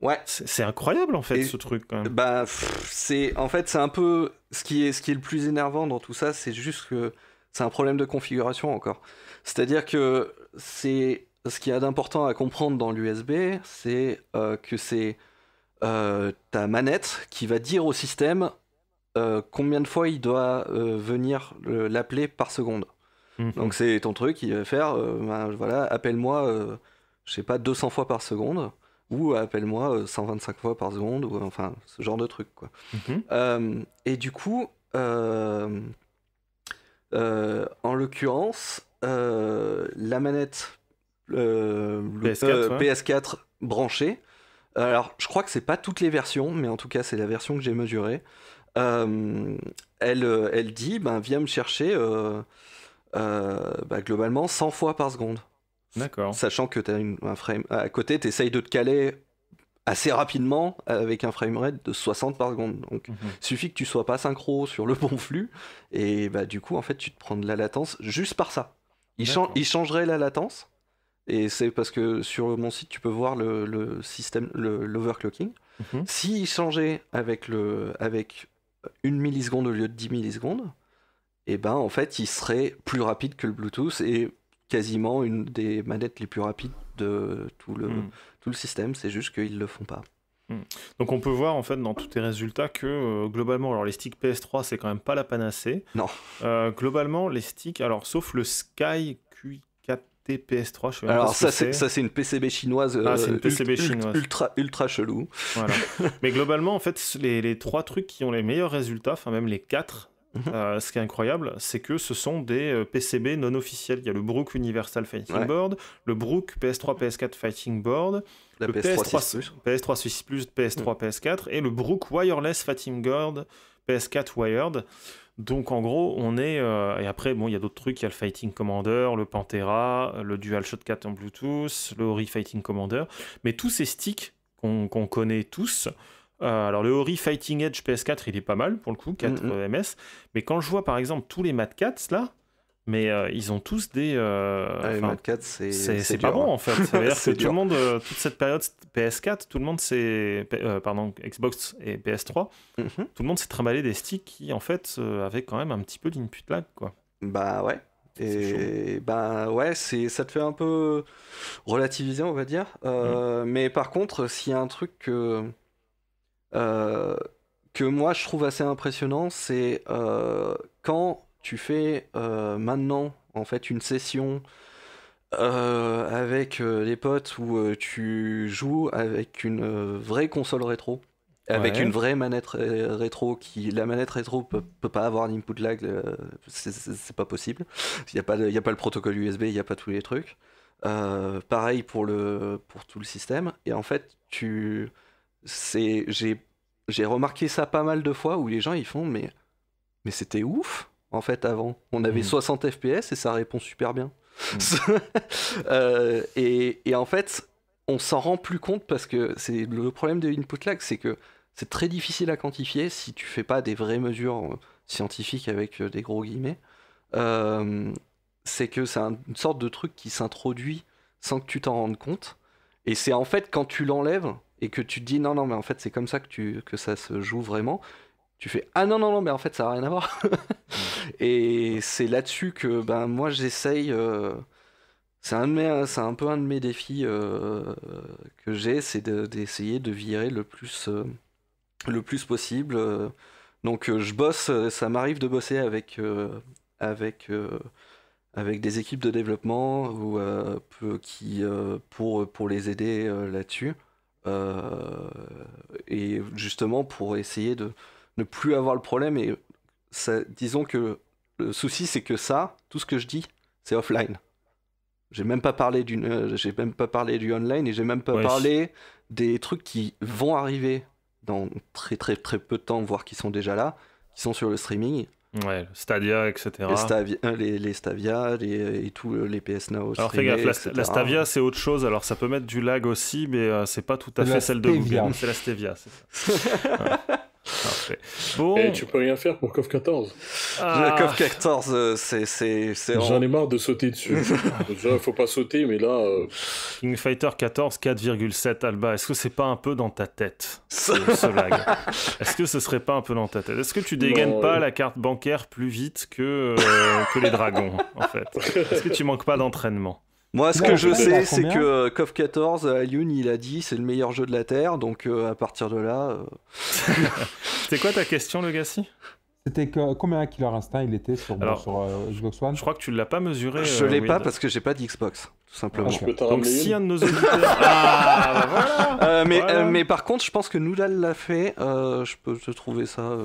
Ouais. C'est incroyable en fait ce truc.
Bah, c'est en fait c'est un peu ce qui est ce qui est le plus énervant dans tout ça, c'est juste que c'est un problème de configuration encore. C'est-à-dire que c'est ce qu'il y a d'important à comprendre dans l'USB, c'est euh, que c'est euh, ta manette qui va dire au système euh, combien de fois il doit venir l'appeler par seconde. Mhm. Donc c'est ton truc, qui va faire, ben, voilà, appelle-moi, je sais pas, 200 fois par seconde ou euh, appelle-moi 125 euh, fois par seconde, ou euh, enfin ce genre de truc. Quoi. Mhm. et du coup, en l'occurrence, la manette PS4, branchée, Alors, je crois que c'est pas toutes les versions, mais en tout cas, c'est la version que j'ai mesurée. elle, elle dit, ben, viens me chercher bah, globalement 100 fois par seconde. D'accord. Sachant que tu as un frame. À côté, tu essayes de te caler assez rapidement avec un frame rate de 60 par seconde. Donc, mhm. suffit que tu sois pas synchro sur le bon flux, et bah, du coup, en fait, tu te prends de la latence juste par ça. Il, changerait la latence, et c'est parce que sur mon site, tu peux voir le, système, l'overclocking. Mhm. S'il changeait avec, le, avec une milliseconde au lieu de 10 millisecondes, et eh ben en fait, il serait plus rapide que le Bluetooth et quasiment une des manettes les plus rapides de tout le, hmm. tout le système, c'est juste qu'ils ne le font pas.
Hmm. Donc on peut voir en fait dans tous tes résultats que euh, globalement, alors les sticks PS3 c'est quand même pas la panacée. Non. Euh, globalement les sticks, alors sauf le Sky Q4T PS3, je sais alors ça c'est ça c'est une
PCB chinoise, ah, euh, ultra, chinoise. ultra, ultra chelou.
Mais globalement en fait les, les trois trucs qui ont les meilleurs résultats, enfin même les quatre, Mhm. Euh, ce qui est incroyable, c'est que ce sont des euh, PCB non officiels. Il y a le Brook Universal Fighting Board, le Brook PS3, PS4 Fighting Board, le PS3, PS3, ps PS3, PS4 et le Brook Wireless Fighting Board PS4 Wired. Donc en gros, on est euh, et après bon, il y a d'autres trucs, il y a le Fighting Commander, le Pantera, le Dual Shot 4 en Bluetooth, le Ori Fighting Commander, mais tous ces sticks qu'on connaît tous euh, alors le Ori Fighting Edge PS4, il est pas mal pour le coup, 4 MS. Mm, mm. Mais quand je vois par exemple tous les Mad Cats là, mais euh, ils ont tous des. Euh, ah, les Mad Cats, c'est pas bon hein. en fait. Ça veut dire que tout le monde, toute cette période PS4, tout le monde s'est. pardon, Xbox et PS3, mm-hmm. tout le monde s'est trimballé des sticks qui en fait
avaient quand même un petit peu d'input lag quoi. Bah ouais. Et bah ouais, c'est ça te fait un peu relativiser, on va dire. Mm. Mais par contre, s'il y a un truc que euh, que moi je trouve assez impressionnant, c'est euh, quand tu fais euh, maintenant en fait une session avec les potes où tu joues avec une vraie console rétro. Avec une vraie manette rétro qui la manette rétro peut, pas avoir d'input lag, c'est pas possible. Il n'y a pas il a pas le protocole USB, il n'y a pas tous les trucs. pareil pour, le, pour tout le système. Et en fait, tu, c'est j'ai remarqué ça pas mal de fois où les gens ils font mais mais c'était ouf en fait avant. On avait 60 mmh. FPS et ça répond super bien. Mmh. Euh, et, en fait, on s'en rend plus compte parce que c'est le problème de input lag, c'est que c'est très difficile à quantifier si tu fais pas des vraies mesures euh, scientifiques avec euh, des gros guillemets. c'est que c'est une sorte de truc qui s'introduit sans que tu t'en rendes compte. Et c'est en fait quand tu l'enlèves et que tu te dis non, non, mais en fait, c'est comme ça que, tu, que ça se joue vraiment, tu fais ah non, non, non, mais en fait, ça n'a rien à voir. et c'est là-dessus que ben, moi, j'essaye. Euh, c'est un, de mes, un peu un de mes défis euh, que j'ai, c'est d'essayer de, virer le plus, euh, le plus possible. Donc je bosse, ça m'arrive de bosser avec, avec avec des équipes de développement ou qui pour pour les aider là-dessus. Euh, et justement pour essayer de ne plus avoir le problème. Et disons que le souci, c'est que ça, tout ce que je dis, c'est offline. J'ai même pas parlé d'une, euh, j'ai même pas parlé du online et j'ai même pas parlé des trucs qui vont arriver dans très très très peu de temps, voire qui sont déjà là, qui sont sur le streaming Ouais, Stadia, etc. Euh, les Stavia, les, et tous euh, les PS Now. Alors fais gaffe, la, Stavia
c'est autre chose, alors ça peut mettre du lag aussi, mais euh, c'est pas tout à fait celle de Google, c'est la Stevia. Bon. Et
tu peux rien faire pour COF 14.
Ah. COF
14, euh, c'est. J'en ai marre de sauter dessus. Déjà, faut pas sauter, mais là. Euh, King Fighter 14, 4,7 Alba. Est-ce que c'est pas un peu dans ta tête ce, Est-ce que ce serait pas un peu dans ta tête Est-ce que tu dégaines pas euh, la carte bancaire plus vite que, que les dragons, en fait Est-ce que tu manques pas d'entraînement
moi, ce que je sais, c'est que KOF 14 à Lyon, il a dit c'est le meilleur jeu de la Terre, donc euh, à partir de là. C'était euh, c'est quoi ta question, le Legacy
c'était combien à Killer Instinct il était sur, euh, Xbox One Je crois que tu l'as pas mesuré. Je ne l'ai pas parce que j'ai pas d'Xbox,
tout simplement. Donc si un de
nos auditeurs... ah,
bah, voilà, mais, mais, par contre, je pense que Noodle l'a fait. je peux te trouver ça.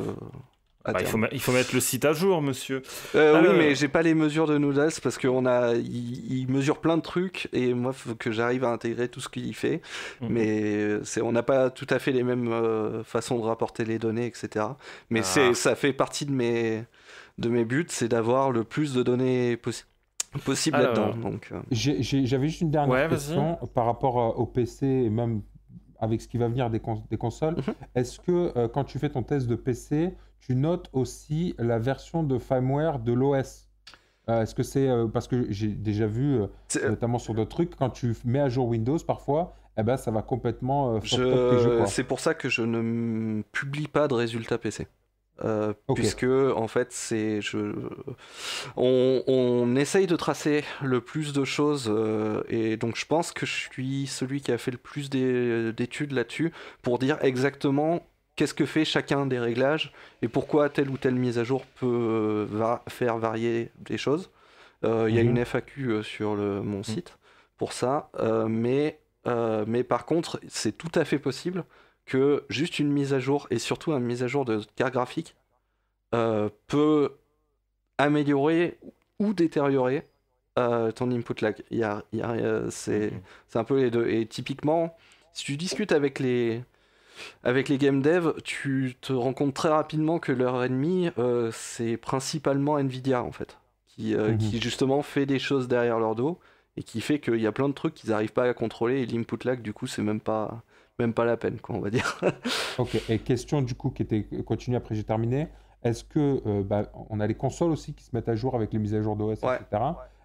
Ah, bah, il, faut il, faut mettre le
site à jour, monsieur. Euh, oui, mais j'ai
pas les mesures de Noodles parce qu'on a, il, mesure plein de trucs et moi faut que j'arrive à intégrer tout ce qu'il fait. Mhm. Mais c'est, on n'a pas tout à fait les mêmes euh, façons de rapporter les données, etc. Mais c'est, ah. ça fait partie de mes, de mes buts, c'est d'avoir le plus de données possible possible là-dedans. Donc, euh.
j'avais juste une dernière question par rapport au PC et même avec ce qui va venir des, des consoles. Mhm. Est-ce que quand tu fais ton test de PC, tu notes aussi la version de firmware de l'OS. Euh, est-ce que c'est euh, parce que j'ai déjà vu, euh, notamment sur d'autres trucs, quand tu mets à jour Windows parfois, eh ben, ça va complètement. Je... C'est
pour ça que je ne publie pas de résultats PC. puisque en fait c'est je on, essaye de tracer le plus de choses et donc je pense que je suis celui qui a fait le plus d'études là-dessus pour dire exactement qu'est-ce que fait chacun des réglages et pourquoi telle ou telle mise à jour peut euh, faire varier des choses. Euh, il y a mhm. une FAQ euh, sur mon mhm. site pour ça, mais, mais par contre, c'est tout à fait possible que juste une mise à jour et surtout une mise à jour de carte graphique peut améliorer ou détériorer ton input lag. c'est un peu les deux. Et typiquement, si tu discutes avec les, avec les game dev tu te rends compte très rapidement que leur ennemi, euh, c'est principalement Nvidia, en fait, euh, mhm. qui, justement fait des choses derrière leur dos et qui fait qu'il y a plein de trucs qu'ils n'arrivent pas à contrôler et l'input lag, du coup, c'est même pas, même pas la peine, quoi, on va
dire. ok, et question du coup qui était euh, continue après j'ai terminé. Est-ce que bah, on a les consoles aussi qui se mettent à jour avec les mises à jour d'OS, etc.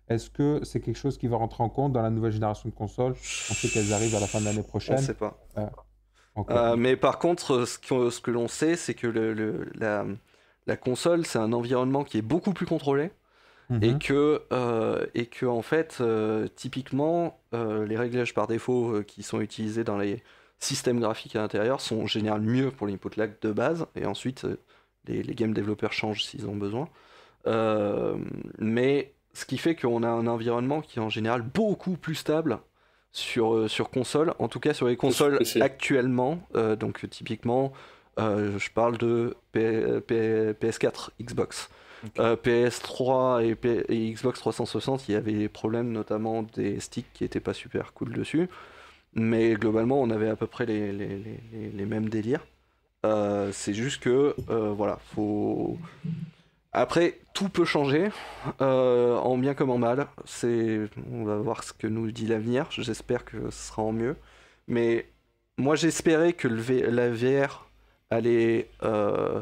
Est-ce que c'est quelque chose qui va rentrer en compte dans la nouvelle génération de consoles On sait qu'elles arrivent à la fin de l'année prochaine. Je ne sait pas.
Euh, mais par contre, euh, ce que, l'on sait, c'est que la, console, c'est un environnement qui est beaucoup plus contrôlé. Mhm. Et, que, euh, et que, en fait, typiquement, les réglages par défaut qui sont utilisés dans les systèmes graphiques à l'intérieur sont en général mieux pour l'input lag de base. Et ensuite, les, les game développeurs changent s'ils ont besoin. mais ce qui fait qu'on a un environnement qui est en général beaucoup plus stable sur, euh, sur console, en tout cas sur les consoles actuellement. Euh, donc typiquement, euh, je parle de PS4, Xbox. PS3 et, Xbox 360, il y avait des problèmes notamment des sticks qui n'étaient pas super cool dessus. Mais globalement, on avait à peu près les, mêmes délires. c'est juste que, voilà, faut, après, tout peut changer, euh, en bien comme en mal. C'est, on va voir ce que nous dit l'avenir. J'espère que ce sera en mieux. Mais moi, j'espérais que le la VR allait euh,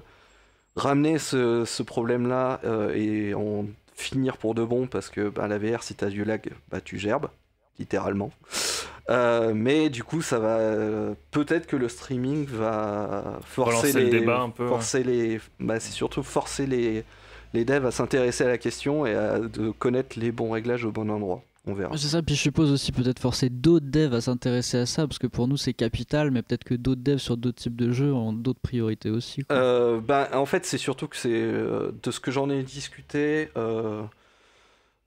ramener ce, problème-là euh, et en finir pour de bon, parce que bah, la VR, si t'as du lag, bah, tu gerbes, littéralement. mais du coup, ça va. Peut-être que le streaming va forcer les. un peu. Forcer les. Bah, c'est surtout forcer les les devs à s'intéresser à la question et à connaître les bons réglages au bon endroit. On verra. C'est ça,
puis je suppose aussi peut-être forcer d'autres devs à s'intéresser à ça, parce que pour nous c'est capital, mais peut-être que d'autres devs sur d'autres types de jeux ont d'autres priorités aussi.
Euh, ben, en fait, c'est surtout que c'est euh, de ce que j'en ai discuté euh,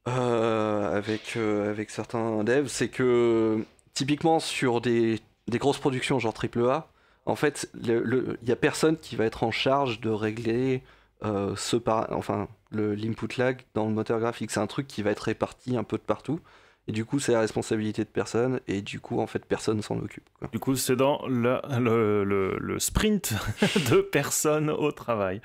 avec, avec certains devs, c'est que typiquement sur des, des grosses productions genre AAA, en fait, il n'y a personne qui va être en charge de régler euh, ce par... enfin, l'input lag dans le moteur graphique. C'est un truc qui va être réparti un peu de partout. Et du coup, c'est la responsabilité de personne. Et du coup, en fait, personne s'en occupe. Du coup, c'est dans le,
le, le, sprint de personne au travail.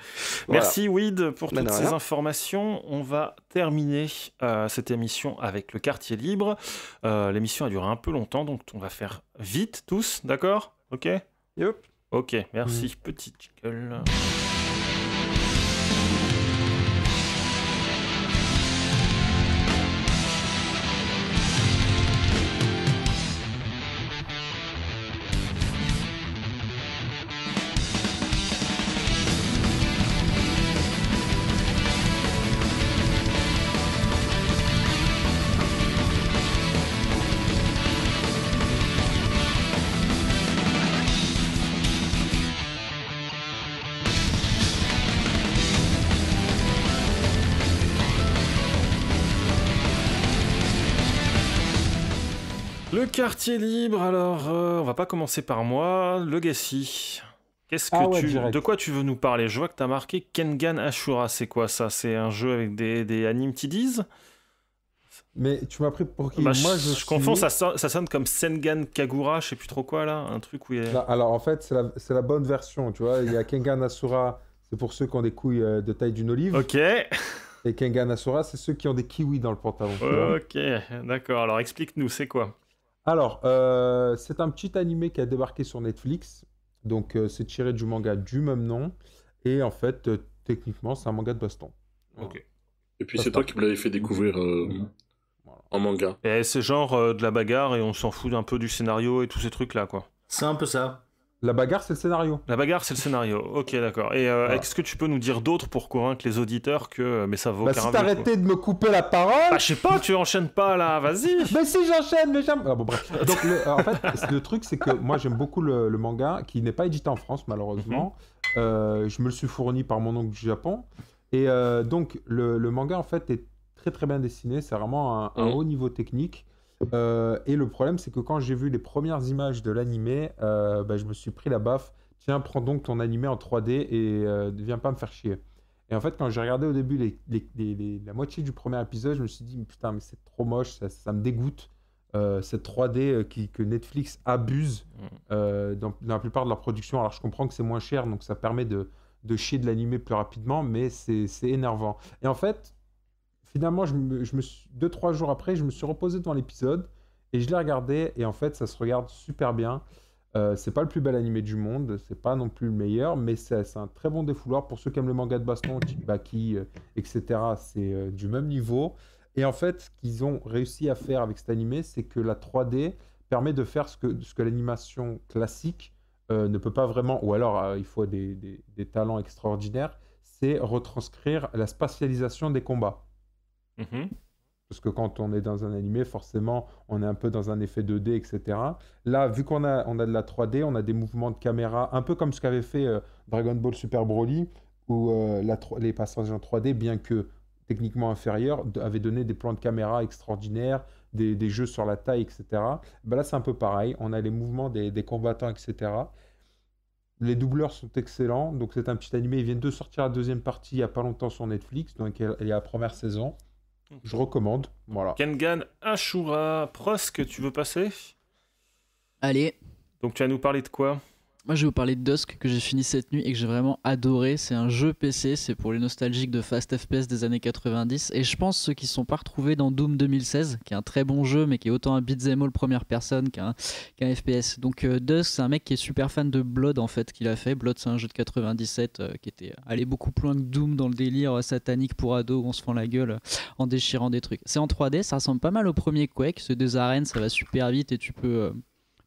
Merci, Weed, pour ben toutes ces informations. On va terminer euh, cette émission avec le quartier libre. Euh, l'émission a duré un peu longtemps, donc on va faire vite tous, d'accord Ok Ok, merci. Mm. petite Petit Le quartier libre, alors, euh, on va pas commencer par moi. Le Legacy.
Qu'est-ce que ah tu... De
quoi tu veux nous parler Je vois que tu as marqué Kengan Ashura. C'est quoi ça C'est un jeu avec des, des animes disent
mais tu m'as pris pour qui bah, Moi, je, je confonds, ça,
sonne, comme Sengan Kagura, je sais plus trop quoi là, un truc où il y bah,
alors en fait, c'est la, bonne version, tu vois. Il y a Kengan Asura, c'est pour ceux qui ont des couilles euh, de taille d'une olive. Ok. Et Kengan Asura, c'est ceux qui ont des kiwis dans le pantalon. Ok,
d'accord. Alors explique-nous, c'est quoi
alors, euh, c'est un petit animé qui a débarqué sur Netflix. Donc, euh, c'est tiré du manga du même nom. Et en fait, euh, techniquement, c'est un manga de baston.
Ok. Et puis, c'est toi qui me l'avais fait découvrir mhm. en manga.
Et c'est genre de la bagarre et on s'en fout un peu du scénario et tous ces trucs-là, quoi. C'est un peu ça. La bagarre, c'est le scénario. La bagarre, c'est le scénario. Ok, d'accord. Et euh, est-ce que tu peux nous dire d'autres pour convaincre les auditeurs que. Euh,
mais ça vaut bah, Si t'arrêtais de me couper la parole. Bah,
je sais pas, tu enchaînes pas là, vas-y. mais si,
j'enchaîne, mais j'aime. Ah, bon, Donc, le, en fait, le truc, c'est que moi, j'aime beaucoup le, manga qui n'est pas édité en France, malheureusement. Mhm. Euh, je me le suis fourni par mon oncle du Japon. Et donc, le, manga, en fait, est très très bien dessiné. C'est vraiment un, un mhm. haut niveau technique. Euh, et le problème, c'est que quand j'ai vu les premières images de l'animé, euh, bah, je me suis pris la baffe. Tiens, prends donc ton animé en 3D et euh, viens pas me faire chier. Et en fait, quand j'ai regardé au début la moitié du premier épisode, je me suis dit, putain, mais c'est trop moche, ça, me dégoûte. cette 3D que Netflix abuse mm. dans, la plupart de leurs productions. Alors, je comprends que c'est moins cher, donc ça permet de, de chier de l'animé plus rapidement, mais c'est énervant. Et en fait, finalement, je me, deux, trois jours après, je me suis reposé devant l'épisode et je l'ai regardé. Et en fait, ça se regarde super bien. Euh, c'est pas le plus bel animé du monde, c'est pas non plus le meilleur, mais c'est un très bon défouloir pour ceux qui aiment le manga de baston, Baki, etc. Euh, c'est euh, du même niveau. Et en fait, ce qu'ils ont réussi à faire avec cet animé, c'est que la 3D permet de faire ce que, ce que l'animation classique euh, ne peut pas vraiment, ou alors il faut des talents extraordinaires, c'est retranscrire la spatialisation des combats. Mhm. Parce que quand on est dans un animé, forcément, on est un peu dans un effet 2D, etc. Là, vu qu'on a, on a de la 3D, on a des mouvements de caméra, un peu comme ce qu'avait fait euh, Dragon Ball Super Broly, où euh, la, les passages en 3D, bien que techniquement inférieurs, avaient donné des plans de caméra extraordinaires, des, jeux sur la taille, etc. Bah là, c'est un peu pareil. On a les mouvements des, combattants, etc. Les doubleurs sont excellents. Donc, c'est un petit animé. Ils viennent de sortir la deuxième partie il n'y a pas longtemps sur Netflix. Donc, il y a la première saison. Mhm. Je recommande. Voilà.
Kengan Ashura, Prosk, tu veux passer Allez. Donc tu vas nous parler de quoi
moi, je vais vous parler de Dusk que j'ai fini cette nuit et que j'ai vraiment adoré. C'est un jeu PC, c'est pour les nostalgiques de Fast FPS des années 90. Et je pense ceux qui ne sont pas retrouvés dans Doom 2016, qui est un très bon jeu, mais qui est autant un beat'em all première personne qu'un FPS. Donc euh, Dusk, c'est un mec qui est super fan de Blood en fait, qu'il a fait. Blood, c'est un jeu de 97 euh, qui était allé beaucoup plus loin que Doom dans le délire satanique pour ados où on se fend la gueule en déchirant des trucs. C'est en 3D, ça ressemble pas mal au premier Quake. C'est des arènes, ça va super vite et tu peux euh,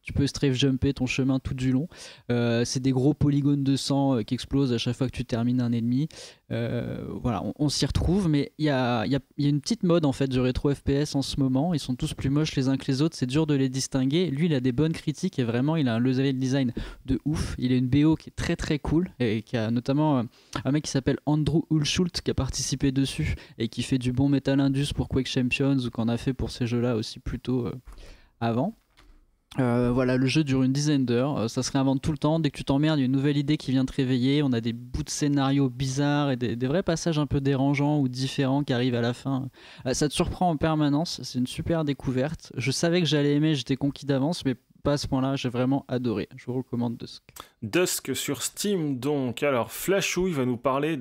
tu peux strafe jumper ton chemin tout du long. Euh, c'est des gros polygones de sang euh, qui explosent à chaque fois que tu termines un ennemi. Euh, voilà, on, s'y retrouve, mais il y a, une petite mode en fait du rétro FPS en ce moment. Ils sont tous plus moches les uns que les autres, c'est dur de les distinguer. Lui, il a des bonnes critiques et vraiment, il a un level design de ouf. Il a une BO qui est très très cool et qui a notamment un mec qui s'appelle Andrew Hulschult qui a participé dessus et qui fait du bon Metal Indus pour Quake Champions ou qu'on a fait pour ces jeux-là aussi plutôt avant. Euh, voilà, le jeu dure une dizaine d'heures, euh, ça se réinvente tout le temps, dès que tu t'emmerdes, il y a une nouvelle idée qui vient te réveiller, on a des bouts de scénario bizarres et des, vrais passages un peu dérangeants ou différents qui arrivent à la fin. Euh, ça te surprend en permanence, c'est une super découverte. Je savais que j'allais aimer, j'étais conquis d'avance, mais pas à ce point-là, j'ai vraiment adoré. Je vous recommande Dusk.
Dusk sur Steam donc, alors il va nous parler...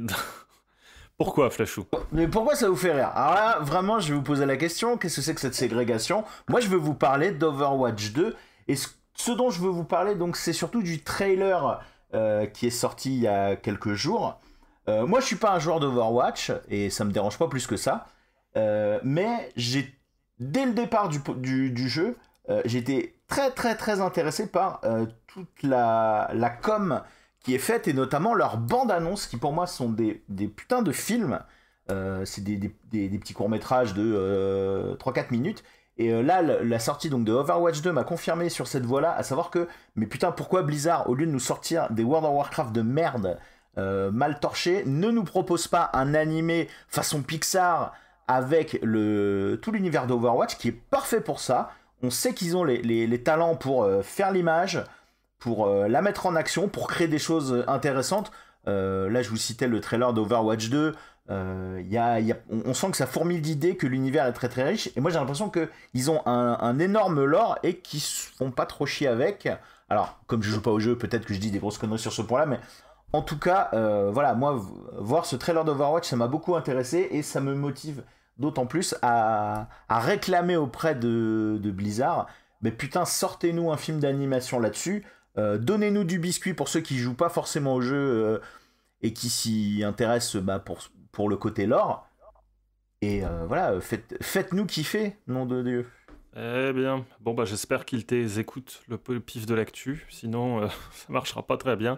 Pourquoi,
Flashou Mais pourquoi ça vous fait rire Alors là, vraiment, je vais vous poser la question qu'est-ce que c'est que cette ségrégation Moi, je veux vous parler d'Overwatch 2. Et ce dont je veux vous parler, donc, c'est surtout du trailer euh, qui est sorti il y a quelques jours. Euh, moi, je suis pas un joueur d'Overwatch et ça me dérange pas plus que ça. Euh, mais j'ai, dès le départ du, du, jeu, j'étais très très très intéressé par toute la, la com qui est faite, et notamment leurs bandes-annonces, qui pour moi sont des, des putains de films. Euh, c'est des, des, petits courts-métrages de 3-4 euh, minutes. Et euh, là, la, sortie donc de Overwatch 2 m'a confirmé sur cette voie-là, à savoir que, mais putain, pourquoi Blizzard, au lieu de nous sortir des World of Warcraft de merde, mal torchés, ne nous propose pas un animé façon Pixar avec le, tout l'univers d'Overwatch qui est parfait pour ça. On sait qu'ils ont les, les, les talents pour faire l'image, pour euh, la mettre en action, pour créer des choses euh, intéressantes. Euh, là, je vous citais le trailer d'Overwatch 2. on, sent que ça fourmille d'idées, que l'univers est très très riche. Et moi j'ai l'impression qu'ils ont un, énorme lore et qu'ils se font pas trop chier avec. Alors, comme je joue pas au jeu, peut-être que je dis des grosses conneries sur ce point-là, mais en tout cas, voilà, moi, voir ce trailer d'Overwatch, ça m'a beaucoup intéressé et ça me motive d'autant plus à, réclamer auprès de, de Blizzard. Mais putain, sortez-nous un film d'animation là-dessus. Euh, donnez-nous du biscuit pour ceux qui jouent pas forcément au jeu euh, et qui s'y intéressent bah, pour, pour le côté lore. Et euh, voilà, faites, faites-nous kiffer, nom de Dieu. Eh
bien, bon bah j'espère qu'ils t'écoutent le, pif de l'actu, sinon ça marchera pas très bien.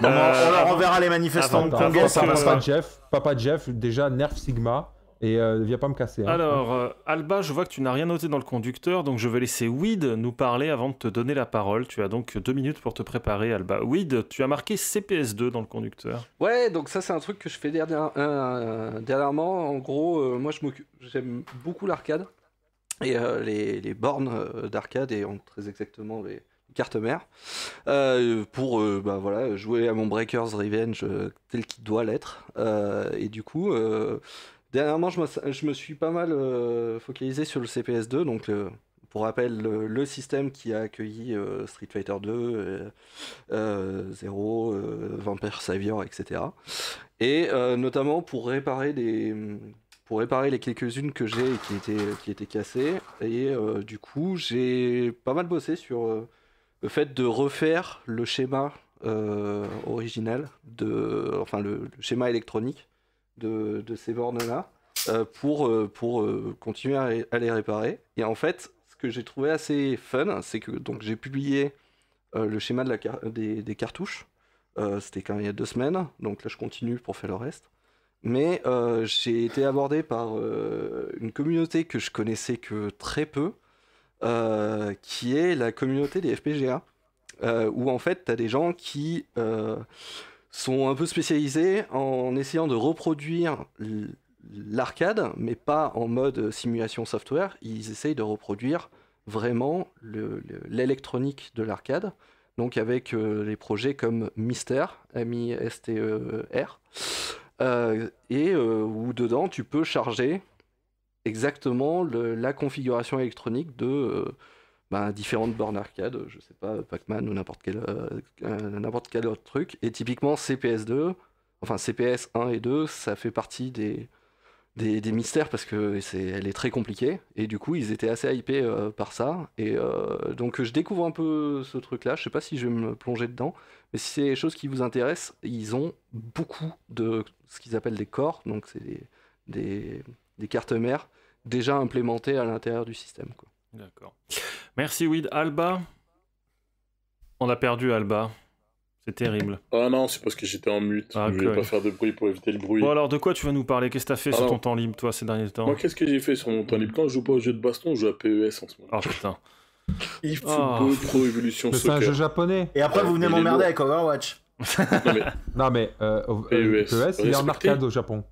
on verra les manifestants. Avant, Papa
Jeff, Papa Jeff déjà nerf Sigma. Et euh, viens pas me casser. Hein. Alors,
euh, Alba, je vois que tu n'as rien noté dans le
conducteur,
donc je vais laisser Weed nous parler avant de te donner la parole. Tu as donc deux minutes pour te préparer, Alba. Weed, tu as marqué CPS2 dans le conducteur.
Ouais, donc ça, c'est un truc que je fais euh, dernièrement. En gros, moi, j'aime beaucoup l'arcade et les, bornes d'arcade et très exactement les cartes mères pour bah, voilà jouer à mon Breakers Revenge tel qu'il doit l'être et du coup Dernièrement, je me, suis pas mal euh, focalisé sur le CPS2, donc euh, pour rappel, le, système qui a accueilli euh, Street Fighter 2, Zero, Vampire Savior, etc. Et notamment pour réparer pour réparer les quelques-unes que j'ai et qui étaient, cassées. Et du coup, j'ai pas mal bossé sur le fait de refaire le schéma original, de, enfin le schéma électronique de, ces bornes-là euh, pour, euh, pour euh, continuer à, les réparer. Et en fait, ce que j'ai trouvé assez fun, c'est que donc j'ai publié le schéma des, cartouches. C'était quand il y a deux semaines, donc là je continue pour faire le reste. Mais j'ai été abordé par une communauté que je connaissais que très peu, qui est la communauté des FPGA, où en fait, tu as des gens qui sont un peu spécialisés en essayant de reproduire l'arcade, mais pas en mode euh, simulation software. Ils essayent de reproduire vraiment l'électronique de l'arcade. Donc avec euh, les projets comme Mister, M-I-S-T-E-R, euh, et où dedans tu peux charger exactement la configuration électronique de bah, différentes bornes arcade, je sais pas, Pac-Man ou n'importe quel, euh, euh, autre truc. Et typiquement, CPS2, enfin CPS 1 et 2, ça fait partie des, des, mystères parce que c'est, elle est très compliquée et du coup ils étaient assez hypés euh, par ça et donc je découvre un peu ce truc là je sais pas si je vais me plonger dedans mais si c'est des choses qui vous intéressent ils ont beaucoup de ce qu'ils appellent des corps donc c'est des, des cartes mères déjà implémentées à l'intérieur du système quoi. D'accord. Merci, Weed. Alba On a perdu Alba.
C'est terrible. Ah non, c'est parce que j'étais en mute. Ah, je voulais pas faire de bruit pour éviter le bruit. Bon
alors, de quoi tu vas nous parler Qu'est-ce que t'as fait sur ah ton temps libre, toi, ces derniers temps Moi,
qu'est-ce que j'ai fait sur mon temps libre Quand je joue pas aux jeux de baston, je joue à PES en ce moment. Oh
putain.
eFootball oh. Pro Evolution Soccer. C'est un jeu japonais. Et après, vous venez m'emmerder avec Overwatch.
non mais, euh, euh, PES, PES il est en arcade au Japon.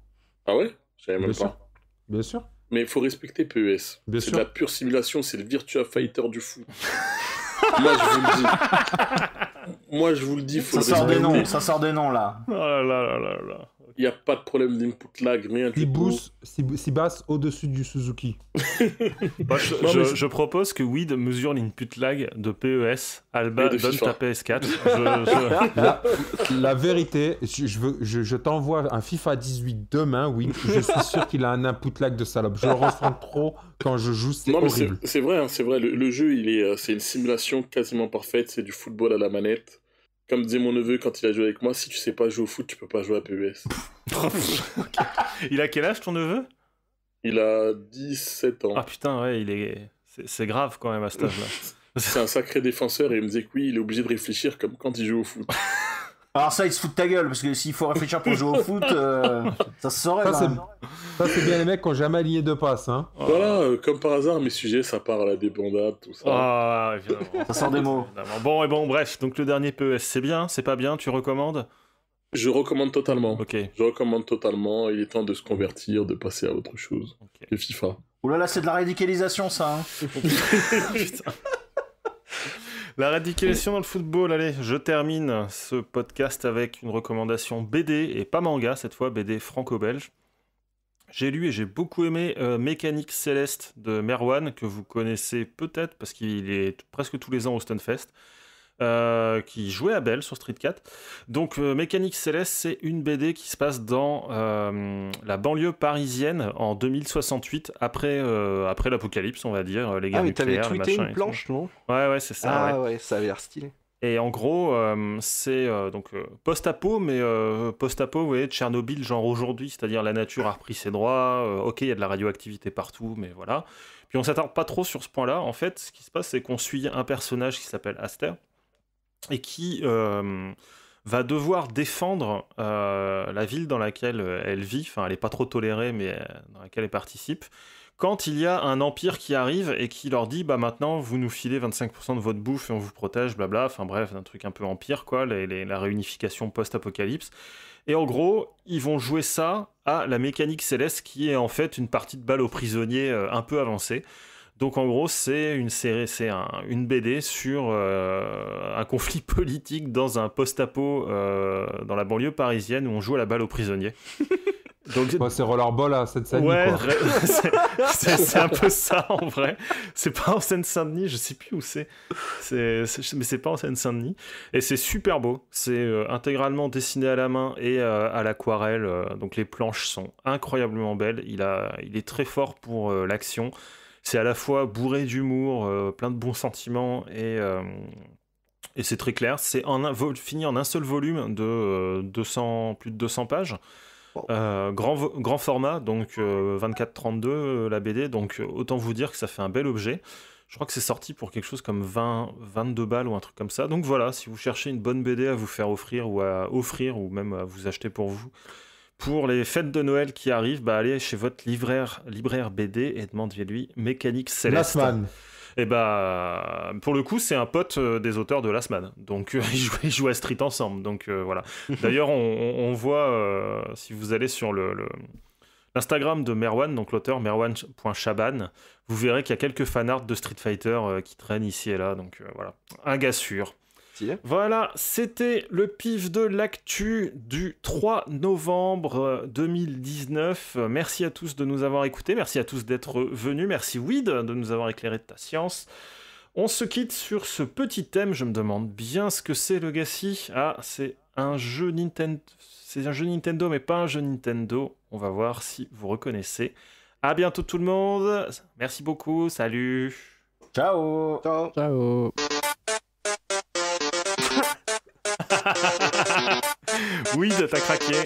Ah ouais
J'avais même Bien pas. Sûr. Bien sûr. Mais il faut respecter PES. C'est la pure simulation, c'est le Virtua Fighter du fou. Moi, je vous le dis. Moi, je vous le dis, faut ça sort des noms, ça
sort des noms, là.
Oh là là là là. Il n'y a pas de problème d'input lag, rien du tout.
Si basse au-dessus du Suzuki. Bah, je,
propose que Weed mesure l'input lag de PES. Alba donne ta PS4. E
la, vérité, je, t'envoie un FIFA 18 demain, oui. Je suis sûr qu'il a un input lag de salope. Je le ressens trop quand je joue, c'est horrible.
C'est vrai, hein, c'est vrai. Le, jeu, euh, c'est est une simulation quasiment parfaite. C'est du football à la manette. Comme disait mon neveu quand il a joué avec moi, si tu sais pas jouer au foot, tu peux pas jouer à PES.
il a quel âge ton neveu
Il a 17 ans. Ah putain, ouais, il est. C'est grave
quand même à cet âge-là.
C'est un sacré défenseur et il me disait que oui, il est obligé de réfléchir comme quand il joue au foot.
Alors ça, ils se foutent ta gueule, parce que s'il faut réfléchir pour jouer au foot, euh, ça se saurait. Ça,
c'est... bien les mecs qui ont jamais aligné deux passe. Hein.
Voilà,
euh, comme par hasard, mes sujets, ça part à la débandade, tout ça. Ah, ça sort des mots. Bon, et bon, bref, donc le dernier PES, c'est bien, c'est pas bien, tu recommandes je recommande totalement. Ok. Je recommande totalement. Il est temps de se convertir, de passer à autre chose. le FIFA.
Ouh là là, c'est de la radicalisation, ça. Hein.
Putain. La radicalisation dans le football, allez, je termine ce podcast avec une recommandation BD, et pas manga cette fois, BD franco-belge. J'ai lu et j'ai beaucoup aimé euh, Mécanique Céleste de Merwan, que vous connaissez peut-être parce qu'il est presque tous les ans au Stunfest. Euh, qui jouait à Belle sur Street Cat Donc euh, Mécanique Céleste, c'est une BD qui se passe dans euh, la banlieue parisienne en 2068, après, après l'apocalypse, on va dire, les ah, guerres ah, mais t'avais tweeté une planche, non Ouais, ouais, c'est ça. Ah
ouais, ça avait l'air stylé.
Et en gros, c'est donc post-apo, mais post-apo, vous voyez, Tchernobyl, genre aujourd'hui, c'est-à-dire la nature a repris ses droits, ok, il y a de la radioactivité partout, mais voilà. Puis on s'attarde pas trop sur ce point-là. En fait, ce qui se passe, c'est qu'on suit un personnage qui s'appelle Aster, et qui euh, va devoir défendre euh, la ville dans laquelle euh, elle vit, enfin elle n'est pas trop tolérée, mais dans laquelle elle participe, quand il y a un empire qui arrive et qui leur dit bah maintenant vous nous filez 25% de votre bouffe et on vous protège, blablabla », enfin bref, un truc un peu empire quoi, la réunification post-apocalypse. Et en gros, ils vont jouer ça à la mécanique céleste qui est en fait une partie de balle aux prisonniers un peu avancée. Donc en gros, c'est une série, c'est une BD sur euh, un conflit politique dans un post-apo euh, dans la banlieue parisienne où on joue à la balle aux prisonniers. Donc c'est rollerball à seine saint Ouais, c'est un peu ça en vrai. C'est pas en Seine-Saint-Denis, je sais plus où c'est. Mais c'est pas en Seine-Saint-Denis. Et c'est super beau. C'est euh, intégralement dessiné à la main et à l'aquarelle. donc les planches sont incroyablement belles. Il, a, il est très fort pour l'action c'est à la fois bourré d'humour, euh, plein de bons sentiments et, euh, et c'est très clair. C'est fini en un seul volume de 200, euh, plus de 200 pages. grand, grand format, donc 24-32 la BD, donc autant vous dire que ça fait un bel objet. Je crois que c'est sorti pour quelque chose comme 20, 22 balles ou un truc comme ça. Donc voilà, si vous cherchez une bonne BD à vous faire offrir ou à offrir ou même à vous acheter pour vous, pour les fêtes de Noël qui arrivent, bah, allez chez votre libraire, libraire BD et demandez-lui Mécanique Céleste. Lasman. Et eh bah, pour le coup, c'est un pote euh, des auteurs de Man. Donc, euh, ils, jouent, à Street ensemble. Donc, euh, voilà. D'ailleurs, on, voit, si vous allez sur le... L'Instagram de Merwan, donc l'auteur merwan.chaban, vous verrez qu'il y a quelques fanarts de Street Fighter qui traînent ici et là, donc voilà, un gars sûr. Voilà, c'était le pif de l'actu du 3 novembre 2019. Euh, merci à tous de nous avoir écoutés, merci à tous d'être venus, merci Weed de nous avoir éclairé de ta science. On se quitte sur ce petit thème, je me demande bien ce que c'est le Legacy. Ah, c'est un jeu Nintendo. C'est un jeu Nintendo, mais pas un jeu Nintendo. On va voir si vous reconnaissez. À bientôt tout le monde. Merci beaucoup. Salut. Ciao. Ciao. Ciao oui, de ta craquer.